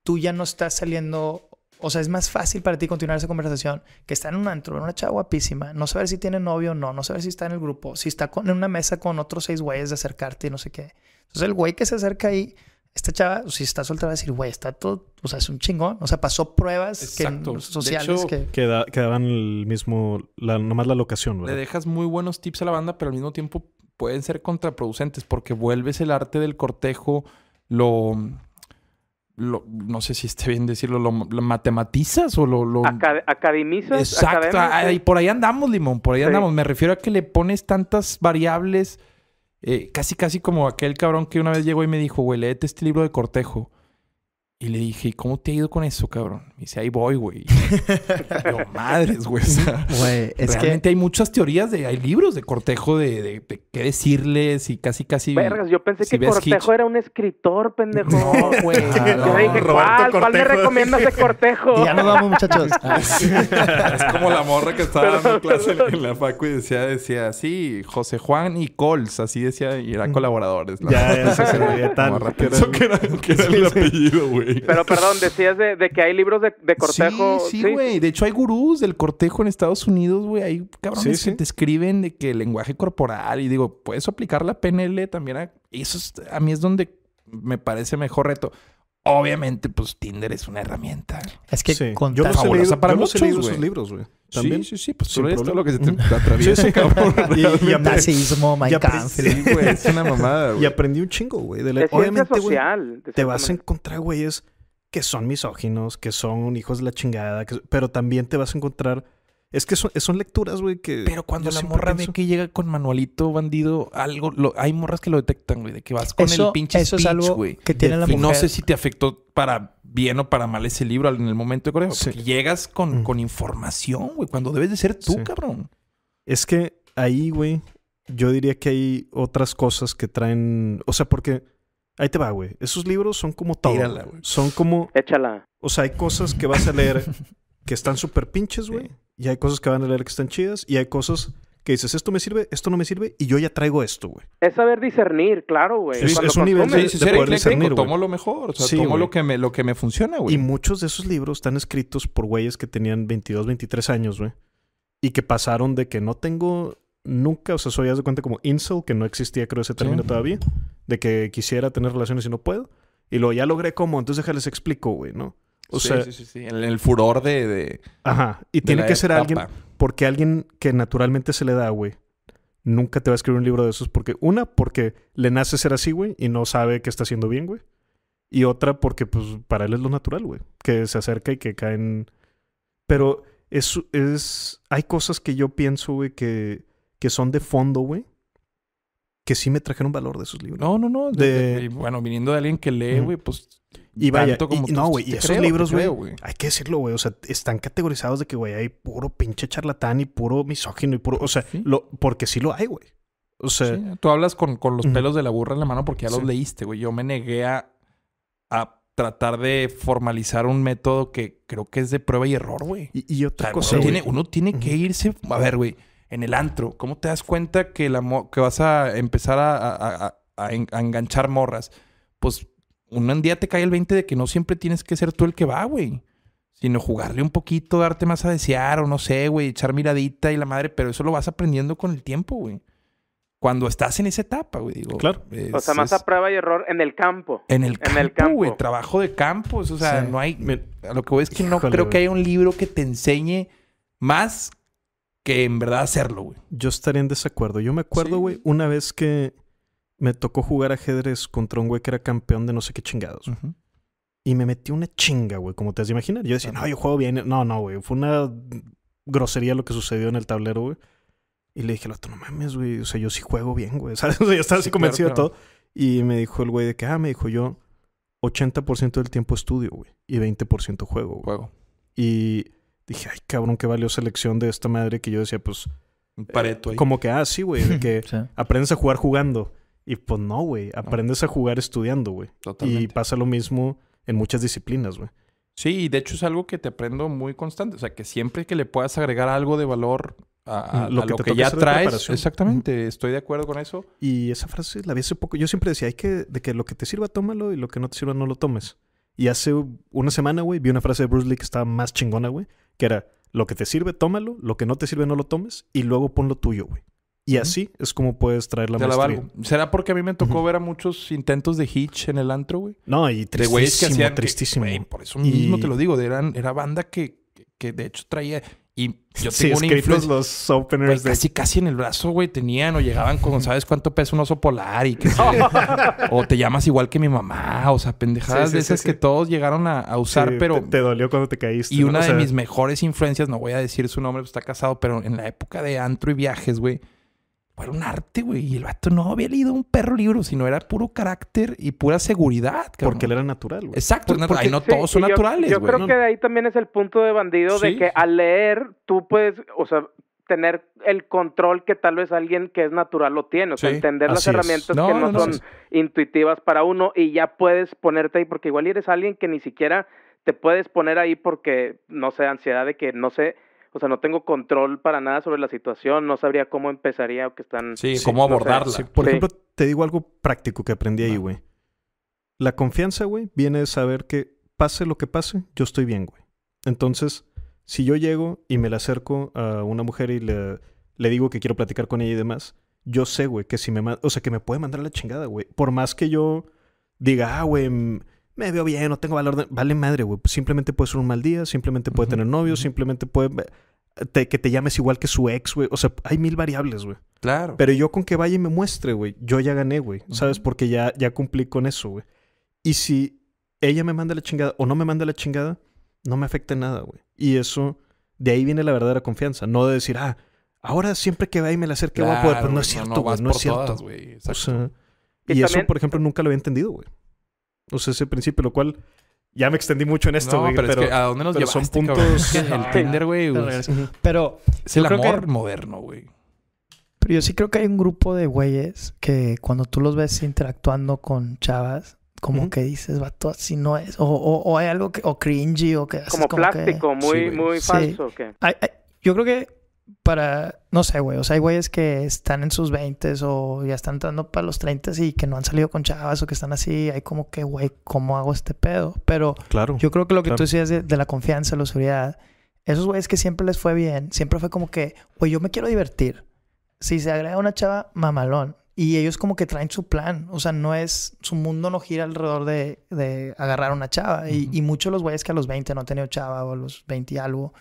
tú ya no estás saliendo. O sea, es más fácil para ti continuar esa conversación que estar en un antro, en una chava guapísima, no saber si tiene novio o no, no saber si está en el grupo, si está en una mesa con otros seis güeyes de acercarte y no sé qué. Entonces, el güey que se acerca ahí, esta chava, si está soltera, va a decir, güey, está todo, o sea, es un chingón. O sea, pasó pruebas Que, sociales de hecho, que... el mismo, la, nomás la locación, ¿verdad? Le dejas muy buenos tips a la banda, pero al mismo tiempo pueden ser contraproducentes porque vuelves el arte del cortejo lo, no sé si esté bien decirlo, lo, matematizas o lo... academizas. Exacto, y por ahí andamos, Limón, por ahí andamos. Me refiero a que le pones tantas variables, eh, casi casi como aquel cabrón que una vez llegó y me dijo, güey, léete este libro de cortejo. Y le dije, ¿y cómo te ha ido con eso, cabrón? Y dice, ahí voy, güey. yo, madres, güey. güey es realmente que... hay muchas teorías hay libros de cortejo de, qué decirles y casi, casi. Vergas, yo pensé que Cortejo era un escritor, pendejo. güey. no. dije, ¿cuál? ¿Cuál le recomiendas de Cortejo? ya nos vamos, muchachos. Ah, es como la morra que estaba dando clase en la facu y decía, decía, sí, José Juan y Cols, así decía, y eran mm. colaboradores. La ya, eso se veía tan. que era, que el apellido, güey. Pero perdón, decías de, que hay libros de, cortejo. Sí, sí, güey. De hecho, hay gurús del cortejo en Estados Unidos, güey. Hay cabrones que te escriben de que el lenguaje corporal. Y digo, puedes aplicar la PNL también. A... Eso a mí es donde me parece mejor reto obviamente, pues Tinder es una herramienta. Es que con yo para muchos, leído esos libros, güey. ¿También? Sí, sí, sí. Pues es todo lo que se te atraviesa, sí, cabrón. y, nazismo, my sí, güey. Es una mamada, güey. Y aprendí un chingo, güey. De Obviamente, güey, te vas a encontrar güeyes que son misóginos, que son hijos de la chingada, pero también te vas a encontrar es que son, lecturas, güey, que. Pero cuando la morra ve que llega con manualito bandido, algo. Lo, hay morras que lo detectan, güey, de que vas con el pinche güey. Que tiene la Y no sé si te afectó para bien o para mal ese libro en el momento de correr. llegas mm. con, información, güey, cuando debes de ser tú, cabrón. Es que ahí, güey, yo diría que hay otras cosas que traen. O sea, porque. Ahí te va, güey. Esos libros son como todo. güey. Son como. Échala. O sea, hay cosas que vas a leer que están súper pinches, güey. Y hay cosas que van a leer que están chidas. Y hay cosas que dices, esto me sirve, esto no me sirve. Y yo ya traigo esto, güey. Es saber discernir, claro, güey. es, un nivel de, poder discernir, Tomo lo mejor. O sea, tomo lo que, me, lo que me funciona, güey. Y muchos de esos libros están escritos por güeyes que tenían 22, 23 años, güey. Y que pasaron de que no tengo nunca, o sea, soy, ya de cuenta, como insul que no existía, creo, ese término todavía. De que quisiera tener relaciones y no puedo. Y lo ya logré como... entonces déjales explico, güey, ¿no? O sea, sí, sí, En el furor de. ajá. Y tiene que ser alguien. Porque alguien que naturalmente se le da, güey. Nunca te va a escribir un libro de esos. Porque, una, porque le nace ser así, güey, y no sabe que está haciendo bien, güey. Y otra, porque, pues, para él es lo natural, güey. Que se acerca y que caen. Pero es. es... Hay cosas que yo pienso, güey, que, que son de fondo, güey que sí me trajeron valor de esos libros. No, no, no. De, bueno, viniendo de alguien que lee, güey, pues. Y tanto como y, no, güey, y esos libros, güey, hay que decirlo, güey, o sea, están categorizados de que, güey, hay puro pinche charlatán y puro misógino y puro, o sea, lo, porque sí lo hay, güey. O sea, tú hablas con, los pelos de la burra en la mano porque ya los leíste, güey. Yo me negué a, a, tratar de formalizar un método que creo que es de prueba y error, güey. Y, otra cosa. Tiene, uno tiene que irse. A ver, güey en el antro. ¿Cómo te das cuenta que, que vas a empezar a, enganchar morras? Pues un día te cae el 20 de que no siempre tienes que ser tú el que va, güey. Sino jugarle un poquito, darte más a desear o no sé, güey, echar miradita y la madre, pero eso lo vas aprendiendo con el tiempo, güey. Cuando estás en esa etapa, güey, digo. Claro. o sea, más a prueba y error en el campo. En el campo, en el campo. güey. Trabajo de campos. O sea, no hay. A lo que voy es que no creo que haya un libro que te enseñe más que en verdad hacerlo, güey. Yo estaría en desacuerdo. Yo me acuerdo, güey, una vez que me tocó jugar ajedrez contra un güey que era campeón de no sé qué chingados. Y me metió una chinga, güey, como te has de imaginar. Yo decía, no, yo juego bien. No, no, güey. Fue una grosería lo que sucedió en el tablero, güey. Y le dije al otro, no mames, güey. O sea, yo sí juego bien, güey. O sea, yo estaba así convencido de todo. Y me dijo el güey de que, ah, me dijo yo, 80% del tiempo estudio, güey. Y 20% juego, güey. Juego. Y dije, ay, cabrón, qué valió selección de esta madre que yo decía, pues. Eh, pareto ahí. Como que, ah, sí, güey, de que aprendes a jugar jugando. Y pues no, güey, aprendes a jugar estudiando, güey. Y pasa lo mismo en muchas disciplinas, güey. Sí, y de hecho es algo que te aprendo muy constante. O sea, que siempre que le puedas agregar algo de valor a, mm, lo, que ya traes. Exactamente, estoy de acuerdo con eso. Y esa frase la vi hace poco. Yo siempre decía, hay que, de que lo que te sirva, tómalo y lo que no te sirva, no lo tomes. Y hace una semana, güey, vi una frase de Bruce Lee que estaba más chingona, güey que era lo que te sirve, tómalo, lo que no te sirve, no lo tomes, y luego pon lo tuyo, güey. Y así es como puedes traer la maestría. ¿Será porque a mí me tocó ver a muchos intentos de Hitch en el antro, güey? No, y tristísimo, tristísimo. por eso mismo te lo digo. Eran, era banda que, que, de hecho traía... Y yo tengo los openers Casi, casi en el brazo, güey, tenían o llegaban con, ¿sabes cuánto pesa un oso polar? Y o te llamas igual que mi mamá. O sea, pendejadas de esas que todos llegaron a, usar, pero... Te, dolió cuando te caíste. Y una de mis mejores influencias, no voy a decir su nombre, pues está casado, pero en la época de antro y viajes, güey fue un arte, güey. Y el vato no había leído un perro libro, sino era puro carácter y pura seguridad. Porque él era natural, Exacto, porque, no todos son naturales, Yo creo que de ahí también es el punto de bandido de que al leer tú puedes, o sea, tener el control que tal vez alguien que es natural lo tiene, o sea, entender las herramientas que no son intuitivas para uno y ya puedes ponerte ahí, porque igual eres alguien que ni siquiera te puedes poner ahí porque, no sé, ansiedad de que no sé o sea, no tengo control para nada sobre la situación, no sabría cómo empezaría o que están... Sí, sí cómo abordarla. por ejemplo, te digo algo práctico que aprendí ahí, güey. La confianza, güey, viene de saber que pase lo que pase, yo estoy bien, güey. Entonces, si yo llego y me le acerco a una mujer y le, le digo que quiero platicar con ella y demás, yo sé, güey, que si me... O sea, que me puede mandar la chingada, güey. Por más que yo diga, ah, güey mm, me veo bien, no tengo valor. De... Vale madre, güey. Pues simplemente puede ser un mal día, simplemente puede tener novio, simplemente puede eh, que te llames igual que su ex, güey. O sea, hay mil variables, güey. Claro. Pero yo con que vaya y me muestre, güey, yo ya gané, güey. ¿Sabes? Porque ya, ya cumplí con eso, güey. Y si ella me manda la chingada o no me manda la chingada, no me afecta nada, güey. Y eso, de ahí viene la verdadera confianza. No de decir, ah, ahora siempre que vaya y me la acerque voy a poder. Pero pues, no es cierto, güey. No, es cierto. o sea, y, eso, por ejemplo, nunca lo había entendido, güey. O sea, ese principio, lo cual ya me extendí mucho en esto, güey. pero, es que, ¿a dónde nos son puntos... el Tinder, güey. Pero... Es el amor moderno, güey. Pero yo sí creo que hay un grupo de güeyes que cuando tú los ves interactuando con chavas, como que dices, vato, así no es. O, o, hay algo que... O cringy o que... Como, como plástico, muy, muy falso. yo creo que para, no sé, güey, o sea, hay güeyes que están en sus 20 o ya están entrando para los 30 y que no han salido con chavas o que están así, hay como que, güey, ¿cómo hago este pedo? Pero claro, yo creo que lo que tú decías de, la confianza, la seguridad, esos güeyes que siempre les fue bien, siempre fue como que, güey, yo me quiero divertir. Si se agrega una chava, mamalón. Y ellos como que traen su plan, o sea, no es, su mundo no gira alrededor de, de agarrar una chava. y, muchos los güeyes que a los 20 no han tenido chava o a los 20 y algo,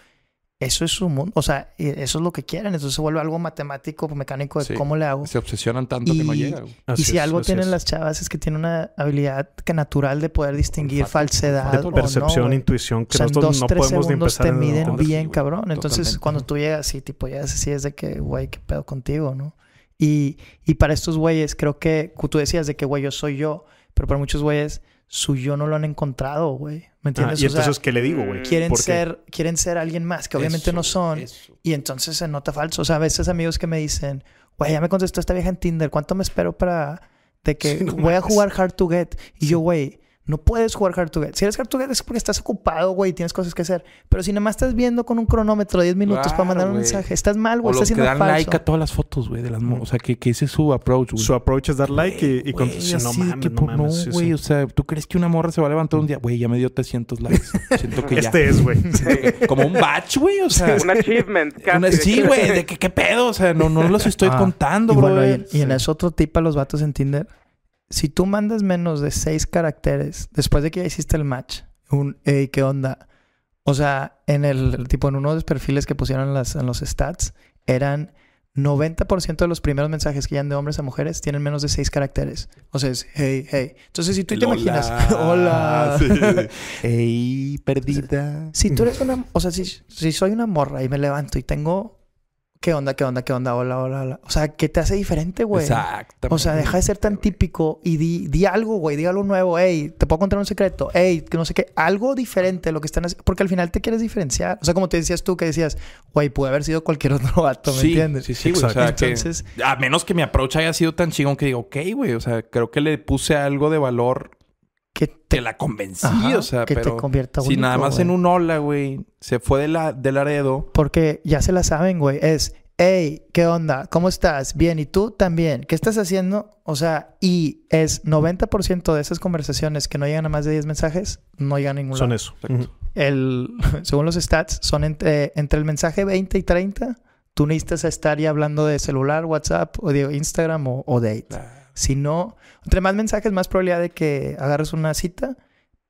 eso es su mundo, o sea, eso es lo que quieren, entonces se vuelve algo matemático, mecánico de cómo le hago. Se obsesionan tanto que no llegan. y si algo tienen las chavas es que tienen una habilidad que natural de poder distinguir falsedad. percepción, intuición, que o sea, dos, tres segundos te miden bien, cabrón. Entonces, cuando tú llegas así, tipo, llegas así, es de que, güey, qué pedo contigo, ¿no? Y, y para estos güeyes, creo que tú decías de que, güey, yo soy yo, pero para muchos güeyes, su yo no lo han encontrado, güey. ¿Me entiendes? y entonces, ¿qué le digo, güey? Quieren ser, quieren ser alguien más, que obviamente no son. Y entonces se nota falso. O sea, a veces amigos que me dicen, güey, ya me contestó esta vieja en Tinder, ¿cuánto me espero para de que voy a jugar Hard to Get? Y yo, güey, no puedes jugar hard to get. Si eres hard to get es porque estás ocupado, güey, y tienes cosas que hacer. Pero si nada más estás viendo con un cronómetro 10 minutos para mandar un mensaje, estás mal, güey. Estás haciendo like a todas las fotos, güey, de las O sea, que, ese es su approach, güey. Su approach es dar like y, y con... no mames, no güey, o sea, ¿tú crees que una morra se va a levantar un día? Güey, ya me dio 300 likes. Siento que ya. Este es, güey. Como un batch, güey, o sea. un achievement. sí, güey, de qué pedo, o sea, no, no los estoy ah, contando, güey. Y, en, eso otro tip a los vatos en Tinder si tú mandas menos de seis caracteres después de que ya hiciste el match, un hey, ¿qué onda? O sea, en el tipo, en uno de los perfiles que pusieron las, en los stats, eran 90% de los primeros mensajes que llegan de hombres a mujeres tienen menos de seis caracteres. O sea, es hey, hey. Entonces, si tú te imaginas, hola, hey, perdida. Si tú eres una, o sea, si, si soy una morra y me levanto y tengo ¿Qué onda? ¿Qué onda? ¿Qué onda? Hola, hola, hola. O sea, ¿qué te hace diferente, güey? Exacto. O sea, deja de ser tan típico y di, algo, güey. Di algo nuevo. Ey, te puedo contar un secreto. Ey, que no sé qué. Algo diferente de lo que están haciendo. Porque al final te quieres diferenciar. O sea, como te decías tú, que decías, güey, pude haber sido cualquier otro vato, ¿me entiendes? Sí, sí, güey. O sea, Entonces, a menos que mi approach haya sido tan chingón que digo, ok, güey. O sea, creo que le puse algo de valor que te, la convencí, o sea, que pero te si nada más en un hola, güey, se fue de la del aredo Porque ya se la saben, güey, es Hey, ¿qué onda? ¿Cómo estás? Bien, ¿y tú también? ¿Qué estás haciendo? O sea, y es 90% de esas conversaciones que no llegan a más de 10 mensajes, no llegan a ningún Son eso. El, según los stats, son entre, eh, entre el mensaje 20 y 30, tú necesitas estar ya hablando de celular, WhatsApp, o de Instagram o, o date. Si no, entre más mensajes, más probabilidad de que agarres una cita.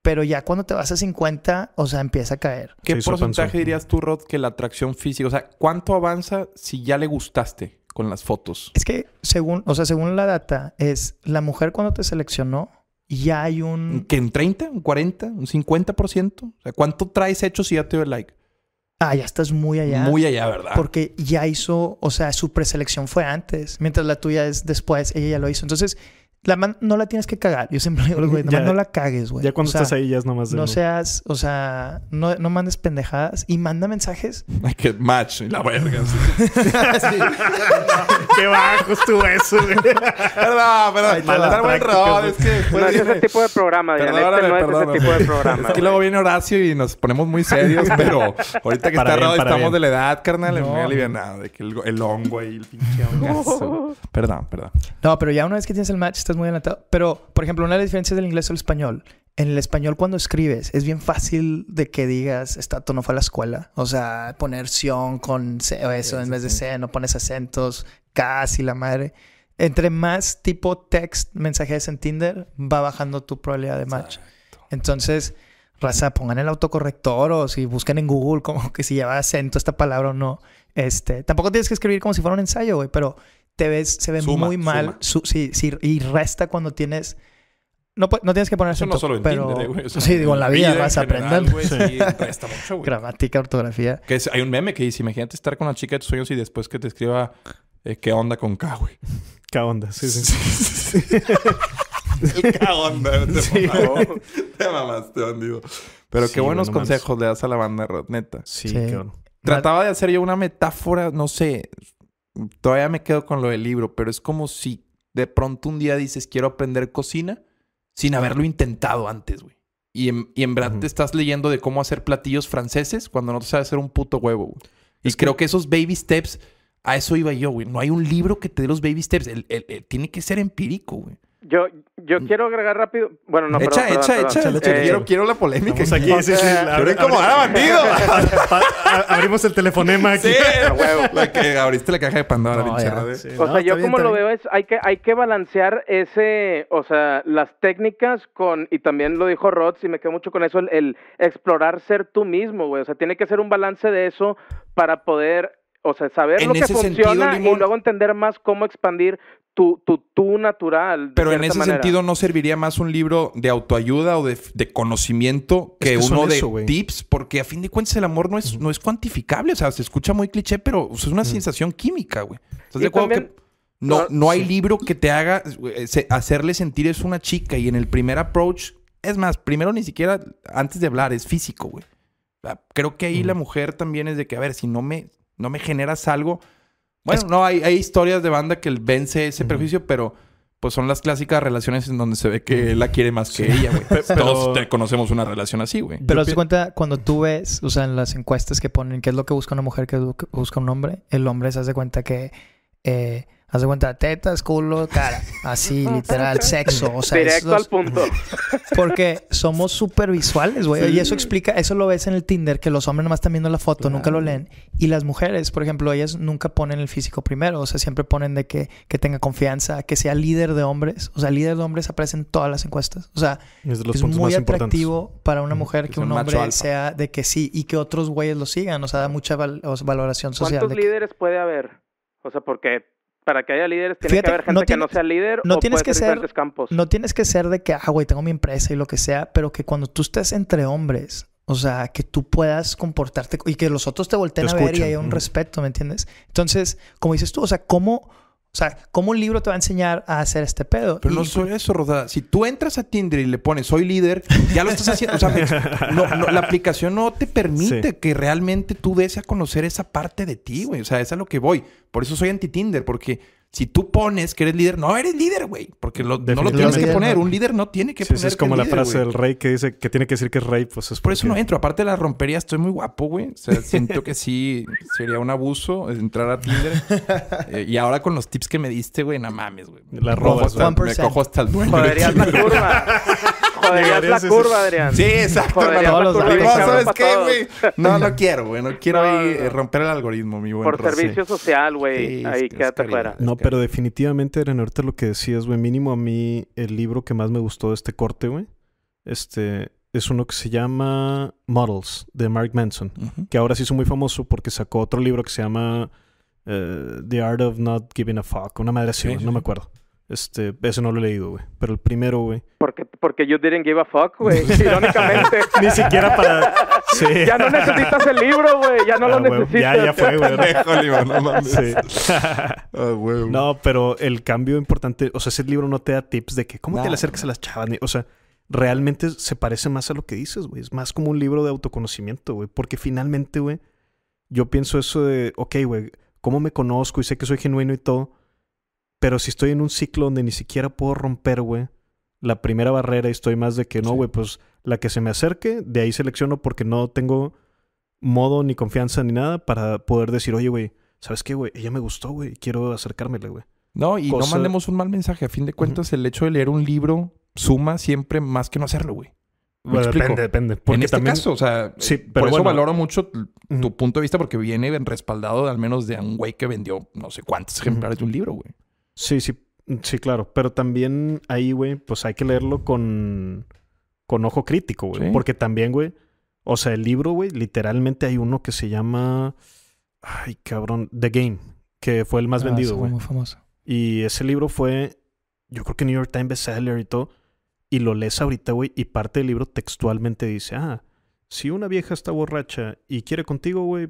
Pero ya cuando te vas a 50, o sea, empieza a caer. ¿Qué porcentaje dirías tú, Rod, que la atracción física? O sea, ¿cuánto avanza si ya le gustaste con las fotos? Es que según, o sea, según la data, es la mujer cuando te seleccionó, ya hay un... ¿Que en 30, un 40, un 50%? O sea, ¿cuánto traes hecho si ya te dio like? Ah, ya estás muy allá. Muy allá, ¿verdad? Porque ya hizo, o sea, su preselección fue antes, mientras la tuya es después, ella ya lo hizo. Entonces, no la tienes que cagar. Yo siempre digo, güey, no la cagues, güey. Ya cuando estás ahí ya es nomás de No seas, o sea, no, no mandes pendejadas y manda mensajes. qué qué match la verga. sí. Qué bajo estuvo eso, güey. Perdón, perdón. Mala buen Es que... No es pues, ese tipo de programa, güey. Este no es ese tipo de programa. Es que luego viene Horacio y nos ponemos muy serios, pero ahorita que está y estamos de la edad, carnal, no. me alivianado. De que el, el hongo y el pinche hongo Perdón, perdón. No, pero ya una vez que tienes el match estás muy adelantado. Pero, por ejemplo, una de las diferencias del inglés al español. En el español, cuando escribes, es bien fácil de que digas, está no fue a la escuela. O sea, poner Sion con C o eso en vez de C, no pones acentos, casi la madre. Entre más tipo text, mensajes en Tinder, va bajando tu probabilidad de match. Entonces, raza, pongan el autocorrector o si buscan en Google como que si lleva acento esta palabra o no. Este, tampoco tienes que escribir como si fuera un ensayo, güey, pero te ves, se ve muy mal. sí, y resta cuando tienes. No, no tienes que poner eso. No solo pero, Sí, digo, en la vida, vas a aprender. Gramática, ortografía. Que hay un meme que dice: Imagínate estar con la chica de tus sueños y después que te escriba eh, qué onda con K, güey. ¿Qué onda? Sí, sí. sí, onda, te, Pero qué buenos consejos le das a la banda, neta. Sí, Trataba de hacer yo una metáfora, no sé, todavía me quedo con lo del libro, pero es como si de pronto un día dices, quiero aprender cocina sin haberlo intentado antes, güey. Y en, y verdad te estás leyendo de cómo hacer platillos franceses cuando no te sabes hacer un puto huevo, güey. Y creo que... esos baby steps, a eso iba yo, güey. No hay un libro que te dé los baby steps. tiene que ser empírico, güey. Yo, yo mm. quiero agregar rápido. Bueno, no, echa, echa, echa, echa quiero, quiero, la polémica. Estamos aquí, ah, bandido. Abrimos el telefonema aquí. La abriste la caja de Pandora, O sea, yo como lo veo es, hay que, hay que balancear ese, o sea, las técnicas con, y también lo dijo Rod, y me quedo mucho con eso, el, explorar ser tú mismo, güey. O sea, tiene que ser un balance de eso para poder o sea, saber lo que funciona y luego entender más cómo expandir tu, natural. Pero en ese sentido, ¿no serviría más un libro de autoayuda o de, conocimiento que, uno de tips? Porque a fin de cuentas el amor no es, no es cuantificable. O sea, se escucha muy cliché, pero es una sensación química, güey. no, no hay libro que te haga hacerle sentir es una chica y en el primer approach, es más, primero ni siquiera antes de hablar, es físico, güey. Ah, creo que ahí la mujer también es de que, a ver, si no me, no me generas algo, bueno, no, hay, historias de banda que vence ese prejuicio, pero pues son las clásicas relaciones en donde se ve que él la quiere más que ella, güey. Todos te conocemos una relación así, güey. Pero haz cuenta, cuando tú ves, o sea, en las encuestas que ponen qué es lo que busca una mujer, que busca un hombre, el hombre se hace cuenta que eh, Haz de cuenta, tetas, culo, cara. Así, literal, sexo. O sea, Directo al punto. Porque somos súper visuales, güey. Y eso explica, eso lo ves en el Tinder, que los hombres nomás están viendo la foto, nunca lo leen. Y las mujeres, por ejemplo, ellas nunca ponen el físico primero. O sea, siempre ponen de que, que tenga confianza, que sea líder de hombres. O sea, líder de hombres aparece en todas las encuestas. O sea, es, muy atractivo para una mm, mujer que, un hombre sea de que sí y que otros güeyes lo sigan. O sea, da mucha valoración social. ¿Cuántos líderes puede haber? O sea, porque para que haya líderes tiene que haber gente que no sea líder no o tienes que ser, campos. No tienes que ser de que, ah, güey, tengo mi empresa y lo que sea, pero que cuando tú estés entre hombres, o sea, que tú puedas comportarte y que los otros te volteen a ver y haya un respeto, ¿me entiendes? Entonces, como dices tú, o sea, ¿cómo o sea, ¿cómo un libro te va a enseñar a hacer este pedo? Pero no soy eso, Rodada. Si tú entras a Tinder y le pones soy líder, ya lo estás haciendo. O sea, la aplicación no te permite que realmente tú desees conocer esa parte de ti, güey. O sea, es a lo que voy. Por eso soy anti-Tinder, porque si tú pones que eres líder, no eres líder, güey, porque lo, no lo tienes que poner. Un líder no tiene que poner. es como la frase del rey que dice que tiene que decir que es rey, pues Por eso no entro. Aparte de la rompería, estoy muy guapo, güey. O sea, siento que sí sería un abuso entrar a Tinder. Eh, y ahora con los tips que me diste, güey, no mames, güey. La robas, me, me cojo hasta el dueño. Joderías la curva. Joderías la curva, Adrián. Sí, exacto. No, curva, no, ¿sabes qué, güey? No, no quiero, güey. No quiero ahí, eh, romper el algoritmo, mi buen Por servicio social, güey. Ahí quédate fuera pero definitivamente, era ahorita lo que decías, güey, mínimo a mí el libro que más me gustó de este corte, güey, este, es uno que se llama Models, de Mark Manson, que ahora sí hizo muy famoso porque sacó otro libro que se llama eh, The Art of Not Giving a Fuck, una madre no me acuerdo. Este, ese no lo he leído, güey, pero el primero, güey porque you didn't give a fuck, güey. Irónicamente. Ni siquiera para. Ya no necesitas el libro, güey. Ya no lo ah, necesitas. Ya, ya fue, güey. no mames. Sí. Ah, No, pero el cambio importante. O sea, ese libro no te da tips de que cómo te le acercas a las chavas. O sea, realmente se parece más a lo que dices, güey. Es más como un libro de autoconocimiento, güey. Porque finalmente, güey, yo pienso eso de, ok, güey, ¿cómo me conozco y sé que soy genuino y todo? Pero si estoy en un ciclo donde ni siquiera puedo romper, güey la primera barrera y estoy más de que no, güey, pues la que se me acerque, de ahí selecciono porque no tengo modo ni confianza ni nada para poder decir, oye, güey, ¿sabes qué, güey? Ella me gustó, güey, quiero acercármele, güey. No, y no mandemos un mal mensaje. A fin de cuentas, el hecho de leer un libro suma siempre más que no hacerlo, güey. depende, depende. en este caso, o sea, sí, eh, pero por eso valoro mucho tu punto de vista porque viene respaldado al menos de un güey que vendió no sé cuántos ejemplares de un libro, güey. Sí, sí, Sí, claro, pero también ahí, güey, pues hay que leerlo con, con ojo crítico, güey. Porque también, güey, o sea, el libro, güey, literalmente hay uno que se llama, ay, cabrón, The Game, que fue el más ah, vendido, güey. Muy famoso. Y ese libro fue, yo creo que New York Times bestseller y todo. Y lo lees ahorita, güey, y parte del libro textualmente dice, ah, si una vieja está borracha y quiere contigo, güey,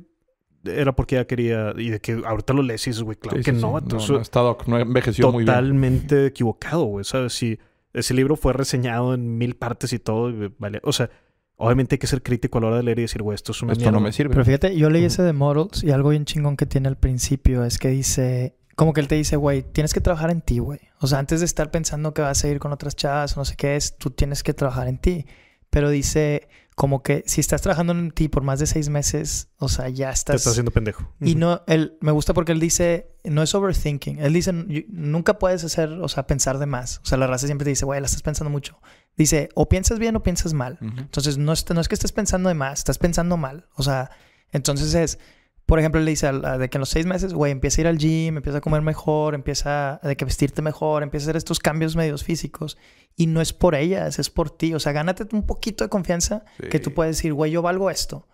era porque ella quería. Y de que ahorita lo lees y dices, güey, claro que no. no, no, está no envejeció muy bien. Totalmente equivocado, güey. ¿Sabes? Si ese libro fue reseñado en mil partes y todo, vale. O sea, obviamente hay que ser crítico a la hora de leer y decir, güey, esto es una Esto no me sirve. Pero fíjate, yo leí ese de Models y algo bien chingón que tiene al principio es que dice. Como que él te dice, güey, tienes que trabajar en ti, güey. O sea, antes de estar pensando que vas a ir con otras chavas o no sé qué es, tú tienes que trabajar en ti. Pero dice, como que si estás trabajando en ti por más de seis meses, o sea, ya estás... Te estás haciendo pendejo. Y no, él, me gusta porque él dice, no es overthinking. Él dice, nunca puedes hacer, o sea, pensar de más. O sea, la raza siempre te dice, güey, la estás pensando mucho. Dice, o piensas bien o piensas mal. Entonces, no, no es que estés pensando de más, estás pensando mal. O sea, entonces es por ejemplo, le dice a la, de que en los seis meses, güey, empieza a ir al gym, empieza a comer mejor, empieza a de que vestirte mejor, empieza a hacer estos cambios medios físicos. Y no es por ellas, es por ti. O sea, gánate un poquito de confianza que tú puedes decir, güey, yo valgo esto.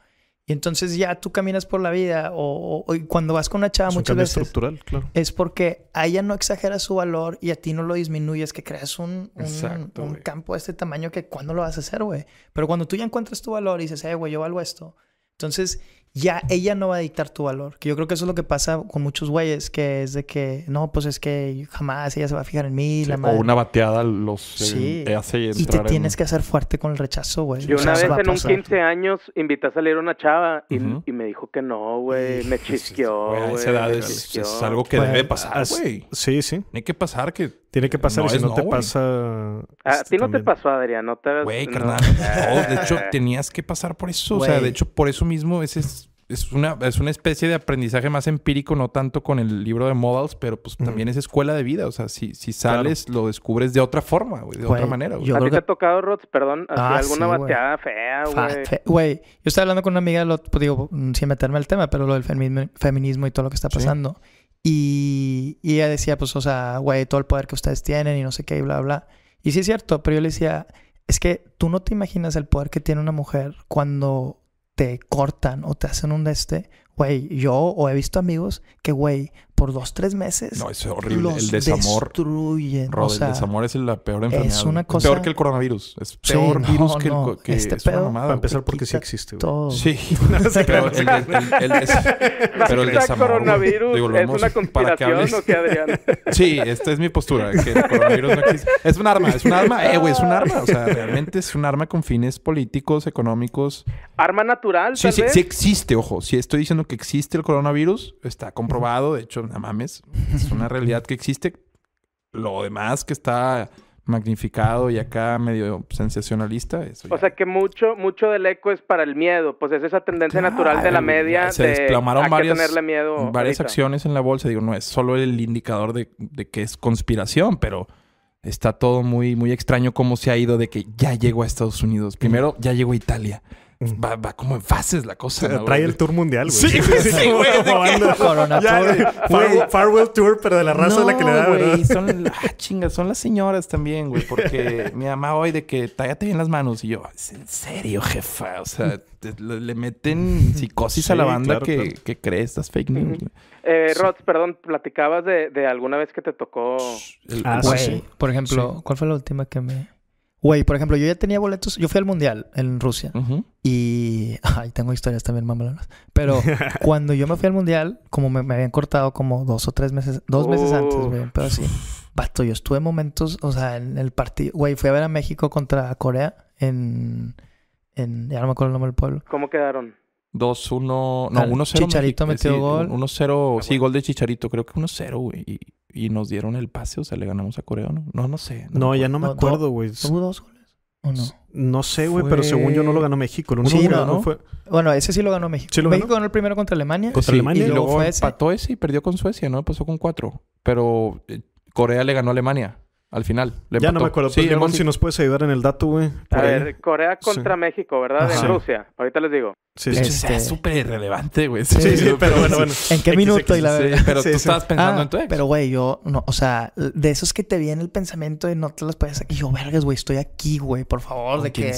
Y entonces ya tú caminas por la vida o, cuando vas con una chava es muchas un es estructural, claro. es porque a ella no exagera su valor y a ti no lo disminuyes, que creas un, un, un campo de este tamaño que cuando lo vas a hacer, güey. Pero cuando tú ya encuentras tu valor y dices, eh, güey, yo valgo esto. Entonces ya ella no va a dictar tu valor. Que yo creo que eso es lo que pasa con muchos güeyes, que es de que, no, pues es que jamás ella se va a fijar en mí. O una bateada los eh, hace Y te tienes que hacer fuerte con el rechazo, güey. Yo una vez en un 15 años invité a salir a una chava y, me dijo que no, güey. Me chisqueó, edad es, algo que debe pues, pasar, güey. Sí, sí. Tiene que pasar que... Tiene que pasar no si no, te pasa... Ah, a este, ti no te pasó, Adrián. No te... Güey, carnal. No. de hecho, tenías que pasar por eso. O sea, de hecho, por eso mismo ese es es una, es una especie de aprendizaje más empírico, no tanto con el libro de models pero pues también es escuela de vida. O sea, si, si sales, lo descubres de otra forma, de otra manera. Yo ¿A que... te ha tocado, Rods, Perdón, ah, alguna bateada fea, güey. güey, yo estaba hablando con una amiga, lo, pues, digo, sin meterme al tema, pero lo del feminismo y todo lo que está pasando. Y, y, ella decía, pues, o sea, güey, todo el poder que ustedes tienen y no sé qué y bla, bla. Y sí es cierto, pero yo le decía, es que tú no te imaginas el poder que tiene una mujer cuando te cortan o te hacen un este, güey, yo o he visto amigos que, güey, por dos, tres meses. No, es horrible. el desamor. Destruyen. el desamor es la peor enfermedad. Es una cosa... Peor que el coronavirus. Es peor virus que, El, que este pedo empezar porque sí existe. Todo. Sí. pero el, el, pero desamor. coronavirus es una conspiración, ¿o qué, Adrián? sí, esta es mi postura. Que el coronavirus no existe. Es un arma. Es un arma. Eh, güey, es un arma. O sea, realmente es un arma con fines políticos, económicos. Arma natural, sí, sí, sí existe, ojo. Si estoy diciendo que existe el coronavirus, está comprobado. De hecho, no mames, es una realidad que existe. Lo demás que está magnificado y acá medio sensacionalista. o sea que mucho, mucho del eco es para el miedo, pues es esa tendencia natural de la media. Se desplomaron varias, acciones en la bolsa. Digo, no es solo el indicador de, que es conspiración, pero está todo muy, muy extraño cómo se ha ido de que ya llegó a Estados Unidos. Primero, ya llegó a Italia va, va como en fases la cosa. trae el tour mundial, güey. Sí, güey, sí, sí, güey. Farewell Tour, pero de la raza a la que le da, güey. Son, ah, chinga, son las señoras también, güey. Porque mi mamá hoy de que tállate bien las manos. Y yo, ah, en serio, jefa. O sea, le, meten psicosis a la banda que, que, cree estas fake news, Eh, Rods, perdón, platicabas de, de, alguna vez que te tocó. El... Ah, güey. Por ejemplo, ¿cuál fue la última que me Güey, por ejemplo, yo ya tenía boletos. Yo fui al mundial en Rusia. Y. Ay, tengo historias también, mamalonas. Pero cuando yo me fui al mundial, como me, habían cortado como dos o tres meses, dos meses antes, güey, pero sí. Bato, yo estuve momentos, o sea, en el partido. Güey, fui a ver a México contra Corea en. en ya no me acuerdo el nombre del pueblo. ¿Cómo quedaron? 2-1. No, 1-0. Chicharito metió gol. 1-0. Ah, sí, gol de Chicharito, creo que 1-0, güey y nos dieron el pase, o sea, le ganamos a Corea, ¿no? No, no sé. No, ya no me acuerdo, güey. ¿Hubo dos goles? ¿O no? No sé, güey, pero según yo no lo ganó México. El uno sí, ¿no? Fue... Bueno, ese sí lo ganó México. México ganó el primero contra Alemania. Contra Alemania. Y, luego, ese. empató ese y perdió con Suecia, ¿no? Pasó con cuatro. Pero eh, Corea le ganó a Alemania. Al final. Le ya no me acuerdo. sí, pues, si nos puedes ayudar en el dato, güey. A ver, Corea contra México, ¿verdad? En Rusia. Ahorita les digo. Sí, sí. Es súper irrelevante, güey. Sí, sí, pero, bueno, bueno. ¿En qué minuto? pero tú estabas pensando en tu ex. Ah, pero, güey, yo... No, o sea, de esos que te viene el pensamiento y no te los puedes... Y yo, vergas, güey, estoy aquí, güey. Por favor, de que...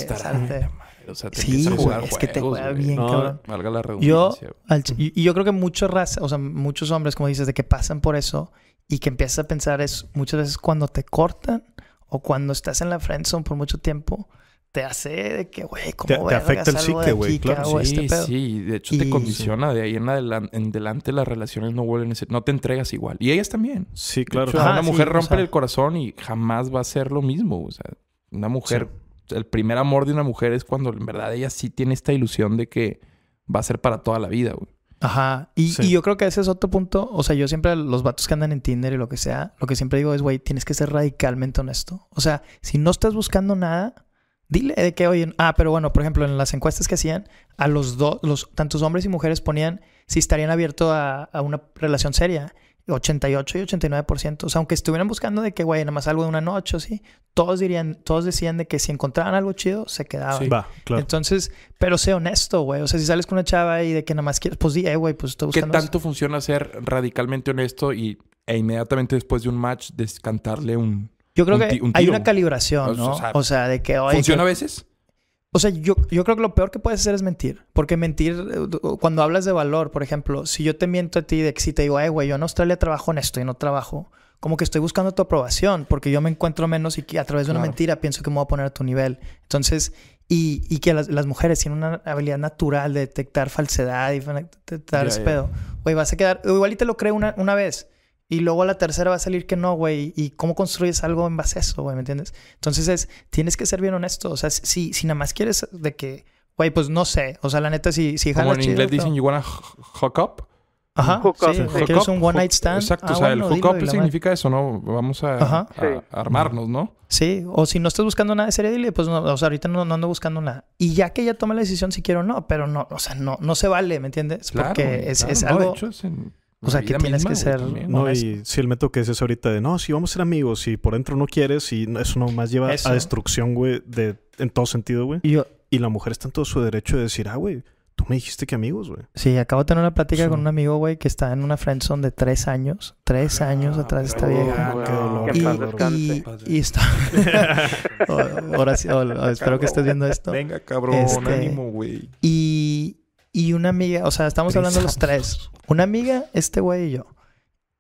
O sí, güey. es que te juega bien, no, cabrón. Valga la redundancia. Yo, y, yo creo que muchos o sea, muchos hombres, como dices, de que pasan por eso y que empiezas a pensar es muchas veces cuando te cortan o cuando estás en la friendzone por mucho tiempo, te hace de que, güey, ¿cómo te, te afecta el psique, güey, claro. Este sí, sí, de hecho te condiciona de ahí en, adelante, en adelante las relaciones no vuelven a no te entregas igual. Y ellas también. Sí, claro. una mujer rompe el corazón y jamás va a ser lo mismo. O sea, una mujer, el primer amor de una mujer es cuando en verdad ella sí tiene esta ilusión de que va a ser para toda la vida, güey. Ajá, y, yo creo que ese es otro punto, o sea, yo siempre los vatos que andan en Tinder y lo que sea, lo que siempre digo es, güey, tienes que ser radicalmente honesto. O sea, si no estás buscando nada, dile de que, oye, ah, pero bueno, por ejemplo, en las encuestas que hacían, a los dos, los, tantos hombres y mujeres ponían si estarían abiertos a una relación seria. 88 y 89%. O sea, aunque estuvieran buscando de que, güey, nada más algo de una noche o sí, todos dirían, todos decían de que si encontraban algo chido, se quedaban. Entonces, pero sé honesto, güey. O sea, si sales con una chava y de que nada más quieres, pues di, eh, güey, pues estoy ¿Qué tanto funciona ser radicalmente honesto y, e inmediatamente después de un match descantarle un. Yo creo que hay una calibración, ¿no? O sea, de que. Oye, ¿Funciona a veces? O sea, yo, yo creo que lo peor que puedes hacer es mentir. Porque mentir, eh, cuando hablas de valor, por ejemplo, si yo te miento a ti de que si te digo, ay, güey, yo en Australia trabajo en esto y no trabajo, como que estoy buscando tu aprobación, porque yo me encuentro menos y que a través de una mentira pienso que me voy a poner a tu nivel. Entonces, y, y que las, mujeres tienen una habilidad natural de detectar falsedad y detectar yeah, pedo. Güey, vas a quedar, igual y te lo creo una, una vez y luego la tercera va a salir que no, güey. ¿Y cómo construyes algo en base a eso, güey? ¿Me entiendes? Entonces es, tienes que ser bien honesto. O sea, si, si nada más quieres de que, güey, pues no sé. O sea, la neta, si, si Como en inglés dicen, you wanna hook up. Ajá, hook Sí, ¿quieres un one night stand. Exacto, ah, o sea, el hook up significa eso, ¿no? Vamos a, armarnos, ¿no? Sí, o si no estás buscando nada de serie, dile, pues no, o sea, ahorita no, no, ando buscando nada. Y ya que ella toma la decisión si quiero o no, pero no, o sea, no, no se vale, ¿me entiendes? Porque es, algo... O sea, que tienes que ser... no, y si el método que es ahorita de, no, si vamos a ser amigos y por dentro no quieres y eso nomás lleva a destrucción, güey, de, en todo sentido, güey. Y, la mujer está en todo su derecho de decir, ah, güey, tú me dijiste que amigos, güey. Sí, acabo de tener una plática con un amigo, güey, que está en una friendzone de tres años. Tres ah, años atrás de esta vieja. Y, y, está... ahora sí, espero que estés viendo esto. Venga, cabrón, este, ánimo, güey. Y y una amiga, o sea, estamos hablando los tres. Una amiga, este güey y yo.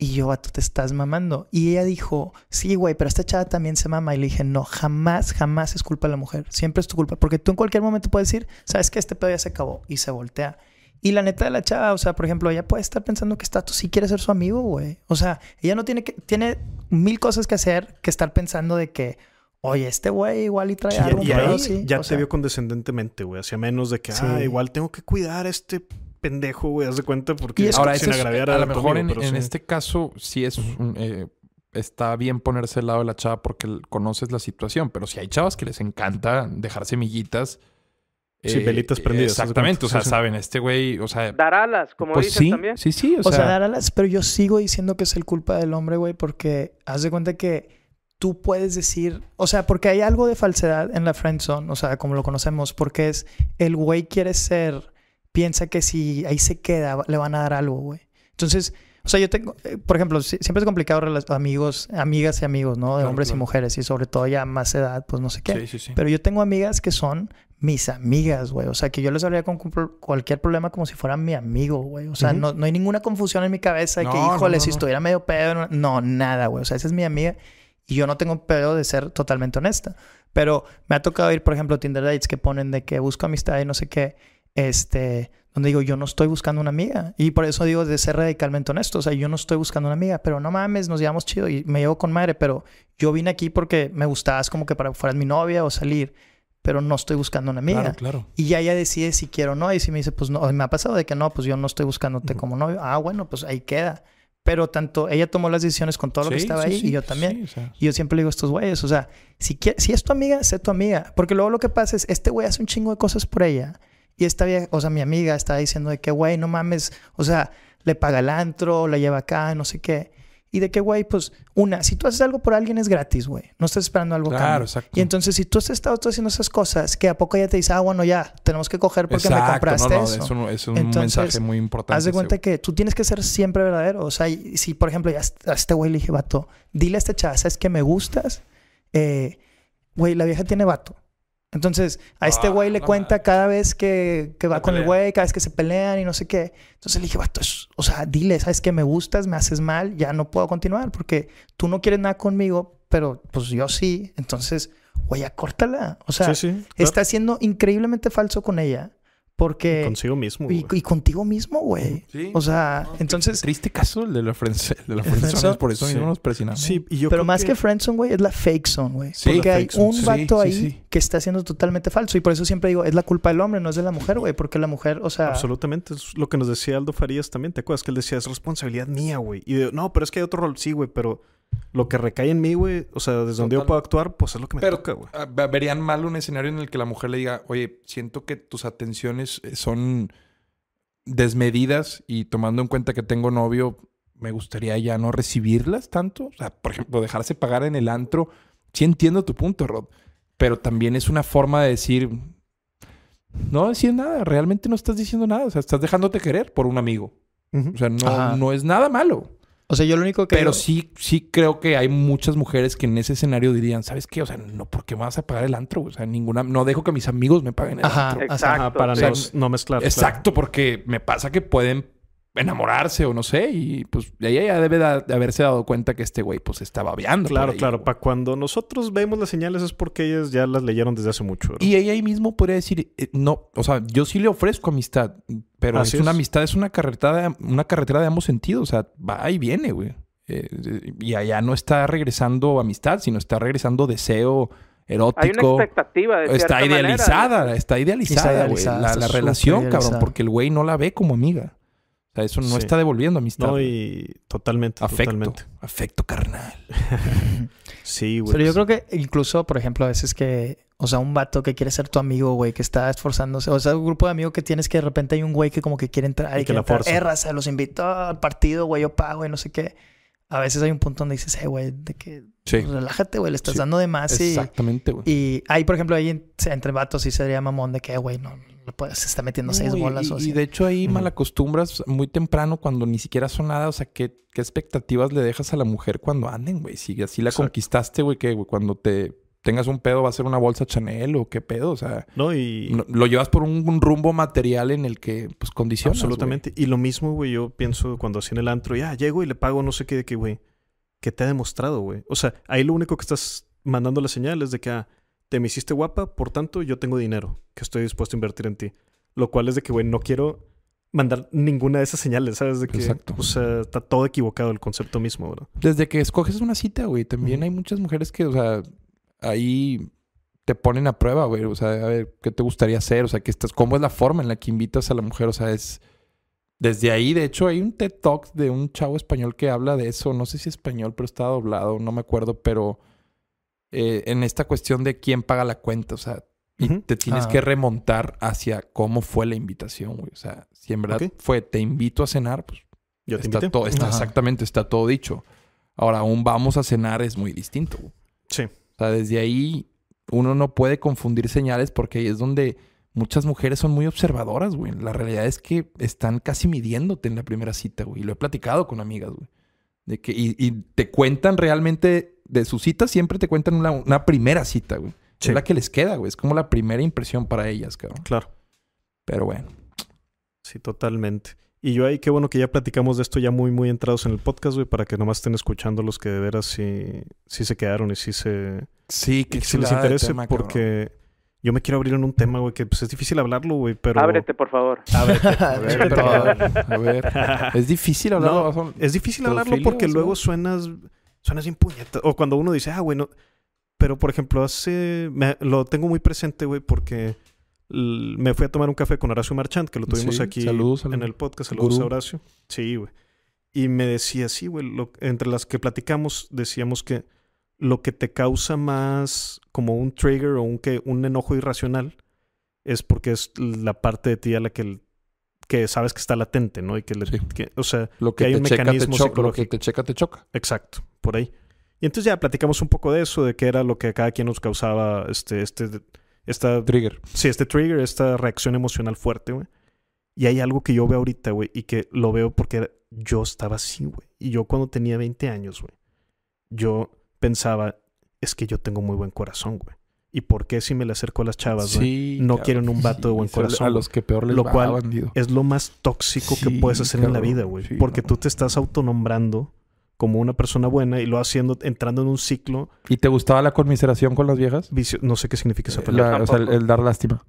Y yo, tú te estás mamando. Y ella dijo, sí, güey, pero esta chava también se mama. Y le dije, no, jamás, jamás es culpa de la mujer. Siempre es tu culpa. Porque tú en cualquier momento puedes decir, sabes que este pedo ya se acabó. Y se voltea. Y la neta de la chava, o sea, por ejemplo, ella puede estar pensando que tú sí quiere ser su amigo, güey. O sea, ella no tiene que, tiene mil cosas que hacer que estar pensando de que, Oye, este güey igual y trae algo. Y ahí ya se vio condescendentemente, güey. Hacia menos de que, ah, igual tengo que cuidar a este pendejo, güey. Haz de cuenta porque ahora es, a, lo mejor en, este caso sí es... Eh, está bien ponerse al lado de la chava porque conoces la situación, pero si hay chavas que les encanta dejar semillitas. Sí, eh, velitas prendidas. Exactamente, o sea, saben, este güey, o sea. Dar alas, como pues dicen también. Sí, sí, o, sea. dar alas, pero yo sigo diciendo que es el culpa del hombre, güey, porque haz de cuenta que tú puedes decir, o sea, porque hay algo de falsedad en la friend zone, o sea, como lo conocemos, porque es el güey quiere ser, piensa que si ahí se queda le van a dar algo, güey. Entonces, o sea, yo tengo, eh, por ejemplo, siempre es complicado amigos, amigas y amigos, ¿no? De hombres y mujeres y sobre todo ya más edad, pues no sé qué. Sí, sí, sí. Pero yo tengo amigas que son mis amigas, güey. O sea, que yo les hablaría con cualquier problema como si fueran mi amigo, güey. O sea, no, no, hay ninguna confusión en mi cabeza de que, híjole, si estuviera medio pedo. No, nada, güey. O sea, esa es mi amiga. Y yo no tengo pedo de ser totalmente honesta. Pero me ha tocado ir, por ejemplo, Tinder Dates que ponen de que busco amistad y no sé qué. Este, donde digo, yo no estoy buscando una amiga. Y por eso digo de ser radicalmente honesto. O sea, yo no estoy buscando una amiga, pero no mames, nos llevamos chido y me llevo con madre. Pero yo vine aquí porque me gustabas como que para fueras mi novia o salir pero no estoy buscando una amiga. Claro, claro. Y ya ella decide si quiero o no. Y si me dice, pues no, me ha pasado de que no, pues yo no estoy buscándote como novio. Ah, bueno, pues ahí queda. Pero tanto ella tomó las decisiones con todo lo que estaba ahí y yo también. y yo siempre le digo a estos güeyes, o sea, si, si es tu amiga, sé tu amiga. Porque luego lo que pasa es, este güey hace un chingo de cosas por ella. Y esta vieja, o sea, mi amiga estaba diciendo de que, güey, no mames, o sea, le paga el antro, la lleva acá, no sé qué. Y de qué güey, pues, una, si tú haces algo por alguien es gratis, güey. No estás esperando algo Claro, Y entonces, si tú has estado tú haciendo esas cosas, que a poco ya te dice, ah, bueno, ya, tenemos que coger porque me compraste no, no, eso. es un mensaje muy importante. Haz de cuenta que tú tienes que ser siempre verdadero. O sea, si, por ejemplo, ya a este güey le dije, vato, dile a esta chava, ¿sabes que me gustas? Eh, güey, la vieja tiene vato. Entonces, a este ah, güey le cuenta cada vez que, va con el güey, cada vez que se pelean y no sé qué. Entonces le dije, o sea, dile, sabes que me gustas, me haces mal, ya no puedo continuar porque tú no quieres nada conmigo, pero pues yo sí. Entonces, güey, acórtala. O sea, está siendo increíblemente falso con ella porque. Consigo mismo. Y, y contigo mismo, güey. O sea, entonces. Triste caso el de la, friends, de Por eso mismo nos presionamos. Sí, Pero más que, que güey, es la fake zone, güey. Sí, porque hay un vato ahí que está siendo totalmente falso. Y por eso siempre digo, es la culpa del hombre, no es de la mujer, güey. Porque la mujer, o sea. Absolutamente. Es lo que nos decía Aldo Farías también. ¿Te acuerdas que él decía, es responsabilidad mía, güey? Y digo no, pero es que hay otro rol. Sí, güey, pero lo que recae en mí, güey, o sea, desde donde yo puedo actuar, pues es lo que me Pero, toca, güey. Ah, verían mal un escenario en el que la mujer le diga, oye, siento que tus atenciones eh, son desmedidas y tomando en cuenta que tengo novio, me gustaría ya no recibirlas tanto. O sea, por ejemplo, dejarse pagar en el antro. Sí entiendo tu punto, Rod, pero también es una forma de decir, no decir nada, realmente no estás diciendo nada, o sea, estás dejándote querer por un amigo. O sea, no es nada malo. O sea, yo lo único que. Pero sí, sí creo que hay muchas mujeres que en ese escenario dirían, ¿sabes qué? O sea, no, porque me vas a pagar el antro? O sea, ninguna. No dejo que mis amigos me paguen el Ajá, Exacto. para no, mezclar. Exacto, porque me pasa que pueden enamorarse o no sé. Y pues ella ya debe de haberse dado cuenta que este güey pues estaba babeando. Claro, claro. Para cuando nosotros vemos las señales es porque ellas ya las leyeron desde hace mucho. Y ella ahí mismo podría decir, eh, no, o sea, yo sí le ofrezco amistad, pero es, una amistad, es una carretera, una carretera de ambos sentidos. O sea, va y viene, güey. Eh, eh, y allá no está regresando amistad, sino está regresando deseo erótico. expectativa está, idealizada, está idealizada, La, la relación, cabrón, porque el güey no la ve como amiga. O sea, eso no está devolviendo amistad. No, y totalmente. Afecto. Totalmente. Afecto carnal. sí, güey. Pero yo pues creo que incluso, por ejemplo, a veces que. O sea, un vato que quiere ser tu amigo, güey, que está esforzándose. O sea, un grupo de amigos que tienes que de repente hay un güey que como que quiere entrar y, que la forza. se los invito al partido, güey, yo pago y no sé qué. A veces hay un punto donde dices, eh, güey, de que pues, relájate, güey. Le estás dando de más. Exactamente, güey. Y ahí, por ejemplo, ahí entre vatos sí sería mamón de que, güey, no, se está metiendo seis bolas. Y, o de hecho ahí malacostumbras muy temprano cuando ni siquiera son nada. O sea, ¿qué, expectativas le dejas a la mujer cuando anden, güey? Si así la conquistaste, güey, que cuando te tengas un pedo va a ser una bolsa Chanel o qué pedo, o sea, no y lo, llevas por un, rumbo material en el que pues condicionas. Absolutamente. Y lo mismo, güey, yo pienso cuando así en el antro, ya llego y le pago no sé qué de qué, güey que te ha demostrado, güey. O sea, ahí lo único que estás mandando la señal es de que ah, te me hiciste guapa, por tanto yo tengo dinero que estoy dispuesto a invertir en ti. Lo cual es de que, güey, no quiero mandar ninguna de esas señales, ¿sabes? De que, Exacto. O sea, está todo equivocado el concepto mismo, ¿verdad? Desde que escoges una cita, güey, también hay muchas mujeres que, o sea, ahí te ponen a prueba, güey. O sea, a ver, ¿qué te gustaría hacer? O sea, que estás, ¿cómo es la forma en la que invitas a la mujer? O sea, es desde ahí, de hecho, hay un TED Talk de un chavo español que habla de eso. No sé si español, pero está doblado, no me acuerdo, pero eh, en esta cuestión de quién paga la cuenta, o sea, te tienes que ah. remontar hacia cómo fue la invitación, güey. O sea, si en verdad fue te invito a cenar, pues Yo está todo, está exactamente, está todo dicho. Ahora, un vamos a cenar es muy distinto. Sí. O sea, desde ahí uno no puede confundir señales porque ahí es donde muchas mujeres son muy observadoras, güey. La realidad es que están casi midiéndote en la primera cita, güey. Lo he platicado con amigas, güey. De que, y, te cuentan realmente de su cita, siempre te cuentan una, primera cita, güey. Es la que les queda, güey. Es como la primera impresión para ellas, cabrón. Claro. Pero bueno. Sí, totalmente. Y yo ahí, qué bueno que ya platicamos de esto ya muy, muy entrados en el podcast, güey, para que nomás estén escuchando los que de veras sí, sí se quedaron y sí se... Sí, que, les interese, porque yo me quiero abrir en un tema, güey, que pues, es difícil hablarlo, güey, pero... Ábrete, por favor. Ábrete. a, ver, a ver, Es difícil hablarlo. es difícil hablarlo porque luego suenas... Suenas bien O cuando uno dice, ah, güey, no... Pero, por ejemplo, hace... lo tengo muy presente, güey, porque... Me fui a tomar un café con Horacio Marchand, que lo tuvimos aquí en el podcast. Saludos a Horacio. Sí, güey. Y me decía, sí, güey, entre las que platicamos, decíamos que lo que te causa más como un trigger o un, que, un enojo irracional es porque es la parte de ti a la que, que sabes que está latente, ¿no? Y que, que o sea, que, hay un mecanismo psicológico. Lo que te checa, te choca. Exacto, por ahí. Y entonces ya platicamos un poco de eso, de qué era lo que a cada quien nos causaba este, este, esta... Trigger. Sí, este trigger, esta reacción emocional fuerte, güey. Y hay algo que yo veo ahorita, güey, y que lo veo porque yo estaba así, güey. Y yo cuando tenía 20 años, güey, yo pensaba, es que yo tengo muy buen corazón, güey. ¿Y por qué si me le acerco a las chavas, güey? No quieren un vato de buen corazón. A los que peor les Lo cual es lo más tóxico que puedes hacer en la vida, güey. porque tú te estás autonombrando como una persona buena y lo haciendo, entrando en un ciclo. ¿Y te gustaba la conmiseración con las viejas? no sé qué significa esa eh, o sea, el, dar lástima.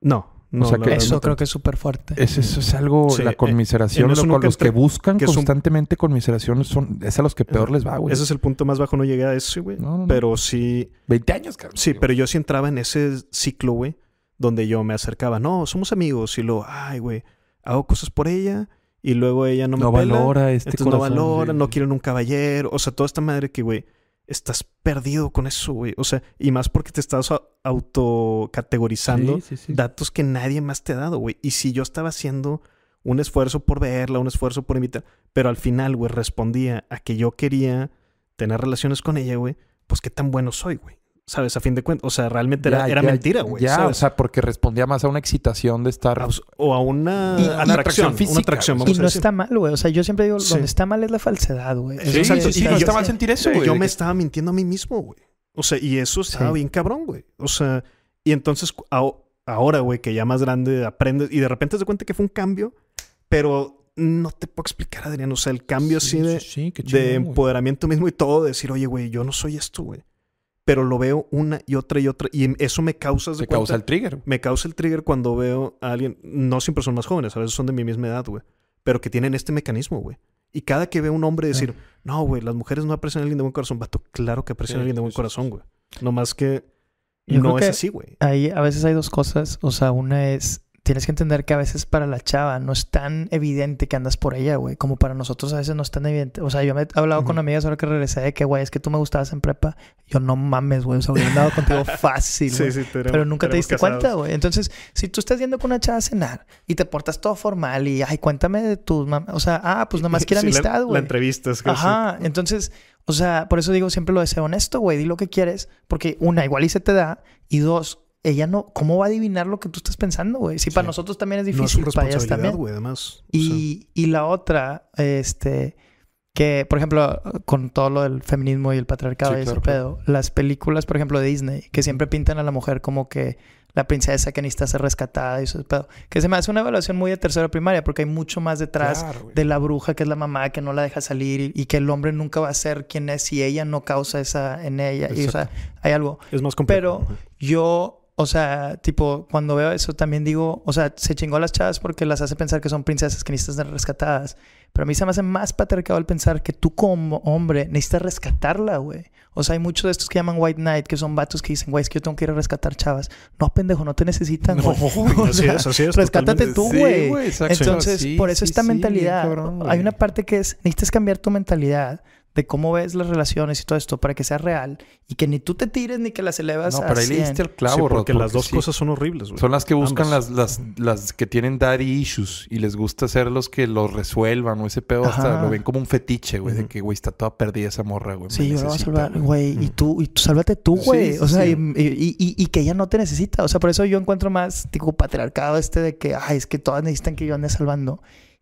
No eso creo que es súper fuerte. eso es algo, la eh, conmiseración, con los que buscan constantemente conmiseración son, es a los que peor les va, güey. Ese es el punto más bajo, no llegué a eso, güey. pero sí. 20 años, cabrón. Sí, pero yo sí entraba en ese ciclo, güey, donde yo me acercaba, no, somos amigos, y luego, ay, güey, hago cosas por ella, y luego ella no me valora este corazón, No valora, no quieren un caballero, o sea, toda esta madre que, güey estás perdido con eso, güey. O sea, y más porque te estás autocategorizando datos que nadie más te ha dado, güey. Y si yo estaba haciendo un esfuerzo por verla, un esfuerzo por invitar, pero al final, güey, respondía a que yo quería tener relaciones con ella, güey, pues qué tan bueno soy, güey. ¿sabes? A fin de cuentas, o sea, realmente era, mentira, güey. Ya, o sea, porque respondía más a una excitación de estar... O a una, atracción, no está mal, güey. O sea, yo siempre digo, lo donde está mal es la falsedad, güey. Sí, Sí, no está mal sentir eso, güey. Yo me estaba mintiendo a mí mismo, güey. O sea, y eso estaba bien cabrón, güey. O sea, y entonces ahora, güey, que ya más grande aprendes y de repente te das cuenta que fue un cambio, pero no te puedo explicar, Adrián. O sea, el cambio así de, empoderamiento mismo y todo, de decir, oye, güey, yo no soy esto, güey pero lo veo una y otra y otra. Y eso me causa. me causa el trigger? Me causa el trigger cuando veo a alguien. No siempre son más jóvenes, a veces son de mi misma edad, güey. Pero que tienen este mecanismo, güey. Y cada que veo a un hombre ah. decir, no, güey, las mujeres no aprecian a alguien de buen corazón, vato, claro que aprecian a alguien de buen corazón, güey. No más que. no es así, güey. Ahí a veces hay dos cosas. O sea, una es tienes que entender que a veces para la chava no es tan evidente que andas por ella, güey, como para nosotros a veces no es tan evidente. O sea, yo me he hablado con amigas ahora que regresé de que, güey, es que tú me gustabas en prepa. Yo no mames, güey, o sea, hubiera andado contigo fácil, Sí, sí, pero, pero nunca te diste cuenta, güey. Entonces, si tú estás yendo con una chava a cenar y te portas todo formal y, ay, cuéntame de tus mamás, o sea, ah, pues nomás quiero amistad, güey. La, entrevistas, Ajá, entonces, o sea, por eso digo siempre lo de ser honesto, güey, di lo que quieres, porque una, igual y se te da, y dos, ella no, ¿cómo va a adivinar lo que tú estás pensando, güey? Si para nosotros también es difícil, para ellas también. además. Y, y la otra, este, que, por ejemplo, con todo lo del feminismo y el patriarcado y las películas, por ejemplo, de Disney, que siempre pintan a la mujer como que la princesa que necesita ser rescatada y ese pedo, que se me hace una evaluación muy de tercera primaria, porque hay mucho más detrás de la bruja que es la mamá que no la deja salir y, que el hombre nunca va a ser quien es si ella no causa esa en ella. Y, o sea, hay algo. Es más complejo. Pero yo o sea, tipo, cuando veo eso también digo, o sea, se chingó a las chavas porque las hace pensar que son princesas que necesitan ser rescatadas. Pero a mí se me hace más patriarcado el pensar que tú como hombre necesitas rescatarla, güey. O sea, hay muchos de estos que llaman White Knight, que son vatos que dicen, güey, es que yo tengo que ir a rescatar chavas. No, pendejo, no te necesitan. No, güey. así es, así es. Rescátate tú, güey. Sí, Entonces, por eso esta mentalidad. hay una parte que es, necesitas cambiar tu mentalidad de cómo ves las relaciones y todo esto para que sea real y que ni tú te tires ni que las elevas no, pero ahí le diste el clavo, porque, las dos cosas son horribles. Güey. Son las que buscan las, las, las, que tienen daddy issues y les gusta ser los que los resuelvan o ese pedo hasta lo ven como un fetiche, güey, de que, güey, está toda perdida esa morra, güey. Sí, yo lo voy a salvar, güey. Y tú, y tú, sálvate tú, güey. o sea, y, y, que ella no te necesita. O sea, por eso yo encuentro más, tipo, patriarcado este de que, ay, es que todas necesitan que yo ande salvando.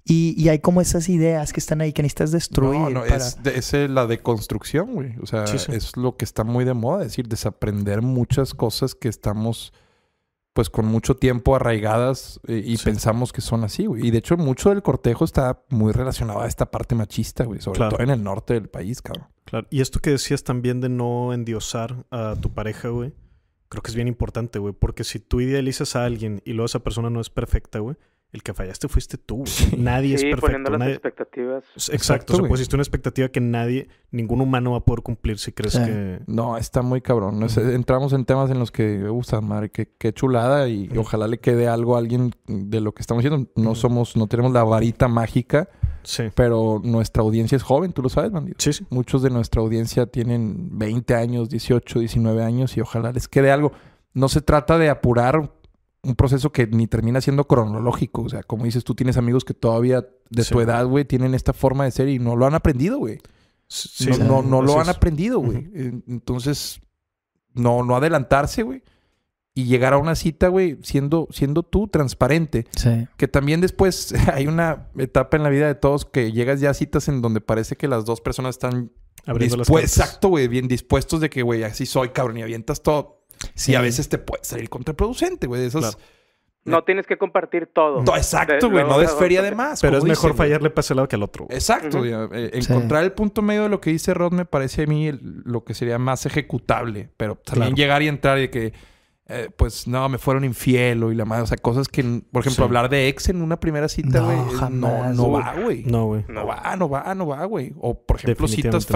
Y, hay como esas ideas que están ahí que necesitas destruir. No, no, es, eh, la deconstrucción, güey. O sea, es lo que está muy de moda, es decir, desaprender muchas cosas que estamos, pues, con mucho tiempo arraigadas eh, y pensamos que son así, güey. Y de hecho, mucho del cortejo está muy relacionado a esta parte machista, güey, sobre todo en el norte del país, cabrón. Claro. Y esto que decías también de no endiosar a tu pareja, güey, creo que es bien importante, güey, porque si tú idealizas a alguien y luego esa persona no es perfecta, güey el que fallaste fuiste tú. Nadie es perfecto. poniendo las expectativas. Exacto, Se pues, pusiste una expectativa que nadie, ningún humano va a poder cumplir si crees que... No, está muy cabrón. entramos en temas en los que, me gusta, madre, qué, chulada y, ojalá le quede algo a alguien de lo que estamos haciendo. No somos, no tenemos la varita mágica, Sí. pero nuestra audiencia es joven, tú lo sabes, bandido. Sí, sí. Muchos de nuestra audiencia tienen 20 años, 18, 19 años y ojalá les quede algo. No se trata de apurar un proceso que ni termina siendo cronológico. O sea, como dices, tú tienes amigos que todavía de tu edad, güey, tienen esta forma de ser y no lo han aprendido, güey. no, no, lo han aprendido, güey. Entonces, no, no adelantarse, güey. Y llegar a una cita, güey, siendo, siendo tú transparente. Sí. Que también después hay una etapa en la vida de todos que llegas ya a citas en donde parece que las dos personas están Abriendo las Exacto, güey. Bien dispuestos de que, güey, así soy, cabrón. Y avientas todo Sí, a veces te puede salir contraproducente, güey. esas. Eh, no tienes que compartir todo. exacto, güey. no feria de más. Pero es mejor fallarle para ese lado que al otro. Exacto. Eh, encontrar el punto medio de lo que dice Rod me parece a mí lo que sería más ejecutable. Pero pues, también llegar y entrar y que, eh, pues no, me fueron infiel y la madre. O sea, cosas que, por ejemplo, hablar de ex en una primera cita, güey. no, no va, güey. No, güey. No va, no va, no va, güey. O, por ejemplo, citas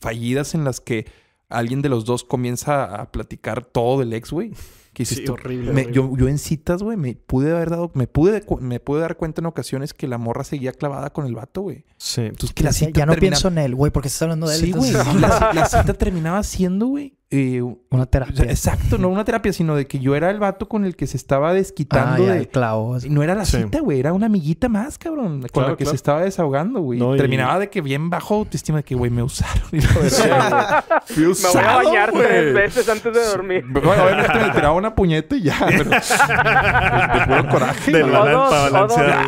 fallidas en las que alguien de los dos comienza a platicar todo del ex, güey. Que hiciste, horrible, Yo, en citas, güey, me pude haber dado, me pude, me pude dar cuenta en ocasiones que la morra seguía clavada con el vato, güey. Sí. Entonces que la cita ya no pienso en él, güey, porque estás hablando de él. Sí, güey. la, cita terminaba siendo, güey, una terapia. Exacto, no una terapia, sino de que yo era el vato con el que se estaba desquitando. Ah, de No era la cita, güey, era una amiguita más, cabrón, con la que se estaba desahogando, güey. Terminaba de que bien bajo autoestima, de que, güey, me usaron. Y lo Me voy a bañar tres veces antes de dormir. obviamente me tiraba una puñeta y ya, pero. de puro coraje. De la para balancear.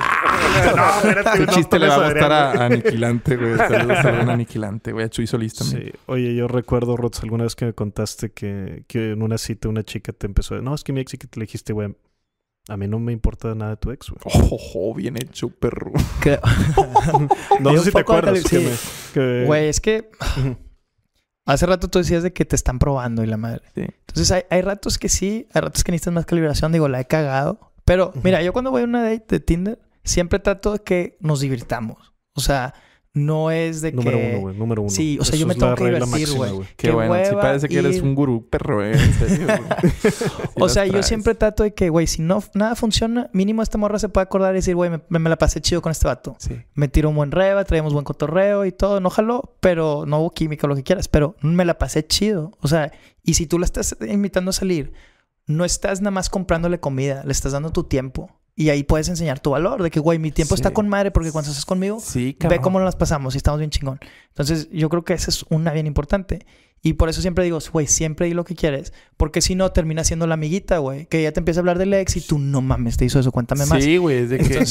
No, chiste le va a gustar a, Aniquilante, güey. a Aniquilante, güey. A Chuy Solís Sí. Oye, yo recuerdo, Rots, alguna vez que me contaste que, en una cita una chica te empezó a... No, es que mi ex y que te dijiste, güey, a mí no me importa nada de tu ex, güey. Ojo, oh, oh, oh, bien hecho, perro. no sé si te acuerdas. Güey, es que... Hace rato tú decías de que te están probando y la madre. Entonces hay, hay, ratos que sí, hay ratos que necesitas más calibración. Digo, la he cagado. Pero mira, yo cuando voy a una date de Tinder, siempre trato de que nos divirtamos. O sea, no es de que... Número uno, güey. Número uno. Sí, o sea, yo me tengo que divertir, güey. Qué, bueno. si parece que eres un gurú, perro, ¿eh? o sea, yo siempre trato de que, güey, si no, nada funciona, mínimo esta morra se puede acordar y decir, güey, me, la pasé chido con este vato. Sí. Me tiro un buen reba, traemos buen cotorreo y todo. No pero no hubo química lo que quieras. Pero me la pasé chido. O sea, y si tú la estás invitando a salir, no estás nada más comprándole comida. Le estás dando tu tiempo y ahí puedes enseñar tu valor, de que, güey, mi tiempo está con madre porque cuando estás conmigo, ve cómo las pasamos y estamos bien chingón. Entonces, yo creo que esa es una bien importante. Y por eso siempre digo, güey, siempre di lo que quieres. Porque si no, termina siendo la amiguita, güey. Que ya te empieza a hablar del ex y tú, no mames, te hizo eso, cuéntame más. Sí, güey. que,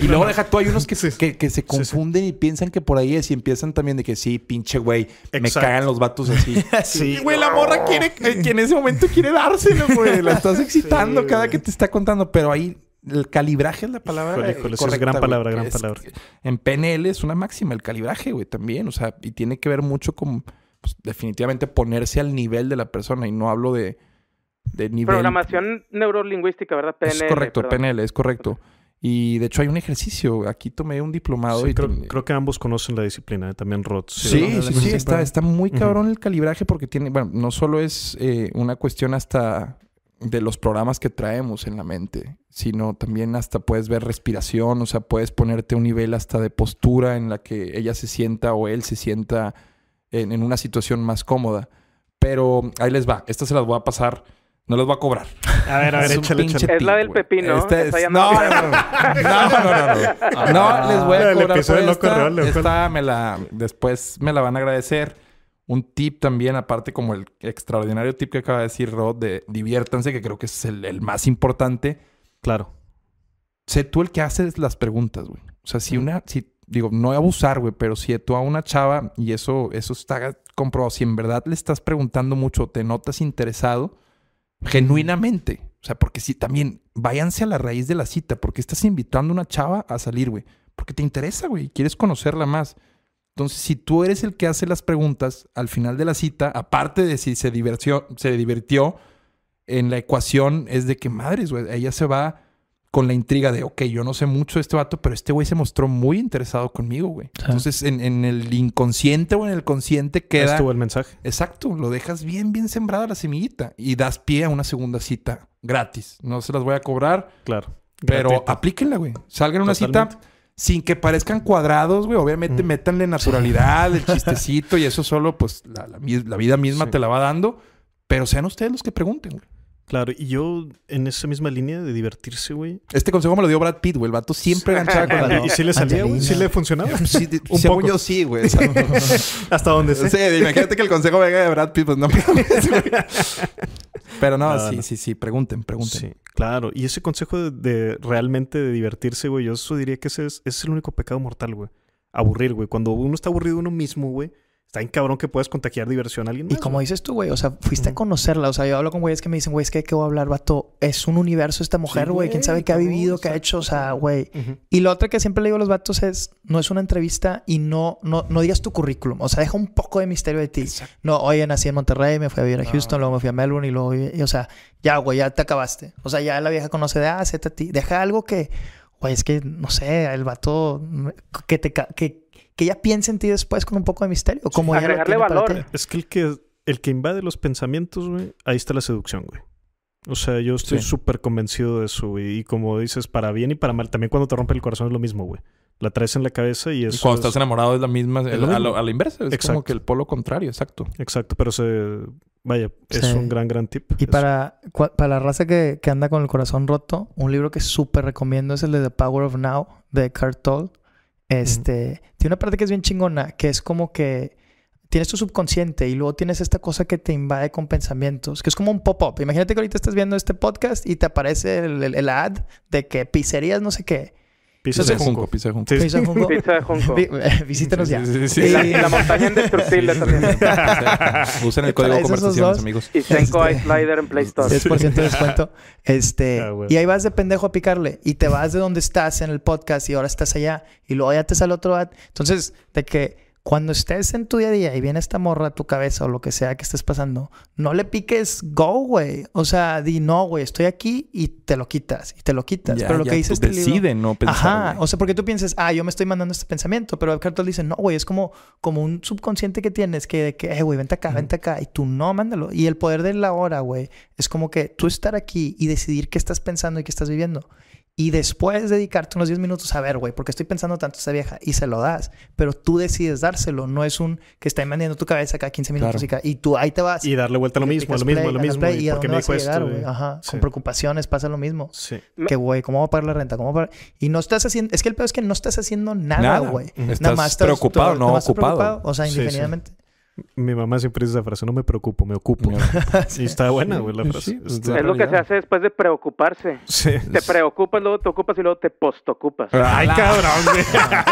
y luego deja tú, hay unos que, se confunden y piensan que por ahí es y empiezan también de que sí, pinche güey, me cagan los vatos así. sí, güey, la morra quiere, eh, que en ese momento quiere dárselo, güey. La estás excitando cada que te está contando, pero ahí el calibraje es la palabra. Eh, es híjole, gran palabra, gran palabra. En PNL es una máxima el calibraje, güey, también. O sea, y tiene que ver mucho con pues, definitivamente ponerse al nivel de la persona. Y no hablo de, de nivel. Programación neurolingüística, ¿verdad? PNL. Es correcto, PNL, es correcto. Y de hecho hay un ejercicio. Aquí tomé un diplomado. y creo, creo, que ambos conocen la disciplina, ¿eh? también Roth. Sí, sí, sí, está, muy cabrón el calibraje porque tiene, bueno, no solo es eh, una cuestión hasta de los programas que traemos en la mente, sino también hasta puedes ver respiración, o sea, puedes ponerte un nivel hasta de postura en la que ella se sienta o él se sienta en, una situación más cómoda. Pero ahí les va, estas se las voy a pasar, no las voy a cobrar. A ver, a ver, es, la del pepino. no, no, no, no, no, ah. no, les voy a ah, cobrar. Pues, me la, después me la van a agradecer un tip también, aparte como el extraordinario tip que acaba de decir Rod, de diviértanse, que creo que es el, más importante. Claro. Sé tú el que haces las preguntas, güey. O sea, si una, si, digo, no abusar, güey, pero si tú a una chava, y eso, eso está comprobado, si en verdad le estás preguntando mucho, te notas interesado, genuinamente. O sea, porque si también, váyanse a la raíz de la cita, porque estás invitando a una chava a salir, güey. Porque te interesa, güey, quieres conocerla más. Entonces, si tú eres el que hace las preguntas al final de la cita, aparte de si se, divirtió, se divirtió en la ecuación, es de que madres, güey, ella se va con la intriga de, ok, yo no sé mucho de este vato, pero este güey se mostró muy interesado conmigo, güey. Entonces, en, el inconsciente o en el consciente queda... Estuvo el mensaje. Exacto, lo dejas bien, bien sembrada la semillita y das pie a una segunda cita gratis. No se las voy a cobrar. Claro. Pero aplíquenla, güey. Salgan a una cita sin que parezcan cuadrados, güey. Obviamente mm. métanle naturalidad, el chistecito y eso solo, pues, la, la vida misma te la va dando. Pero sean ustedes los que pregunten, güey. Claro, y yo en esa misma línea de divertirse, güey. Este consejo me lo dio Brad Pitt, güey. El vato siempre ganchaba con la. ¿Y si le salía, güey? ¿Sí le funcionaba? Sí, un según poco. yo sí, güey. Hasta dónde? sé. Sí, imagínate que el consejo venga de Brad Pitt, pues no pero no, ah, sí, sí, sí, pregunten, pregunten. claro. Y ese consejo de, realmente de divertirse, güey, yo eso diría que ese es, ese es el único pecado mortal, güey. Aburrir, güey. Cuando uno está aburrido uno mismo, güey, Está bien cabrón que puedes contagiar diversión a alguien Y como dices tú, güey, o sea, fuiste a conocerla. O sea, yo hablo con güeyes que me dicen, güey, es que qué voy a hablar, vato. Es un universo esta mujer, güey. ¿Quién sabe qué ha vivido, qué ha hecho? O sea, güey. Y lo otro que siempre le digo a los vatos es, no es una entrevista y no, no, no digas tu currículum. O sea, deja un poco de misterio de ti. No, oye, nací en Monterrey, me fui a vivir a Houston, luego me fui a Melbourne y luego, o sea, ya, güey, ya te acabaste. O sea, ya la vieja conoce de, A ah, a ti. Deja algo que, güey, es que, no sé, el vato, mm, que te... Que, que ya piense en ti después con un poco de misterio. Como agregarle valor. Es que el que invade los pensamientos, güey, ahí está la seducción, güey. O sea, yo estoy súper convencido de eso, güey. Y como dices, para bien y para mal. También cuando te rompe el corazón es lo mismo, güey. La traes en la cabeza y eso. Y cuando estás enamorado es la misma. a, la, inversa. Es como que el polo contrario, exacto. Exacto, pero se. Vaya, es un gran, gran tip. Y para, para la raza que, anda con el corazón roto, un libro que súper recomiendo es el de The Power of Now de Tolle. Este, tiene una parte que es bien chingona, que es como que tienes tu subconsciente y luego tienes esta cosa que te invade con pensamientos, que es como un pop-up. Imagínate que ahorita estás viendo este podcast y te aparece el ad de que pizzerías no sé qué. Pizza, de Junco. Pizza de Junco. Pizza de eh, Junco. Visítanos ya. Y la, montaña indestructible también. Usen el código conversaciones, amigos. Y tengo este, iSlider Slider en Play Store. 10% de descuento. Este, ah, Y ahí vas de pendejo a picarle. Y te vas de donde estás en el podcast y ahora estás allá. Y luego ya te sale otro ad. Entonces, de que cuando estés en tu día a día y viene esta morra a tu cabeza o lo que sea que estés pasando, no le piques go, güey. O sea, di no, güey, estoy aquí y te lo quitas y te lo quitas. pero lo que dices este decide no pensar. Ajá, o sea, porque tú piensas, "Ah, yo me estoy mandando este pensamiento", pero el dice, "No, güey, es como como un subconsciente que tienes que de que, "Eh, güey, vente acá, vente acá" y tú no, mándalo. Y el poder de la hora, güey, es como que tú estar aquí y decidir qué estás pensando y qué estás viviendo y después dedicarte unos 10 minutos a ver, güey, porque estoy pensando tanto esta vieja y se lo das, pero tú decides dárselo, no es un que está invadiendo tu cabeza cada 15 minutos y, y, tú ahí te vas. Y darle vuelta a lo mismo, a lo mismo, a lo mismo. porque me vas a güey? con preocupaciones pasa lo mismo. Sí. Que, güey, ¿cómo va a pagar la renta? ¿Cómo va a pagar? Y no estás haciendo, es que el peor es que no estás haciendo nada, güey. Nada. más estás preocupado, no ocupado. o sea, indefinidamente. Mi mamá siempre dice esa frase, no me preocupo, me ocupo. y está buena, güey, la frase. Pues, es, lo que se hace después de preocuparse. Te preocupas, luego te ocupas y luego te postocupas. Ay, cabrón, güey. Ah,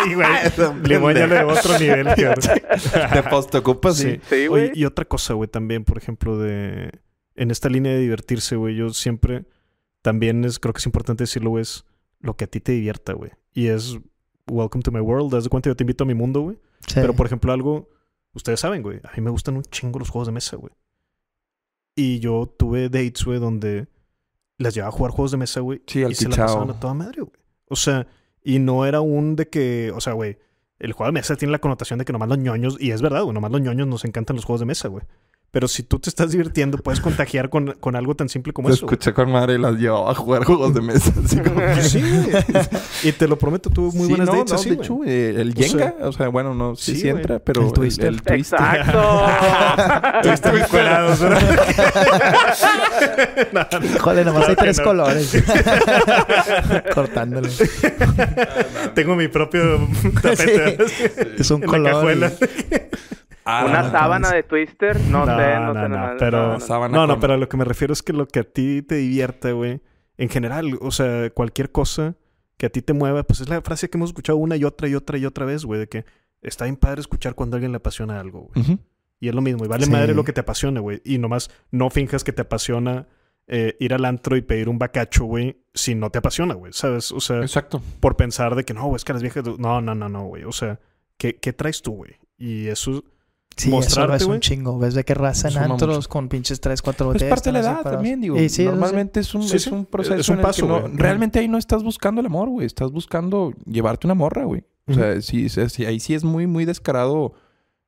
le voy a de otro nivel, te postocupas, sí. Sí, güey. Y otra cosa, güey, también, por ejemplo, de... En esta línea de divertirse, güey, yo siempre... También es, creo que es importante decirlo, güey, es lo que a ti te divierta, güey. Y es... Welcome to my world. Haz de cuenta, yo te invito a mi mundo, güey. Pero, por ejemplo, algo Ustedes saben, güey, a mí me gustan un chingo los juegos de mesa, güey. Y yo tuve dates, güey, donde las llevaba a jugar juegos de mesa, güey. y se la pasaban a toda madre, güey. O sea, y no era un de que, o sea, güey, el juego de mesa tiene la connotación de que nomás los ñoños, y es verdad, güey, nomás los ñoños nos encantan los juegos de mesa, güey. Pero si tú te estás divirtiendo, puedes contagiar con, algo tan simple como te eso. Escuché con madre y las llevaba a jugar juegos de mesa. Así como Sí, Y te lo prometo, tuvo muy buenas de hecho, eh, el Jenga, o sea, bueno, no, sí, pero... El, el El, el twist. ¡Exacto! Twister Joder, no, nomás hay tres colores. Cortándolo. Tengo mi propio tapete. Es un color. Ah, una sábana de Twister, no, sé, no, sé Pero, no, no, pero lo que me refiero es que lo que a ti te divierte, güey, en general, o sea, cualquier cosa que a ti te mueva, pues es la frase que hemos escuchado una y otra y otra y otra vez, güey, de que está bien padre escuchar cuando alguien le apasiona algo, güey. Y es lo mismo, y vale madre lo que te apasione, güey. Y nomás no finjas que te apasiona eh, ir al antro y pedir un bacacho, güey, si no te apasiona, güey, ¿sabes? O sea, Exacto. por pensar de que no, güey, es que las viejas, no, no, no, no, güey, o sea, ¿qué, qué traes tú, güey? Y eso Sí, es un chingo. ¿Ves de qué raza en antros con pinches 3, 4 botellas? Es parte de la edad también, digo. normalmente es un, proceso. Es un paso. realmente ahí no estás buscando el amor, güey. Estás buscando llevarte una morra, güey. O sea, sí, sí, ahí sí es muy, muy descarado.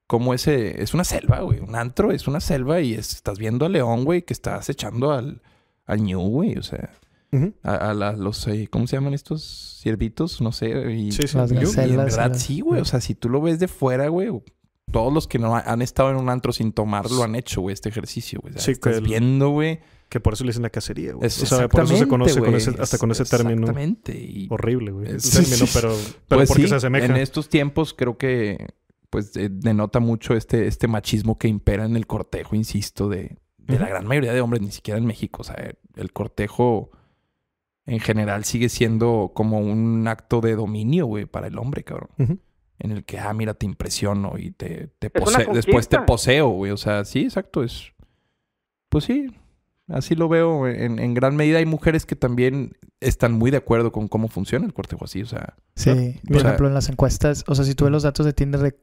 Como ese. Es una selva, güey. Un antro es una selva y estás viendo a León, güey, que está acechando al, al New, güey. O sea. a, los, eh, ¿cómo se llaman estos ciervitos? No sé. sí, y en verdad, sí, güey. O sea, si tú lo ves de fuera, güey, todos los que no han estado en un antro sin tomar lo han hecho, güey, este ejercicio, güey. Sí, estás viendo, güey. Que por eso le dicen la cacería, güey. O sea, por eso se conoce con hasta con ese término. Exactamente. Horrible, güey. Es, término, pero, pues pero porque se asemeja. En estos tiempos creo que pues eh, denota mucho este, este machismo que impera en el cortejo, insisto, de, la gran mayoría de hombres, ni siquiera en México. O sea, el cortejo en general sigue siendo como un acto de dominio, güey, para el hombre, cabrón en el que, ah, mira, te impresiono y te, te después te poseo, güey. O sea, sí, exacto, es... Pues sí, así lo veo en, gran medida. Hay mujeres que también están muy de acuerdo con cómo funciona el cortejo así, o sea. Sí, por ejemplo, en las encuestas, o sea, si tú ves los datos de Tinder de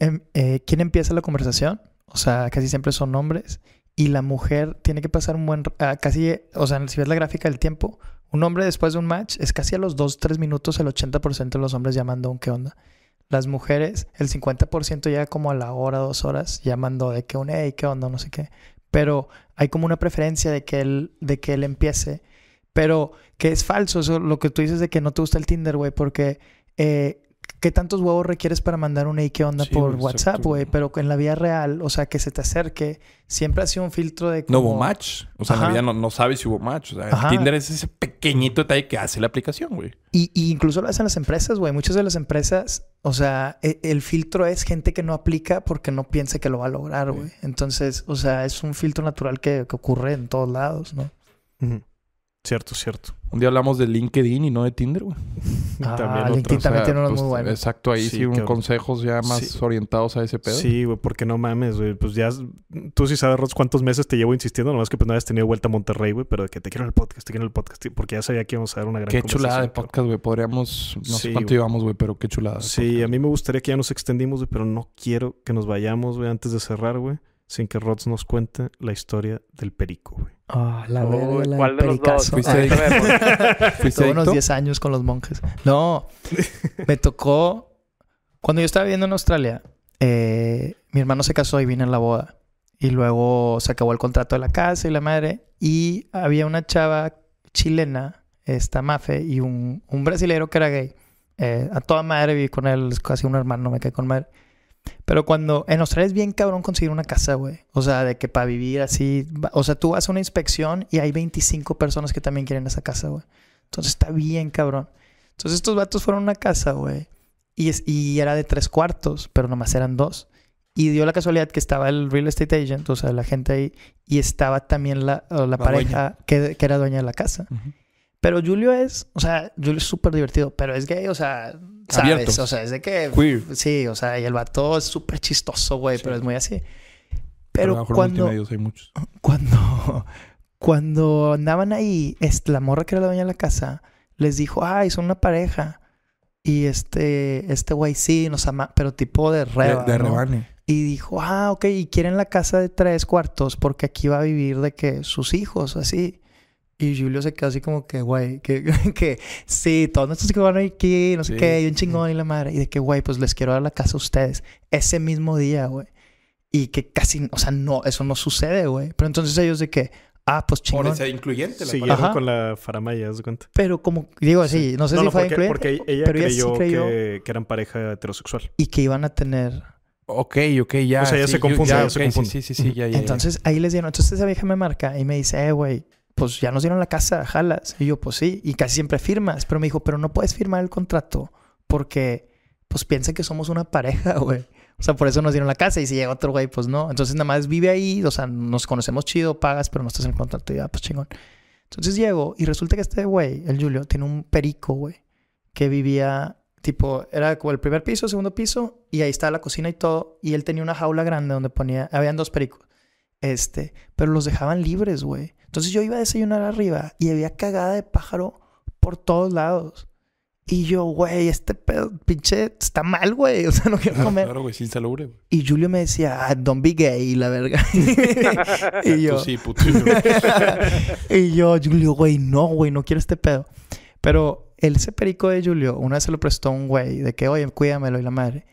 em, eh, quién, empieza la conversación, o sea, casi siempre son hombres, y la mujer tiene que pasar un buen, ah, casi, o sea, si ves la gráfica del tiempo, un hombre después de un match es casi a los 2, 3 minutos el 80% de los hombres llamando un qué onda las mujeres, el 50% llega como a la hora, dos horas, llamando de que un hey, qué onda, no sé qué. Pero hay como una preferencia de que él, de que él empiece. Pero que es falso, eso, lo que tú dices de que no te gusta el Tinder, güey, porque eh, ¿Qué tantos huevos requieres para mandar un hey, qué onda por WhatsApp, güey? Pero en la vida real, o sea, que se te acerque, siempre ha sido un filtro de. No hubo match. O sea, la vida no, no, sabes si hubo match. O sea, Tinder es ese pequeñito detalle que hace la aplicación, güey. Y, incluso lo hacen las empresas, güey. Muchas de las empresas, o sea, e, el, filtro es gente que no aplica porque no piensa que lo va a lograr, güey. Entonces, o sea, es un filtro natural que, ocurre en todos lados, ¿no? Cierto, cierto. Un día hablamos de LinkedIn y no de Tinder, güey. Ah, también LinkedIn también tiene unos pues, muy buenos. Exacto, ahí sí, consejos ya más orientados a ese pedo. Sí, güey, porque no mames, güey. Pues ya, tú sí sabes, cuántos meses te llevo insistiendo, nomás que pues no habías tenido vuelta a Monterrey, güey, pero de que te quiero en el podcast, te quiero en el podcast, porque ya sabía que íbamos a dar una gran Qué chulada de podcast, güey. Podríamos, no sé cuánto llevamos, güey, pero qué chulada. Sí, a mí me gustaría que ya nos extendimos, güey, pero no quiero que nos vayamos, güey, antes de cerrar, güey sin que Rods nos cuente la historia del perico, güey. Ah, la oh, ¿Cuál de los dos? Fuiste ah, unos 10 años con los monjes. No, me tocó... Cuando yo estaba viviendo en Australia, eh, mi hermano se casó y vine a la boda. Y luego se acabó el contrato de la casa y la madre. Y había una chava chilena, esta Mafe, y un, un brasilero que era gay. Eh, a toda madre viví con él, casi un hermano, me quedé con madre. Pero cuando en Australia es bien cabrón conseguir una casa, güey. O sea, de que para vivir así. O sea, tú vas una inspección y hay 25 personas que también quieren esa casa, güey. Entonces está bien cabrón. Entonces estos vatos fueron a una casa, güey. Y, era de tres cuartos, pero nomás eran dos. Y dio la casualidad que estaba el real estate agent, o sea, la gente ahí, y estaba también la, pareja que, era dueña de la casa. Pero Julio es, o sea, Julio es súper divertido, pero es gay, o sea, ¿sabes? O sea, es de que. Sí, o sea, y el vato es súper chistoso, güey, pero es muy así. Pero, cuando. Cuando. Cuando andaban ahí, la morra que era la dueña de la casa les dijo, ay, son una pareja. Y este, este güey sí, nos ama, pero tipo de reba. De, Y dijo, ah, ok, y quieren la casa de tres cuartos porque aquí va a vivir de que sus hijos, así. Y Julio se quedó así como que, güey, que, que sí, todos nuestros que van aquí, no sé qué, y un chingón y la madre. Y de que, güey, pues les quiero dar la casa a ustedes ese mismo día, güey. Y que casi, o sea, no, eso no sucede, güey. Pero entonces ellos de que, ah, pues chingón. Por esa incluyente. La Siguieron con la faramaya, ¿se cuenta? Pero como, digo así, sí. no sé no, si fue porque, incluyente. Porque ella pero creyó, ella creyó que, eran pareja heterosexual. Y que iban a tener... Ok, ok, ya. O sea, ya se confunde, ya, Sí, sí, sí, ya, ya Entonces, ahí les dieron. Entonces, esa vieja me marca y me dice, eh, güey, pues ya nos dieron la casa, jalas. Y yo, pues sí, y casi siempre firmas. Pero me dijo, pero no puedes firmar el contrato porque, pues piensa que somos una pareja, güey. O sea, por eso nos dieron la casa. Y si llega otro güey, pues no. Entonces nada más vive ahí, o sea, nos conocemos chido, pagas, pero no estás en el contrato. Y ya, ah, pues chingón. Entonces llego y resulta que este güey, el Julio, tiene un perico, güey, que vivía, tipo, era como el primer piso, segundo piso, y ahí estaba la cocina y todo. Y él tenía una jaula grande donde ponía, habían dos pericos. Este, pero los dejaban libres, güey. Entonces yo iba a desayunar arriba y había cagada de pájaro por todos lados. Y yo, güey, este pedo, pinche, está mal, güey. O sea, no quiero comer. Claro, güey, sí, salubre. Y Julio me decía, ah, don't be gay, la verga. y yo. sí, puto. y yo, Julio, güey, no, güey, no quiero este pedo. Pero ese perico de Julio, una vez se lo prestó a un güey, de que, oye, cuídamelo y la madre.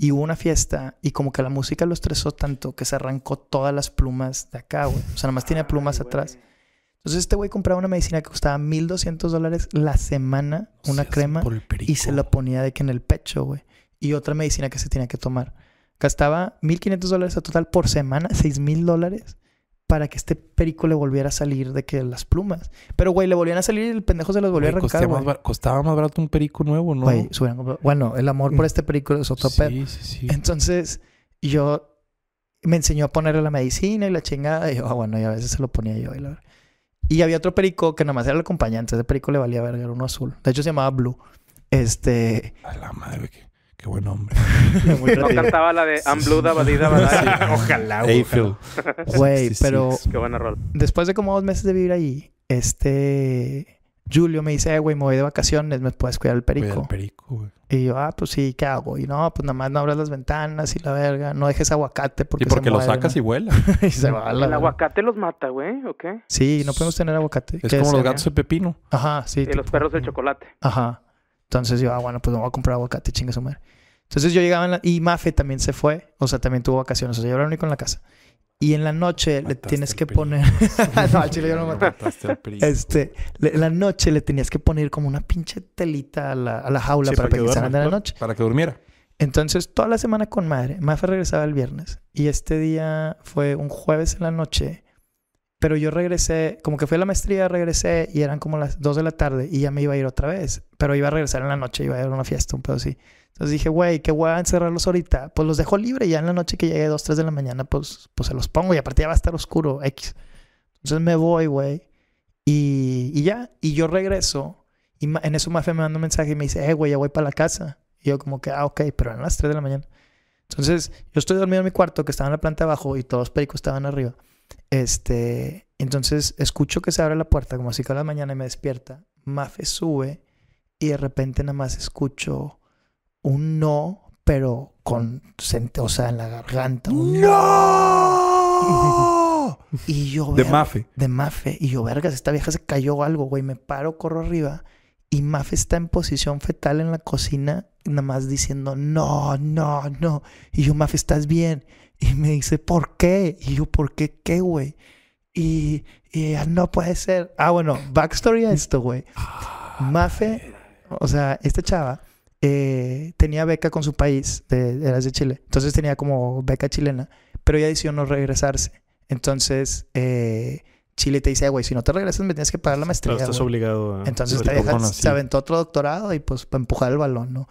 Y hubo una fiesta y como que la música lo estresó tanto que se arrancó todas las plumas de acá, güey. O sea, nada más tiene ah, plumas atrás. Entonces este güey compraba una medicina que costaba 1.200 dólares la semana, una crema, y se la ponía de que en el pecho, güey. Y otra medicina que se tenía que tomar. Gastaba 1.500 dólares a total por semana, 6.000 dólares para que este perico le volviera a salir de que las plumas. Pero, güey, le volvían a salir y el pendejo se los volvía a arrancar, costaba más barato un perico nuevo, ¿no? bueno, el amor por mm. este perico es otro sí, Sí, sí. Entonces, yo me enseñó a ponerle la medicina y la chingada. Y yo, ah, bueno, y a veces se lo ponía yo. Y, la... y había otro perico que nada más era el acompañante. Ese perico le valía verga, era uno azul. De hecho, se llamaba Blue. Este... A la madre, güey. Qué buen hombre. no cantaba la de I'm Blue, Ojalá, Güey, pero. Qué buena Después de como dos meses de vivir ahí, este. Julio me dice, eh, güey, me voy de vacaciones, ¿me puedes cuidar el perico? El perico, güey. Y yo, ah, pues sí, ¿qué hago? Y no, pues nada más no abras las ventanas y la verga. No dejes aguacate porque Y porque lo sacas y vuela. y se va El aguacate los mata, güey, ¿o Sí, no podemos tener aguacate. Es como los gatos de pepino. Ajá, sí. Y los perros de chocolate. Ajá. Entonces yo, ah, bueno, pues me voy a comprar aguacate, chinga su madre. Entonces yo llegaba en la, y Mafe también se fue, o sea, también tuvo vacaciones, o sea, yo era el único en la casa. Y en la noche le tienes que poner. no, chile yo no este, la noche le tenías que poner como una pinche telita a la, a la jaula para, que se en la noche. Para que durmiera. Entonces, toda la semana con madre, Mafe regresaba el viernes. Y este día fue un jueves en la noche pero yo regresé, como que fue la maestría, regresé y eran como las 2 de la tarde y ya me iba a ir otra vez. Pero iba a regresar en la noche, iba a ir a una fiesta, un pedo así. Entonces dije, güey, qué guay encerrarlos ahorita. Pues los dejo libre y ya en la noche que llegué 2, 3 de la mañana, pues, pues se los pongo y aparte ya va a estar oscuro, X. Entonces me voy, güey. Y, y, ya, y yo regreso. Y en eso Mafe me manda un mensaje y me dice, eh, güey, ya voy para la casa. Y yo como que, ah, ok, pero eran las 3 de la mañana. Entonces yo estoy dormido en mi cuarto que estaba en la planta abajo y todos los pericos estaban arriba. Este, entonces escucho que se abre la puerta, como así que a la mañana y me despierta. Mafe sube y de repente nada más escucho un no, pero con, o sea, en la garganta. ¡No! y yo. De Mafe. De Mafe. Y yo, vergas, esta vieja se cayó algo, güey. Me paro, corro arriba. Y Mafe está en posición fetal en la cocina, nada más diciendo, no, no, no. Y yo, Mafe, ¿estás bien? Y me dice, ¿por qué? Y yo, ¿por qué qué, güey? Y, y no puede ser. Ah, bueno, backstory a esto, güey. Ah, Mafe, o sea, esta chava eh, tenía beca con su país, de, eras de Chile. Entonces tenía como beca chilena, pero ella decidió no regresarse. Entonces, eh, Chile te dice, güey, si no te regresas me tienes que pagar la maestría. entonces estás obligado. A Entonces te dejas, se aventó otro doctorado y pues para empujar el balón, ¿no?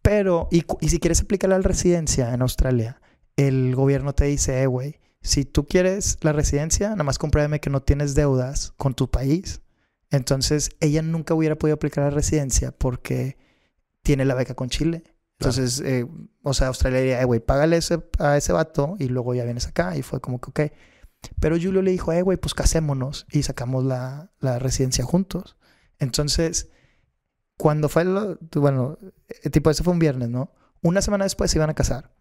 Pero, y, y si quieres aplicar la residencia en Australia, el gobierno te dice, eh, güey, si tú quieres la residencia, nada más compruébeme que no tienes deudas con tu país. Entonces, ella nunca hubiera podido aplicar la residencia porque tiene la beca con Chile. Entonces, eh, o sea, Australia diría, eh, güey, págale a ese vato y luego ya vienes acá. Y fue como que, ok. Pero Julio le dijo, eh, güey, pues casémonos y sacamos la, residencia juntos. Entonces, cuando fue, el, bueno, tipo, eso fue un viernes, ¿no? Una semana después se iban a casar.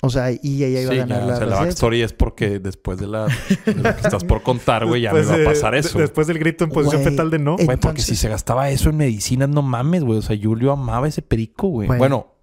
O sea, y ella iba a ganar la. O sea, la backstory es porque después de la, que estás por contar, güey, ya me va a pasar eso. Después del grito en posición fetal de no. Güey, porque si se gastaba eso en medicinas, no mames, güey. O sea, Julio amaba ese perico, güey. Bueno,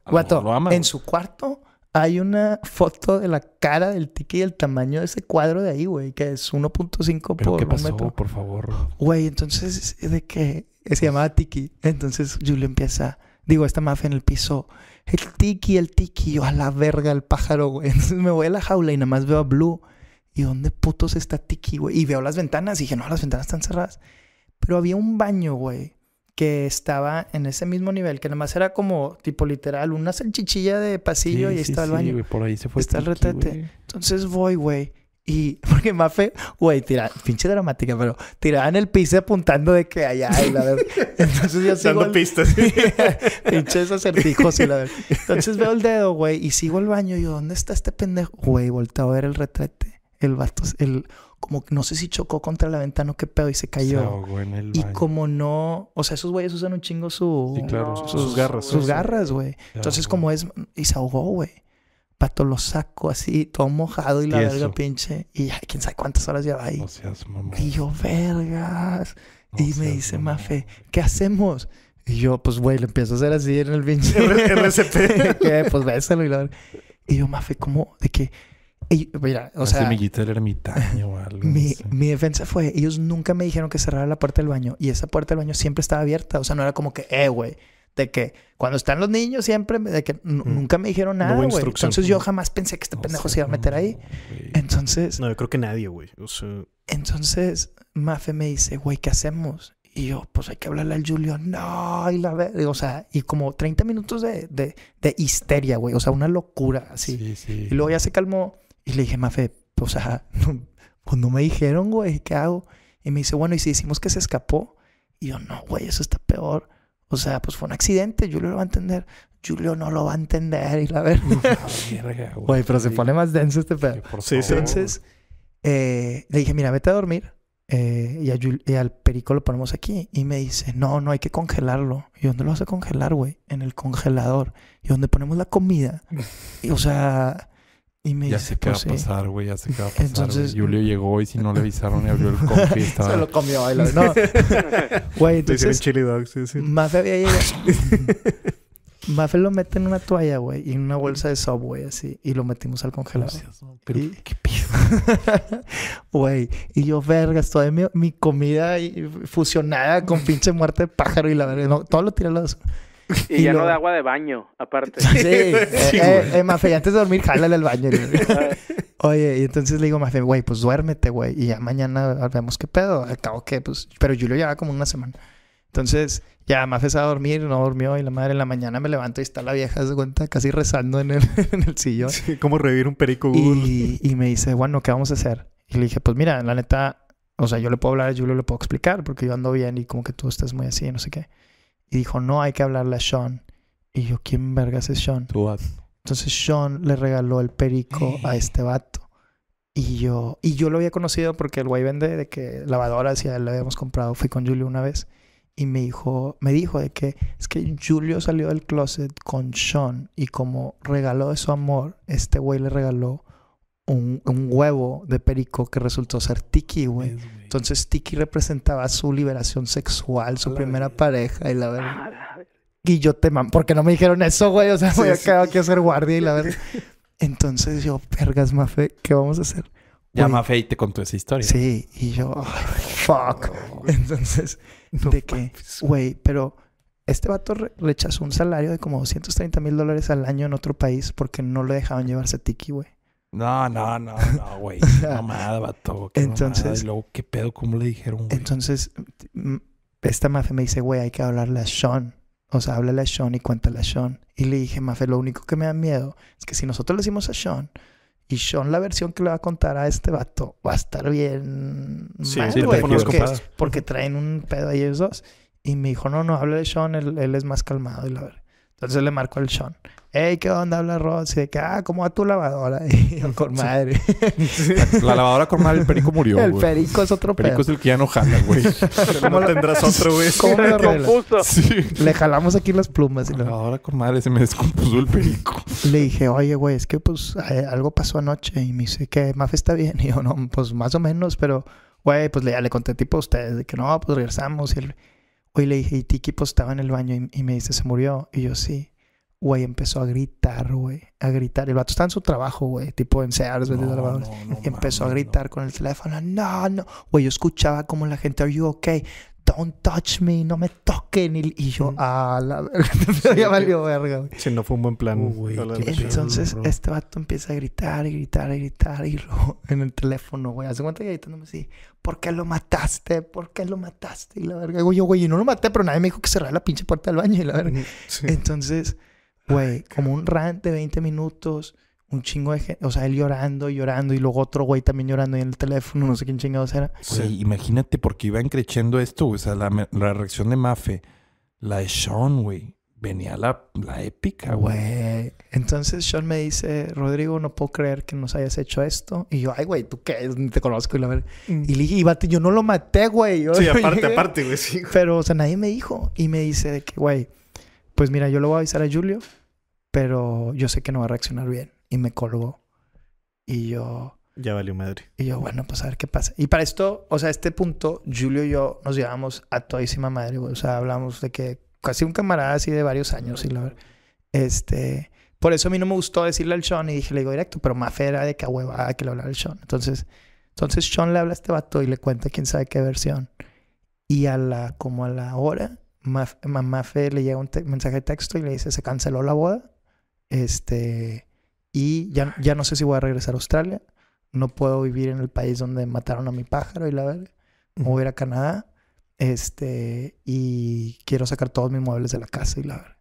en su cuarto hay una foto de la cara del tiki y el tamaño de ese cuadro de ahí, güey, que es 1.5 por ¿Qué pasó, por favor? Güey, entonces, de que se llamaba tiki. Entonces, Julio empieza, digo, esta mafia en el piso el tiki, el tiki, yo a la verga, el pájaro, güey. Entonces me voy a la jaula y nada más veo a Blue. ¿Y dónde putos está Tiki, güey? Y veo las ventanas y dije, no, las ventanas están cerradas. Pero había un baño, güey, que estaba en ese mismo nivel, que nada más era como, tipo literal, una salchichilla de pasillo y ahí estaba el baño. Sí, güey, por ahí se fue. Está el retrete. Entonces voy, güey, y porque Mafe, güey, tira, pinche dramática, pero en el piso apuntando de que allá y la verdad. Entonces yo sigo. pistas. Pinches acertijos y la verdad. Entonces veo el dedo, güey, y sigo al baño. Y yo, ¿dónde está este pendejo? Güey, volteo a ver el retrete. El vato, el, como no sé si chocó contra la ventana o qué pedo y se cayó. Y como no, o sea, esos güeyes usan un chingo su. sus, garras. Sus garras, güey. Entonces, como es, y se ahogó, güey. Pato, lo saco así, todo mojado y la verga, pinche. Y ay, quién sabe cuántas horas lleva ahí. y yo, vergas. y me dice, Mafe, ¿qué hacemos? Y yo, pues, güey, lo empiezo a hacer así en el pinche. RCP. pues, véselo y la Y yo, Mafe, ¿cómo? De que. Y, mira, o sea. del ermitaño o algo. Mi, mi defensa fue: ellos nunca me dijeron que cerrara la puerta del baño. Y esa puerta del baño siempre estaba abierta. O sea, no era como que, eh, güey de que cuando están los niños siempre, de que nunca me dijeron nada, güey. entonces yo jamás pensé que este pendejo se iba a meter ahí. Entonces... No, yo creo que nadie, güey. Entonces Mafe me dice, güey, ¿qué hacemos? Y yo, pues hay que hablarle al Julio. No, y la verdad, o sea, y como 30 minutos de, de, de histeria, güey. O sea, una locura así. Sí, Y luego ya se calmó y le dije, Mafe, o sea, no, pues no me dijeron, güey, ¿qué hago? Y me dice, bueno, ¿y si decimos que se escapó? Y yo, no, güey, eso está peor. O sea, pues fue un accidente, Julio lo va a entender. Julio no lo va a entender y la verdad. Güey, pero se pone más denso este pedo. Sí, Entonces, eh, le dije, mira, vete a dormir. Eh, y, al perico lo ponemos aquí. Y me dice, no, no hay que congelarlo. ¿Y dónde lo vas a congelar, güey? En el congelador. ¿Y dónde ponemos la comida? o sea, y me ya dice, sé va a pasar, güey, ya se queda va a pasar. Entonces, Julio llegó y si no le avisaron y abrió el confi estaba... Se lo comió, ahí No. Güey, entonces... chili Dog. sí, sí. Mafe había llegado... Mafe lo mete en una toalla, güey, y en una bolsa de Subway, así. Y lo metimos al congelador. Gracias, oh, no, pero qué pido. Güey, y yo, vergas, todavía mi, comida fusionada con pinche muerte de pájaro y la verga. No, todo lo tiré a la Y, ya no de agua de baño, aparte. Sí, sí eh, eh, eh, Mafe, antes de dormir, jálale al baño. Ah. Oye, y entonces le digo, a Mafe, güey, pues duérmete, güey. Y ya mañana vemos qué pedo. acabo cabo que, pues, pero Julio lleva como una semana. Entonces, ya Mafe se va a dormir, no durmió. Y la madre en la mañana me levanto y está la vieja, se cuenta, casi rezando en el, en el sillón. como revivir un perico Y, me dice, bueno, ¿qué vamos a hacer? Y le dije, pues mira, la neta, o sea, yo le puedo hablar a Julio, le puedo explicar, porque yo ando bien y como que tú estás muy así, no sé qué y dijo, no hay que hablarle a Sean. Y yo, ¿quién vergas es Sean? Tú Entonces Sean le regaló el perico a este vato. Y yo, y yo lo había conocido porque el güey vende de que lavadoras y él le habíamos comprado. Fui con Julio una vez y me dijo, me dijo de que es que Julio salió del closet con Sean y como regaló de su amor, este güey le regaló un, huevo de perico que resultó ser Tiki, güey. Entonces Tiki representaba su liberación sexual, su primera pareja y la ah, verdad. Y yo te mando. porque no me dijeron eso, güey. O sea, voy a aquí a ser guardia y la verdad. Entonces yo, vergas, Mafe, ¿qué vamos a hacer? Ya Mafe y te contó esa historia. Sí, y yo, oh, fuck. Entonces, de que, güey, pero este vato rechazó un salario de como 230 mil dólares al año en otro país porque no le dejaban llevarse Tiki, güey. No, no, no, no, güey. Mamada, vato. entonces. luego, ¿qué pedo? ¿Cómo le dijeron, Entonces, esta Mafe me dice, güey, hay que hablarle a Sean. O sea, háblale a Sean y cuéntale a Sean. Y le dije, Mafe, lo único que me da miedo es que si nosotros le decimos a Sean y Sean la versión que le va a contar a este vato va a estar bien. Sí, mal, sí, porque, porque, traen un pedo a ellos dos. Y me dijo, no, no, háblale a Sean, él, él es más calmado. Y la verdad. Entonces le marco el Sean. ¡Ey! ¿qué onda? Habla Ross. Y de que, ah, ¿cómo va tu lavadora? Y yo, con madre. La, lavadora con madre, el perico murió. el perico es otro perico. El perico es el que ya no jala, güey. ¿Cómo tendrás otro, güey? ¿Cómo me Sí. Le jalamos aquí las plumas. Y la lavadora con madre se me descompuso el perico. Le dije, oye, güey, es que pues eh, algo pasó anoche. Y me dice que Maf está bien. Y yo, no, pues más o menos, pero, güey, pues ya le conté tipo a ustedes de que no, pues regresamos. Y el Hoy le dije, y Tiki pues estaba en el baño y, me dice, se murió. Y yo sí. Güey, empezó a gritar, güey. A gritar. El vato está en su trabajo, güey. Tipo en Sears, no, no, Empezó a gritar con el teléfono. No, no. Güey, yo escuchaba como la gente, ¿Are you okay? don't touch me, no me toquen. Y, yo, ah, la, sí, ya valió verga, güey. Si no fue un buen plan. entonces este vato empieza a gritar y gritar y gritar y luego en el teléfono, güey, hace cuenta que gritándome así, ¿por qué lo mataste? ¿Por qué lo mataste? Y la verga, güey, yo, güey, no lo maté, pero nadie me dijo que cerrara la pinche puerta del baño y la verga. Mm, entonces, güey, como un rant de 20 minutos un chingo de gente, o sea, él llorando y llorando y luego otro güey también llorando y en el teléfono, no sé quién chingados era. Sí, imagínate porque iba encrechando esto, o sea, la, reacción de Mafe, la de Sean, güey, venía la, la épica, güey. Entonces Sean me dice, Rodrigo, no puedo creer que nos hayas hecho esto. Y yo, ay, güey, ¿tú qué? Ni te conozco. Mm. Y, la yo no lo maté, güey. sí, aparte, aparte, güey, Pero, o sea, nadie me dijo. Y me dice güey, pues mira, yo lo voy a avisar a Julio, pero yo sé que no va a reaccionar bien y me colgó. Y yo... Ya valió madre. Y yo, bueno, pues a ver qué pasa. Y para esto, o sea, a este punto, Julio y yo nos llevamos a todísima madre, güey. O sea, hablamos de que casi un camarada así de varios años, y la verdad. Este... Por eso a mí no me gustó decirle al Sean y dije, le digo directo, pero Mafe era de que huevada que le hablara al Sean. Entonces, entonces Sean le habla a este vato y le cuenta quién sabe qué versión. Y a la, como a la hora, Mafe, fe le llega un mensaje de texto y le dice, se canceló la boda. Este, y ya, no sé si voy a regresar a Australia. No puedo vivir en el país donde mataron a mi pájaro y la verga. Me voy a ir a Canadá. Este, y quiero sacar todos mis muebles de la casa y la verga.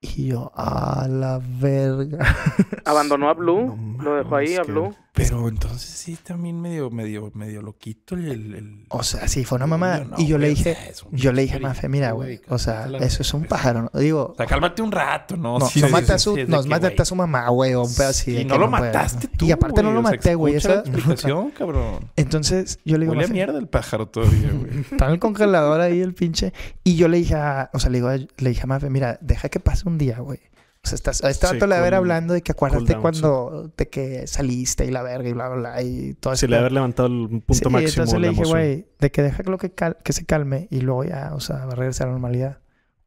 Y yo, a la verga. Abandonó a Blue, lo dejó ahí a Blue. Pues Pero entonces sí, también medio, medio, medio loquito el, el O sea, sí, fue una mamá. y yo le dije, yo le dije a Mafe, mira, güey, o sea, eso es un pájaro. ¿no? Digo. O sea, cálmate un rato, ¿no? No, sí, no sí, mata a su, mataste a su mamá, güey, o un pedo Y no lo mataste tú. Y aparte no lo maté, güey. Esa explicación, cabrón. Entonces yo le digo. Huele mierda el pájaro todavía, güey. Está en el congelador ahí el pinche. Y yo le dije o sea, le, digo, le dije a Mafe, mira, deja que pase un día, güey. O pues, sea, estás, estaba sí, le haber hablando de que acuérdate cuando de que saliste y la verga y bla, bla, bla y todo eso. Sí, le haber levantado el punto máximo. Y entonces le dije, güey, de que deja que, que se calme y luego ya, o sea, va a regresar a la normalidad.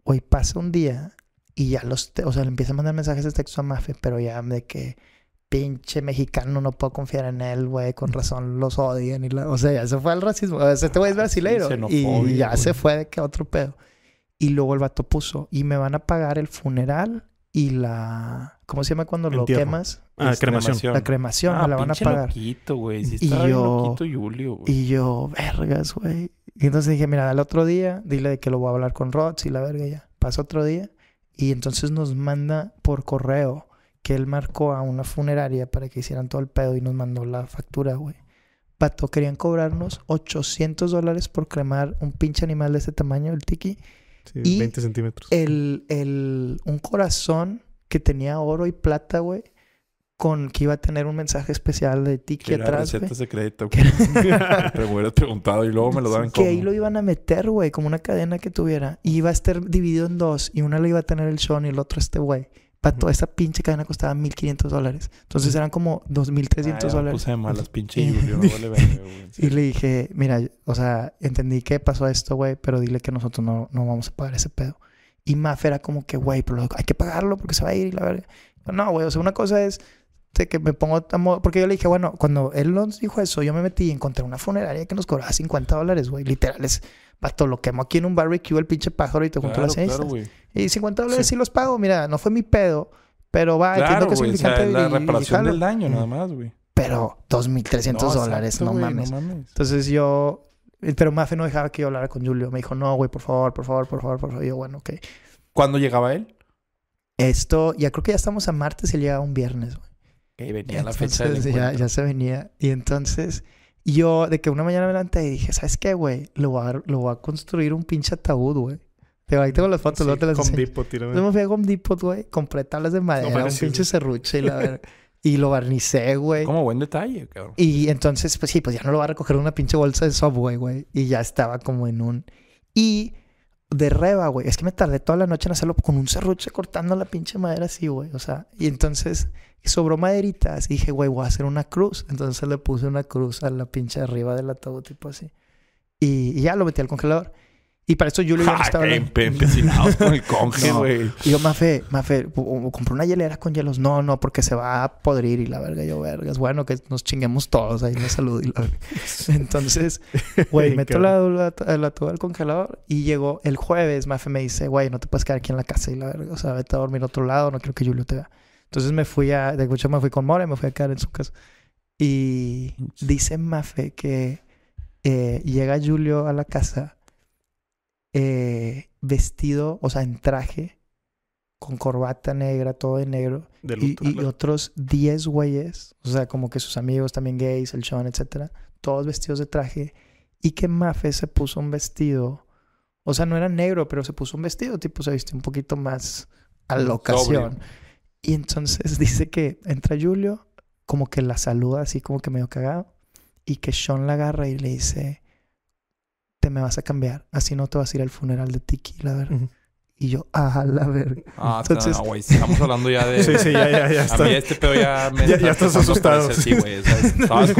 Hoy pasa un día y ya los, o sea, le empieza a mandar mensajes de texto a Mafe, pero ya de que pinche mexicano, no puedo confiar en él, güey, con razón los odian. Y la, o sea, ya se fue al racismo. O sea, este güey es ah, brasileiro. y ya se fue de que otro pedo. Y luego el vato puso, y me van a pagar el funeral y la... ¿Cómo se llama cuando lo quemas? Ah, este, cremación. La cremación, ah, la van a pagar. Si y yo, loquito, Julio, güey. Y yo, vergas, güey. Y entonces dije, mira, al otro día, dile de que lo voy a hablar con Rods y la verga ya. Pasa otro día y entonces nos manda por correo que él marcó a una funeraria para que hicieran todo el pedo y nos mandó la factura, güey. Pato, querían cobrarnos 800 dólares por cremar un pinche animal de ese tamaño, el tiki y 20 centímetros. El, el, un corazón que tenía oro y plata, güey. Con que iba a tener un mensaje especial de ti que atrás. hubiera preguntado y luego me lo Que ahí lo iban a meter, güey, como una cadena que tuviera. Y iba a estar dividido en dos. Y una le iba a tener el Sean y el otro este güey para toda esta pinche cadena costaba 1500 dólares. Entonces eran como 2300 ah, dólares. Puse malas, pinche Julio, Y le dije, mira, o sea, entendí que pasó esto, güey, pero dile que nosotros no, no vamos a pagar ese pedo. Y Maf era como que, güey, pero hay que pagarlo porque se va a ir la verga. No, güey, o sea, una cosa es que me pongo Porque yo le dije, bueno, cuando él nos dijo eso, yo me metí y encontré una funeraria que nos cobraba 50 dólares, güey, literales. Pato, lo quemó aquí en un barbecue el pinche pájaro y te juntó las cenizas. y 50 dólares sí. los pago, mira, no fue mi pedo, pero va, entiendo que es o sea, la reparación del daño nada mm. más, güey. Pero 2.300 dólares, no, mames. Entonces yo pero Mafe no dejaba que yo hablara con Julio. Me dijo, no, güey, por favor, por favor, por favor, por favor. Y yo, bueno, ok. ¿Cuándo llegaba él? Esto, ya creo que ya estamos a martes y él llegaba un viernes, güey. Y venía la fecha del ya, ya se venía. Y entonces, yo, de que una mañana me levanté y dije, ¿sabes qué, güey? Lo voy a, lo a construir un pinche ataúd, güey. Te ahí tengo las fotos, no luego te las me fui a Home güey. Compré tablas de madera, un pinche serrucho y la Y lo barnicé, güey. Como buen detalle, cabrón. Y entonces, pues sí, pues ya no lo va a recoger una pinche bolsa de Subway, güey. Y ya estaba como en un... Y de reba, güey. Es que me tardé toda la noche en hacerlo con un serruche cortando la pinche madera así, güey. O sea, y entonces sobró maderitas y dije, güey, voy a hacer una cruz. Entonces le puse una cruz a la pinche arriba del ataúd, tipo así. y ya lo metí al congelador. Y para eso Julio le estaba Empecinados con el conge, güey. Y yo, Mafe, Mafe, compré una hielera con hielos. No, no, porque se va a podrir y la verga. Yo, verga, es bueno que nos chinguemos todos. Ahí me saludo y la verga. Entonces, güey, meto la, la, tuba al congelador y llegó el jueves. Mafe me dice, güey, no te puedes quedar aquí en la casa y la verga. O sea, vete a dormir a otro lado. No quiero que Julio te vea. Entonces me fui a, de hecho me fui con Mora y me fui a quedar en su casa. Y dice Mafe que eh, llega Julio a la casa eh, vestido, o sea, en traje, con corbata negra, todo de negro. y, otros 10 güeyes, o sea, como que sus amigos también gays, el Sean, etcétera, todos vestidos de traje. Y que Mafe se puso un vestido, o sea, no era negro, pero se puso un vestido, tipo, se viste un poquito más a la ocasión. Y entonces dice que entra Julio, como que la saluda así, como que medio cagado, y que Sean la agarra y le dice te me vas a cambiar, así no te vas a ir al funeral de Tiki, la verdad. Y yo, a ah, la verga. Ah, Entonces... güey. estamos hablando ya de... sí, sí, ya, ya, ya. Está. A mí este pedo ya me... ya, ya estás asustado. sí, güey. estabas,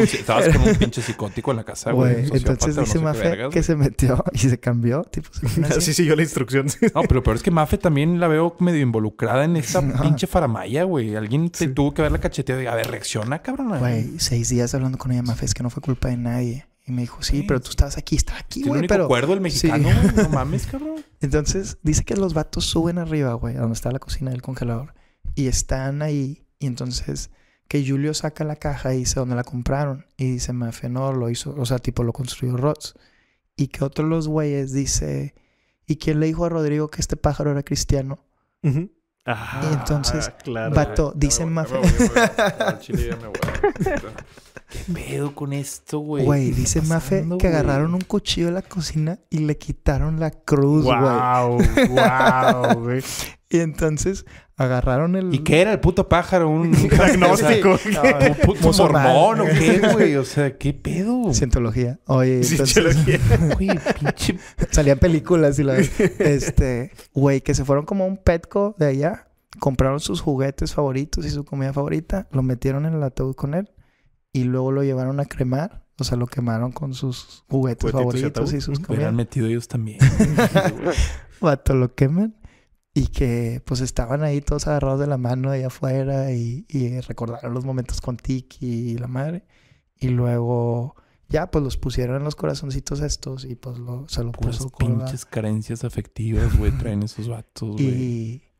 como un pinche psicótico en la casa, güey. Entonces dice Mafe que se metió y se cambió. Tipo, sí, sí, yo la instrucción. no, pero peor es que Mafe también la veo medio involucrada en esa pinche faramaya, güey. Alguien tuvo que ver la cachetea de... A ver, reacciona, cabrón. Güey, seis días hablando con ella, Mafe. Es que no fue culpa de nadie me dijo, sí, pero tú estabas aquí, estaba aquí, güey. Pero... acuerdo el mexicano, no mames, cabrón. Entonces, dice que los vatos suben arriba, güey, a donde está la cocina del congelador. Y están ahí. Y entonces, que Julio saca la caja y dice dónde la compraron. Y dice, Mafe, no, lo hizo, o sea, tipo, lo construyó Rods. Y que otro de los güeyes dice, ¿y quién le dijo a Rodrigo que este pájaro era cristiano? Ajá. y entonces, vato, dice Mafe. ¿Qué pedo con esto, güey? Güey, dice Mafe que agarraron un cuchillo de la cocina y le quitaron la cruz, güey. Wow, wow, güey. y entonces agarraron el. ¿Y qué era el puto pájaro? Un diagnóstico. ¿Un puto mormón o qué, güey? O sea, ¿qué pedo? Cientología. Oye, Cientología. entonces. Güey, pinche. Salían películas y la. Este. Güey, que se fueron como a un petco de allá. Compraron sus juguetes favoritos y su comida favorita. Lo metieron en el ataúd con él y luego lo llevaron a cremar. O sea, lo quemaron con sus juguetes favoritos y, sus comidas. Hubieran metido ellos también. Vato, lo queman. Y que pues estaban ahí todos agarrados de la mano allá afuera y, y recordaron los momentos con Tiki y la madre. Y luego ya pues los pusieron en los corazoncitos estos y pues lo, se lo puso pinches carencias afectivas, güey, traen esos vatos, güey.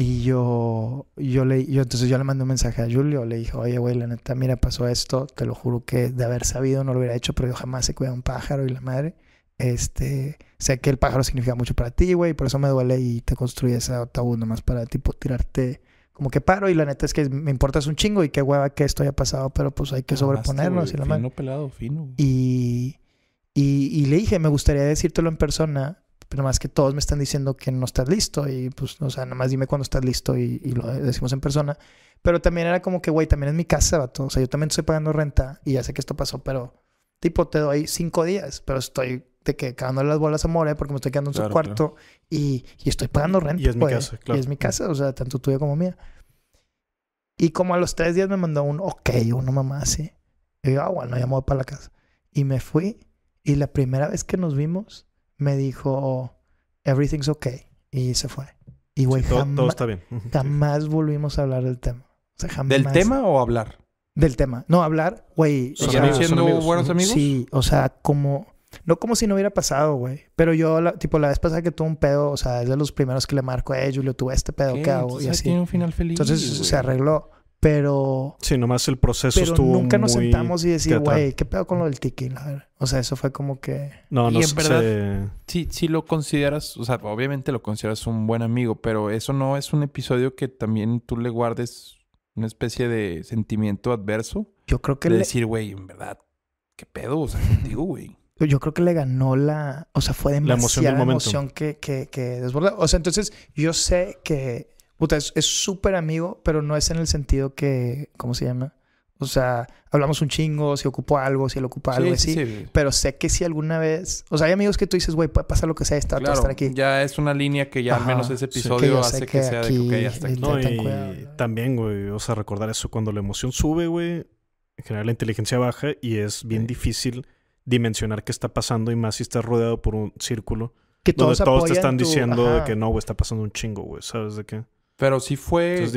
Y yo, yo le, yo, entonces yo le mandé un mensaje a Julio, le dije, oye, güey, la neta, mira, pasó esto, te lo juro que de haber sabido no lo hubiera hecho, pero yo jamás he cuidado un pájaro y la madre. Este, sé que el pájaro significa mucho para ti, güey, por eso me duele y te construí ese tabú nomás para, tipo, tirarte como que paro y la neta es que me importas un chingo y qué hueva que esto haya pasado, pero pues hay que sobreponerlo sobreponernos y la pelado, fino. Y, y, y, le dije, me gustaría decírtelo en persona, pero más que todos me están diciendo que no estás listo y pues, o sea, nada más dime cuándo estás listo y, lo decimos en persona. Pero también era como que, güey, también es mi casa, vato. O sea, yo también estoy pagando renta y ya sé que esto pasó, pero tipo, te doy cinco días, pero estoy de que cagándole las bolas a More porque me estoy quedando en su cuarto y, y, estoy pagando renta. Y es mi pues. casa, claro. Y es mi casa, o sea, tanto tuya como mía. Y como a los tres días me mandó un ok, uno, mamá así. Y yo, ah, bueno, ya me voy para la casa. Y me fui. Y la primera vez que nos vimos, me dijo, oh, everything's okay. Y se fue. Y güey, jamás, está bien. jamás volvimos a hablar del tema. O sea, jamás. ¿Del tema o hablar? Del tema. No, hablar, güey. siendo buenos amigos? Sí, o sea, como... No como si no hubiera pasado, güey. Pero yo, tipo, la vez pasada que tuve un pedo, o sea, es de los primeros que le marco, a eh, Julio, tuve este pedo, ¿qué, hago? y así. Tiene un final feliz. Entonces se arregló. Pero. Sí, nomás el proceso estuvo Nunca nos sentamos y decir, güey, ¿qué pedo con lo del ver. O sea, eso fue como que. No, no y en verdad, sí, sí lo consideras, o sea, obviamente lo consideras un buen amigo, pero eso no es un episodio que también tú le guardes una especie de sentimiento adverso. Yo creo que. decir, güey, en verdad, ¿qué pedo? O sea, digo, güey. Yo creo que le ganó la. O sea, fue demasiada la emoción, que, que desbordó. O sea, entonces yo sé que Puta, es súper amigo, pero no es en el sentido que, ¿cómo se llama? O sea, hablamos un chingo, si ocupo algo, si él ocupa algo, sí, así. Pero sé que si alguna vez. O sea, hay amigos que tú dices, güey, puede pasar lo que sea, está, estar aquí. Ya es una línea que ya al menos ese episodio hace que, sea de que, ok, está aquí. y también, güey, o sea, recordar eso cuando la emoción sube, güey, en general la inteligencia baja y es bien difícil dimensionar qué está pasando y más si estás rodeado por un círculo que donde todos, te están diciendo que no, güey, está pasando un chingo, güey, ¿sabes de qué? Pero sí fue eh,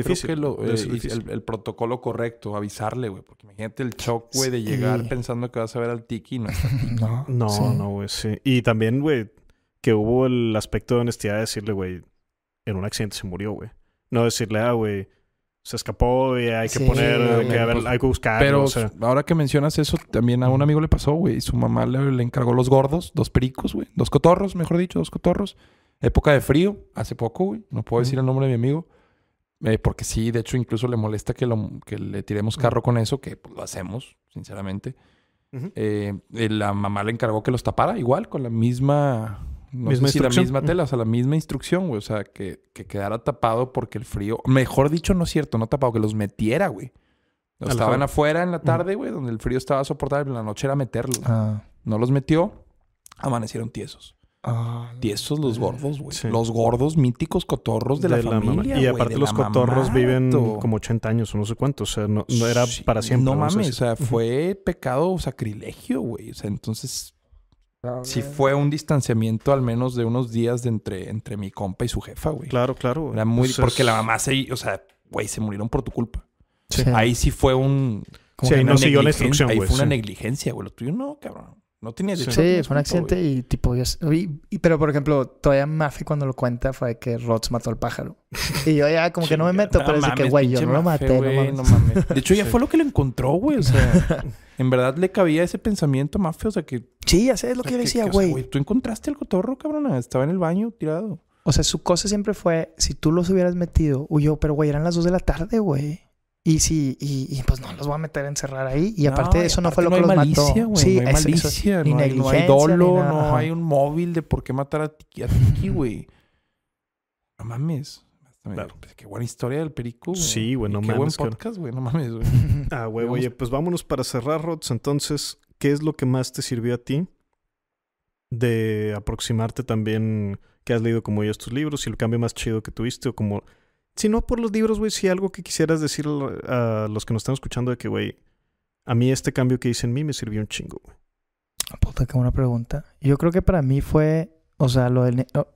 El, protocolo correcto, avisarle, güey. Porque imagínate el shock, güey, de llegar pensando que vas a ver al tiki. No, no, no, güey, sí. Y también, güey, que hubo el aspecto de honestidad de decirle, güey, en un accidente se murió, güey. No decirle, ah, güey, se escapó y hay que poner, pues, hay que buscar. Pero ahora que mencionas eso, también a un amigo le pasó, güey. y Su mamá le, le encargó los gordos, dos pericos, güey. Dos cotorros, mejor dicho, dos cotorros época de frío, hace poco, güey. No puedo decir el nombre de mi amigo. Eh, porque sí, de hecho, incluso le molesta que, le tiremos carro con eso, que pues, lo hacemos, sinceramente. Eh, eh, la mamá le encargó que los tapara igual, con la misma. la misma tela, o sea, la misma instrucción, güey. O sea, que, quedara tapado porque el frío. Mejor dicho, no es cierto, no tapado, que los metiera, güey. estaban afuera en la tarde, güey, donde el frío estaba soportable, en la noche era meterlos. Ah. No los metió, amanecieron tiesos. Ah, esos los gordos, güey. Los gordos míticos cotorros de, la, familia. Y aparte, los cotorros viven como 80 años o no sé cuánto. O sea, no, era para siempre. No, mames, o sea, fue pecado o sacrilegio, güey. O sea, entonces ah, Sí fue un distanciamiento al menos de unos días de entre, entre mi compa y su jefa, güey. Claro, claro. Era muy... Pues porque la mamá se... O sea, güey, se murieron por tu culpa. Ahí sí fue un... sí, ahí no siguió la instrucción, Ahí fue una negligencia, güey. Lo tuyo no, cabrón. No tenía Sí, fue un accidente y tipo, pero por ejemplo, todavía Mafe cuando lo cuenta fue que Rods mató al pájaro. Y yo ya ah, como que no me meto, pero es que, güey, yo no lo maté, De hecho, ya fue lo que lo encontró, güey. O sea, en verdad le cabía ese pensamiento a Mafe, o sea que... Sí, ya sé, es lo que yo decía, güey. O tú encontraste al cotorro, cabrón. Estaba en el baño tirado. O sea, su cosa siempre fue, si tú los hubieras metido, huyó, pero güey, eran las 2 de la tarde, güey. Y sí, y, pues no los voy a meter a encerrar ahí. Y aparte de eso, no fue lo que los mató. sí, no hay malicia, no, hay, no hay dolo, no hay un móvil de por qué matar a Tiki, güey. no mames. Claro. Qué buena historia del Perico. Sí, güey, no mames. Qué buen podcast, güey, no mames, güey. ah, güey, oye, pues vámonos para cerrar, Rods. Entonces, ¿qué es lo que más te sirvió a ti de aproximarte también que has leído como yo estos libros y el cambio más chido que tuviste o como si no por los libros, güey, si algo que quisieras decir a los que nos están escuchando de que, güey, a mí este cambio que hice en mí me sirvió un chingo, güey. Ah, puta, qué buena pregunta. Yo creo que para mí fue, o sea, lo del... Oh,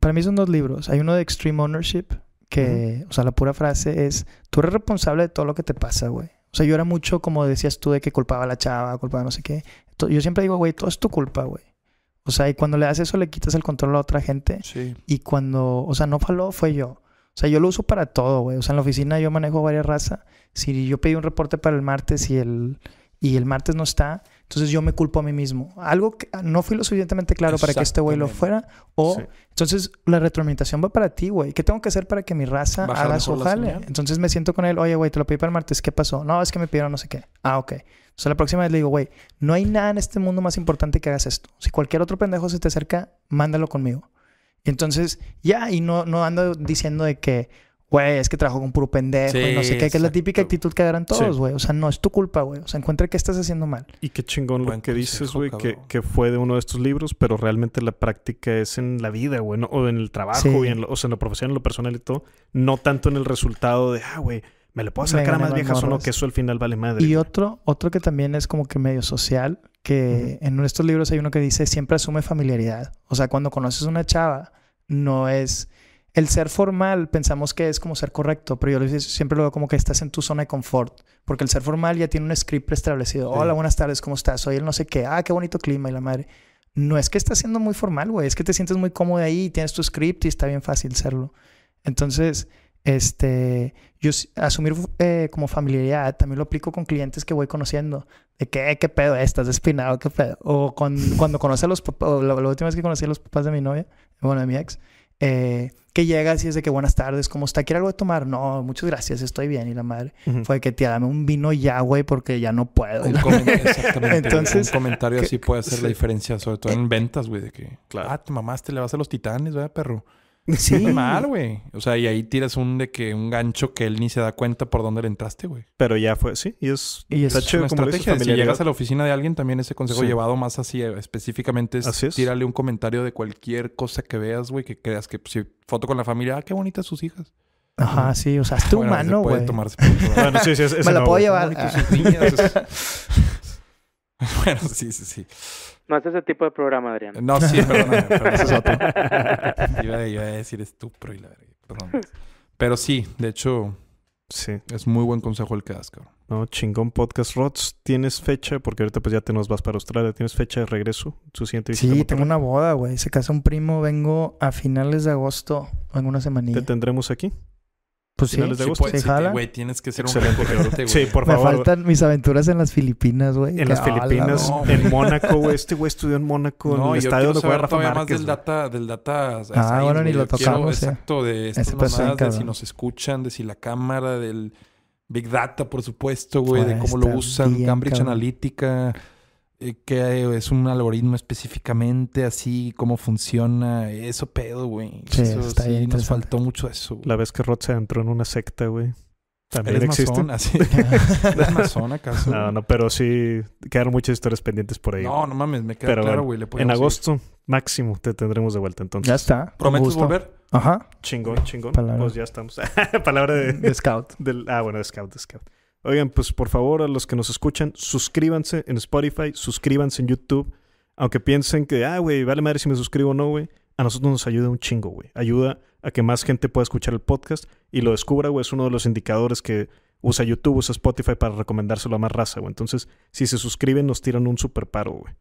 para mí son dos libros. Hay uno de Extreme Ownership, que, o sea, la pura frase es, tú eres responsable de todo lo que te pasa, güey. O sea, yo era mucho, como decías tú, de que culpaba a la chava, culpaba a no sé qué. Yo siempre digo, güey, todo es tu culpa, güey. O sea, y cuando le das eso, le quitas el control a otra gente. Sí. Y cuando, o sea, no faló, fue yo. O sea, yo lo uso para todo, güey. O sea, en la oficina yo manejo varias razas. Si yo pedí un reporte para el martes y el, y el martes no está, entonces yo me culpo a mí mismo. Algo que no fui lo suficientemente claro para que este güey lo fuera. O entonces la retroalimentación va para ti, güey. ¿Qué tengo que hacer para que mi raza haga su jale? Entonces me siento con él, oye, güey, te lo pedí para el martes, ¿qué pasó? No, es que me pidieron no sé qué. Ah, ok. Entonces, la próxima vez le digo, güey, no hay nada en este mundo más importante que hagas esto. Si cualquier otro pendejo se te acerca, mándalo conmigo. Entonces, ya, y no, no ando diciendo de que, güey, es que trabajo con puro pendejo y no sé qué, que es la típica actitud que agarran todos, güey. O sea, no es tu culpa, güey. O sea, encuentra qué estás haciendo mal. Y qué chingón lo que dices, güey, que, que, fue de uno de estos libros, pero realmente la práctica es en la vida, güey, o en el trabajo, en o sea, en lo profesional, en lo personal y todo. No tanto en el resultado de, ah, güey, me lo puedo sacar a más vieja o que eso al final vale madre. Y otro, otro que también es como que medio social, que en nuestros libros hay uno que dice siempre asume familiaridad. O sea, cuando conoces una chava, no es el ser formal, pensamos que es como ser correcto, pero yo siempre lo veo como que estás en tu zona de confort, porque el ser formal ya tiene un script preestablecido. Hola, buenas tardes, ¿cómo estás? Soy el no sé qué, ah, qué bonito clima y la madre. No es que estás siendo muy formal, güey, es que te sientes muy cómodo ahí, y tienes tu script y está bien fácil serlo. Entonces, este, yo asumir eh, como familiaridad también lo aplico con clientes que voy conociendo. De que, ¿qué pedo? Eh, estás despinado, ¿qué pedo? O cuando conoce a los papás, la, la, última vez que conocí a los papás de mi novia, bueno, de mi ex, eh, que llega, así es de que buenas tardes, como está? ¿Quiere algo de tomar? No, muchas gracias, estoy bien. Y la madre fue que tía, dame un vino ya, güey, porque ya no puedo. exactamente. Entonces, un comentario así puede hacer la diferencia, sobre todo en ventas, güey, de que, claro. ah, te le vas a los titanes, ¿verdad, perro? Sí. mal, güey. O sea, y ahí tiras un de que un gancho que él ni se da cuenta por dónde le entraste, güey. Pero ya fue, sí. Y es, una estrategia. si llegas a la oficina de alguien, también ese consejo llevado más así eh, específicamente es, tirarle un comentario de cualquier cosa que veas, güey, que creas que pues, si foto con la familia, ah, qué bonitas sus hijas. Ajá, sí, o sea, es tu güey. bueno, sí, sí, es, Me la puedo llevar. bueno, sí, sí, sí. No es ese tipo de programa, Adrián. No, sí, perdón. pero eso es otro. yo, iba, a decir estupro y la verdad. perdón. Pero sí, de hecho, sí. es muy buen consejo el que das, cabrón. No, chingón podcast. Rods, ¿tienes fecha? Porque ahorita pues ya te nos vas para Australia. ¿Tienes fecha de regreso? ¿Su siguiente visita Sí, tengo una boda, güey. Se casa un primo. Vengo a finales de agosto en una semanita. ¿Te tendremos aquí? Pues sí, no pues, güey, tienes que ser un güey. Sí, por favor. Me faltan mis aventuras en las Filipinas, güey. En las ah, Filipinas, en Mónaco, güey. Este güey estudió en Mónaco, no, yo estadio donde juega Rafa todavía más del data, del data... Ah, ahora ni lo tocamos, eh. Exacto, de estas mamadas, de si nos escuchan, de si la cámara, del Big Data, por supuesto, güey. de cómo lo usan, Cambridge Analytica... Eh, que es un algoritmo específicamente así, cómo funciona, eso pedo, güey. Sí, está nos faltó mucho eso. La vez que Rod se entró en una secta, güey. También existe. así. Ah, ¿Eres acaso? No, no, pero sí quedaron muchas historias pendientes por ahí. No, no mames, me queda claro, güey. Bueno, en agosto máximo te tendremos de vuelta entonces. Ya está. ¿Prometes volver? Ajá. Chingón, chingón. Pues ya estamos. Palabra de, scout. ah, bueno, scout, scout. Oigan, pues por favor, a los que nos escuchan, suscríbanse en Spotify, suscríbanse en YouTube. Aunque piensen que, ah, güey, vale madre si me suscribo o no, güey. A nosotros nos ayuda un chingo, güey. Ayuda a que más gente pueda escuchar el podcast y lo descubra, güey. Es uno de los indicadores que usa YouTube, usa Spotify para recomendárselo a más raza, güey. Entonces, si se suscriben, nos tiran un super paro, güey.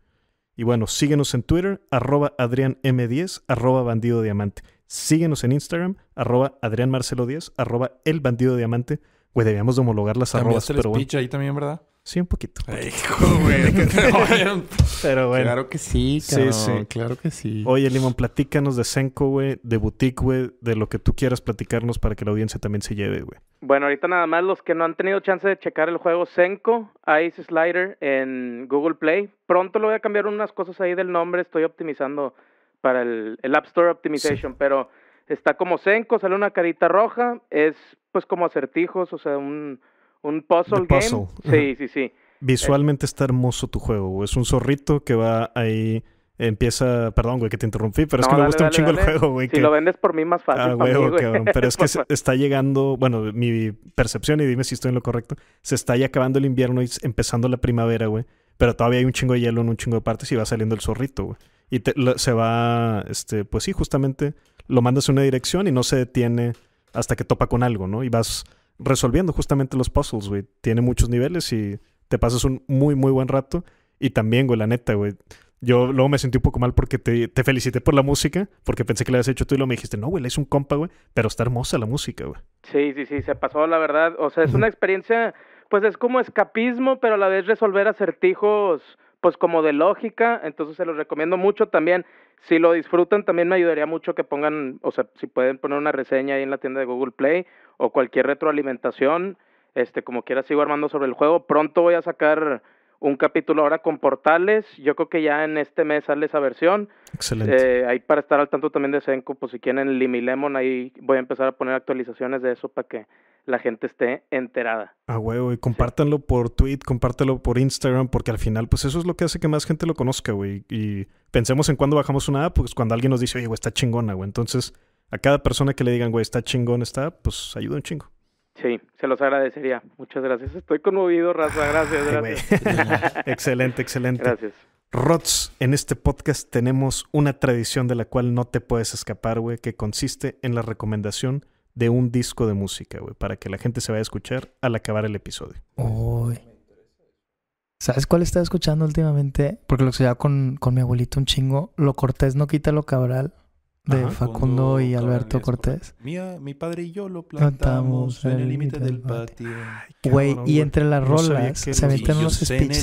Y bueno, síguenos en Twitter, arroba AdriánM10, arroba Bandido Diamante. Síguenos en Instagram, arroba AdriánMarcelo10, arroba El Bandido Diamante. Güey, debíamos homologar las arrobas, pero el speech ahí también, ¿verdad? Sí, un poquito. Hijo, güey. pero bueno. Claro que sí, Sí, sí. Claro que sí. Oye, Limón, platícanos de Senko, güey, de Boutique, güey, de lo que tú quieras platicarnos para que la audiencia también se lleve, güey. Bueno, ahorita nada más los que no han tenido chance de checar el juego Senko, Ice Slider en Google Play. Pronto lo voy a cambiar unas cosas ahí del nombre, estoy optimizando para el, App Store Optimization, pero... Está como senco, sale una carita roja, es pues como acertijos, o sea, un, un puzzle, game. Sí, sí, sí. Visualmente está hermoso tu juego, güey. Es un zorrito que va ahí empieza, perdón, güey, que te interrumpí, pero es que me gusta un chingo el juego, güey. Si lo vendes por mí más fácil. Ah, güey, cabrón. Pero es que está llegando, bueno, mi percepción, y dime si estoy en lo correcto, se está ya acabando el invierno y empezando la primavera, güey. Pero todavía hay un chingo de hielo en un chingo de partes y va saliendo el zorrito, güey. Y se va, este, pues sí, justamente lo mandas a una dirección y no se detiene hasta que topa con algo, ¿no? Y vas resolviendo justamente los puzzles, güey. Tiene muchos niveles y te pasas un muy, muy buen rato. Y también, güey, la neta, güey. Yo luego me sentí un poco mal porque te, felicité por la música, porque pensé que la habías hecho tú y luego me dijiste, no, güey, la un compa, güey, pero está hermosa la música, güey. Sí, sí, sí, se pasó, la verdad. O sea, es una experiencia, pues es como escapismo, pero a la vez resolver acertijos, pues como de lógica. Entonces se los recomiendo mucho también si lo disfrutan, también me ayudaría mucho que pongan, o sea, si pueden poner una reseña ahí en la tienda de Google Play o cualquier retroalimentación. Este, como quiera, sigo armando sobre el juego. Pronto voy a sacar un capítulo ahora con portales. Yo creo que ya en este mes sale esa versión. Excelente. Eh, ahí para estar al tanto también de Senko, pues si quieren Limi Lemon, ahí voy a empezar a poner actualizaciones de eso para que la gente esté enterada. Ah, huevo, y compártanlo por tweet, compártelo por Instagram, porque al final, pues eso es lo que hace que más gente lo conozca, güey. Y pensemos en cuando bajamos una app, pues cuando alguien nos dice, oye, güey, está chingona, güey. Entonces, a cada persona que le digan, güey, está chingón, está, pues ayuda un chingo. Sí, se los agradecería. Muchas gracias. Estoy conmovido, Raza. Gracias, gracias. excelente, excelente. Gracias. Rots, en este podcast tenemos una tradición de la cual no te puedes escapar, güey, que consiste en la recomendación de un disco de música, güey, para que la gente se vaya a escuchar al acabar el episodio. Uy. ¿Sabes cuál estaba escuchando últimamente? Porque lo que se con, con mi abuelito un chingo. Lo cortés no quita lo cabral de Facundo y Alberto Cortés. mi padre y yo lo plantamos, en el límite del patio. Güey, y entre las rolas se meten unos speeches.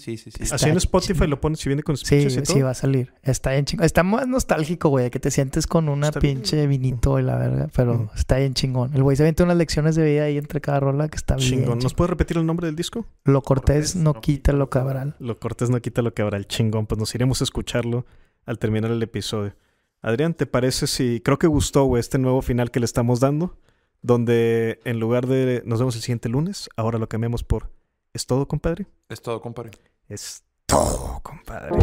sí, sí, sí. Así en Spotify lo pones si viene con speeches sí, y todo. Sí, va a salir. Está bien chingón. Está más nostálgico, güey, que te sientes con una pinche vinito y la verga, pero está bien chingón. El güey se mete unas lecciones de vida ahí entre cada rola que está bien. Chingón. ¿Nos puede repetir el nombre del disco? Lo Cortés, no quita lo cabral. Lo Cortés no quita lo cabral, chingón. Pues nos iremos a escucharlo al terminar el episodio. Adrián, ¿te parece si creo que gustó este nuevo final que le estamos dando? Donde en lugar de nos vemos el siguiente lunes, ahora lo cambiamos por ¿Es todo, compadre? Es todo, compadre. Es todo, compadre.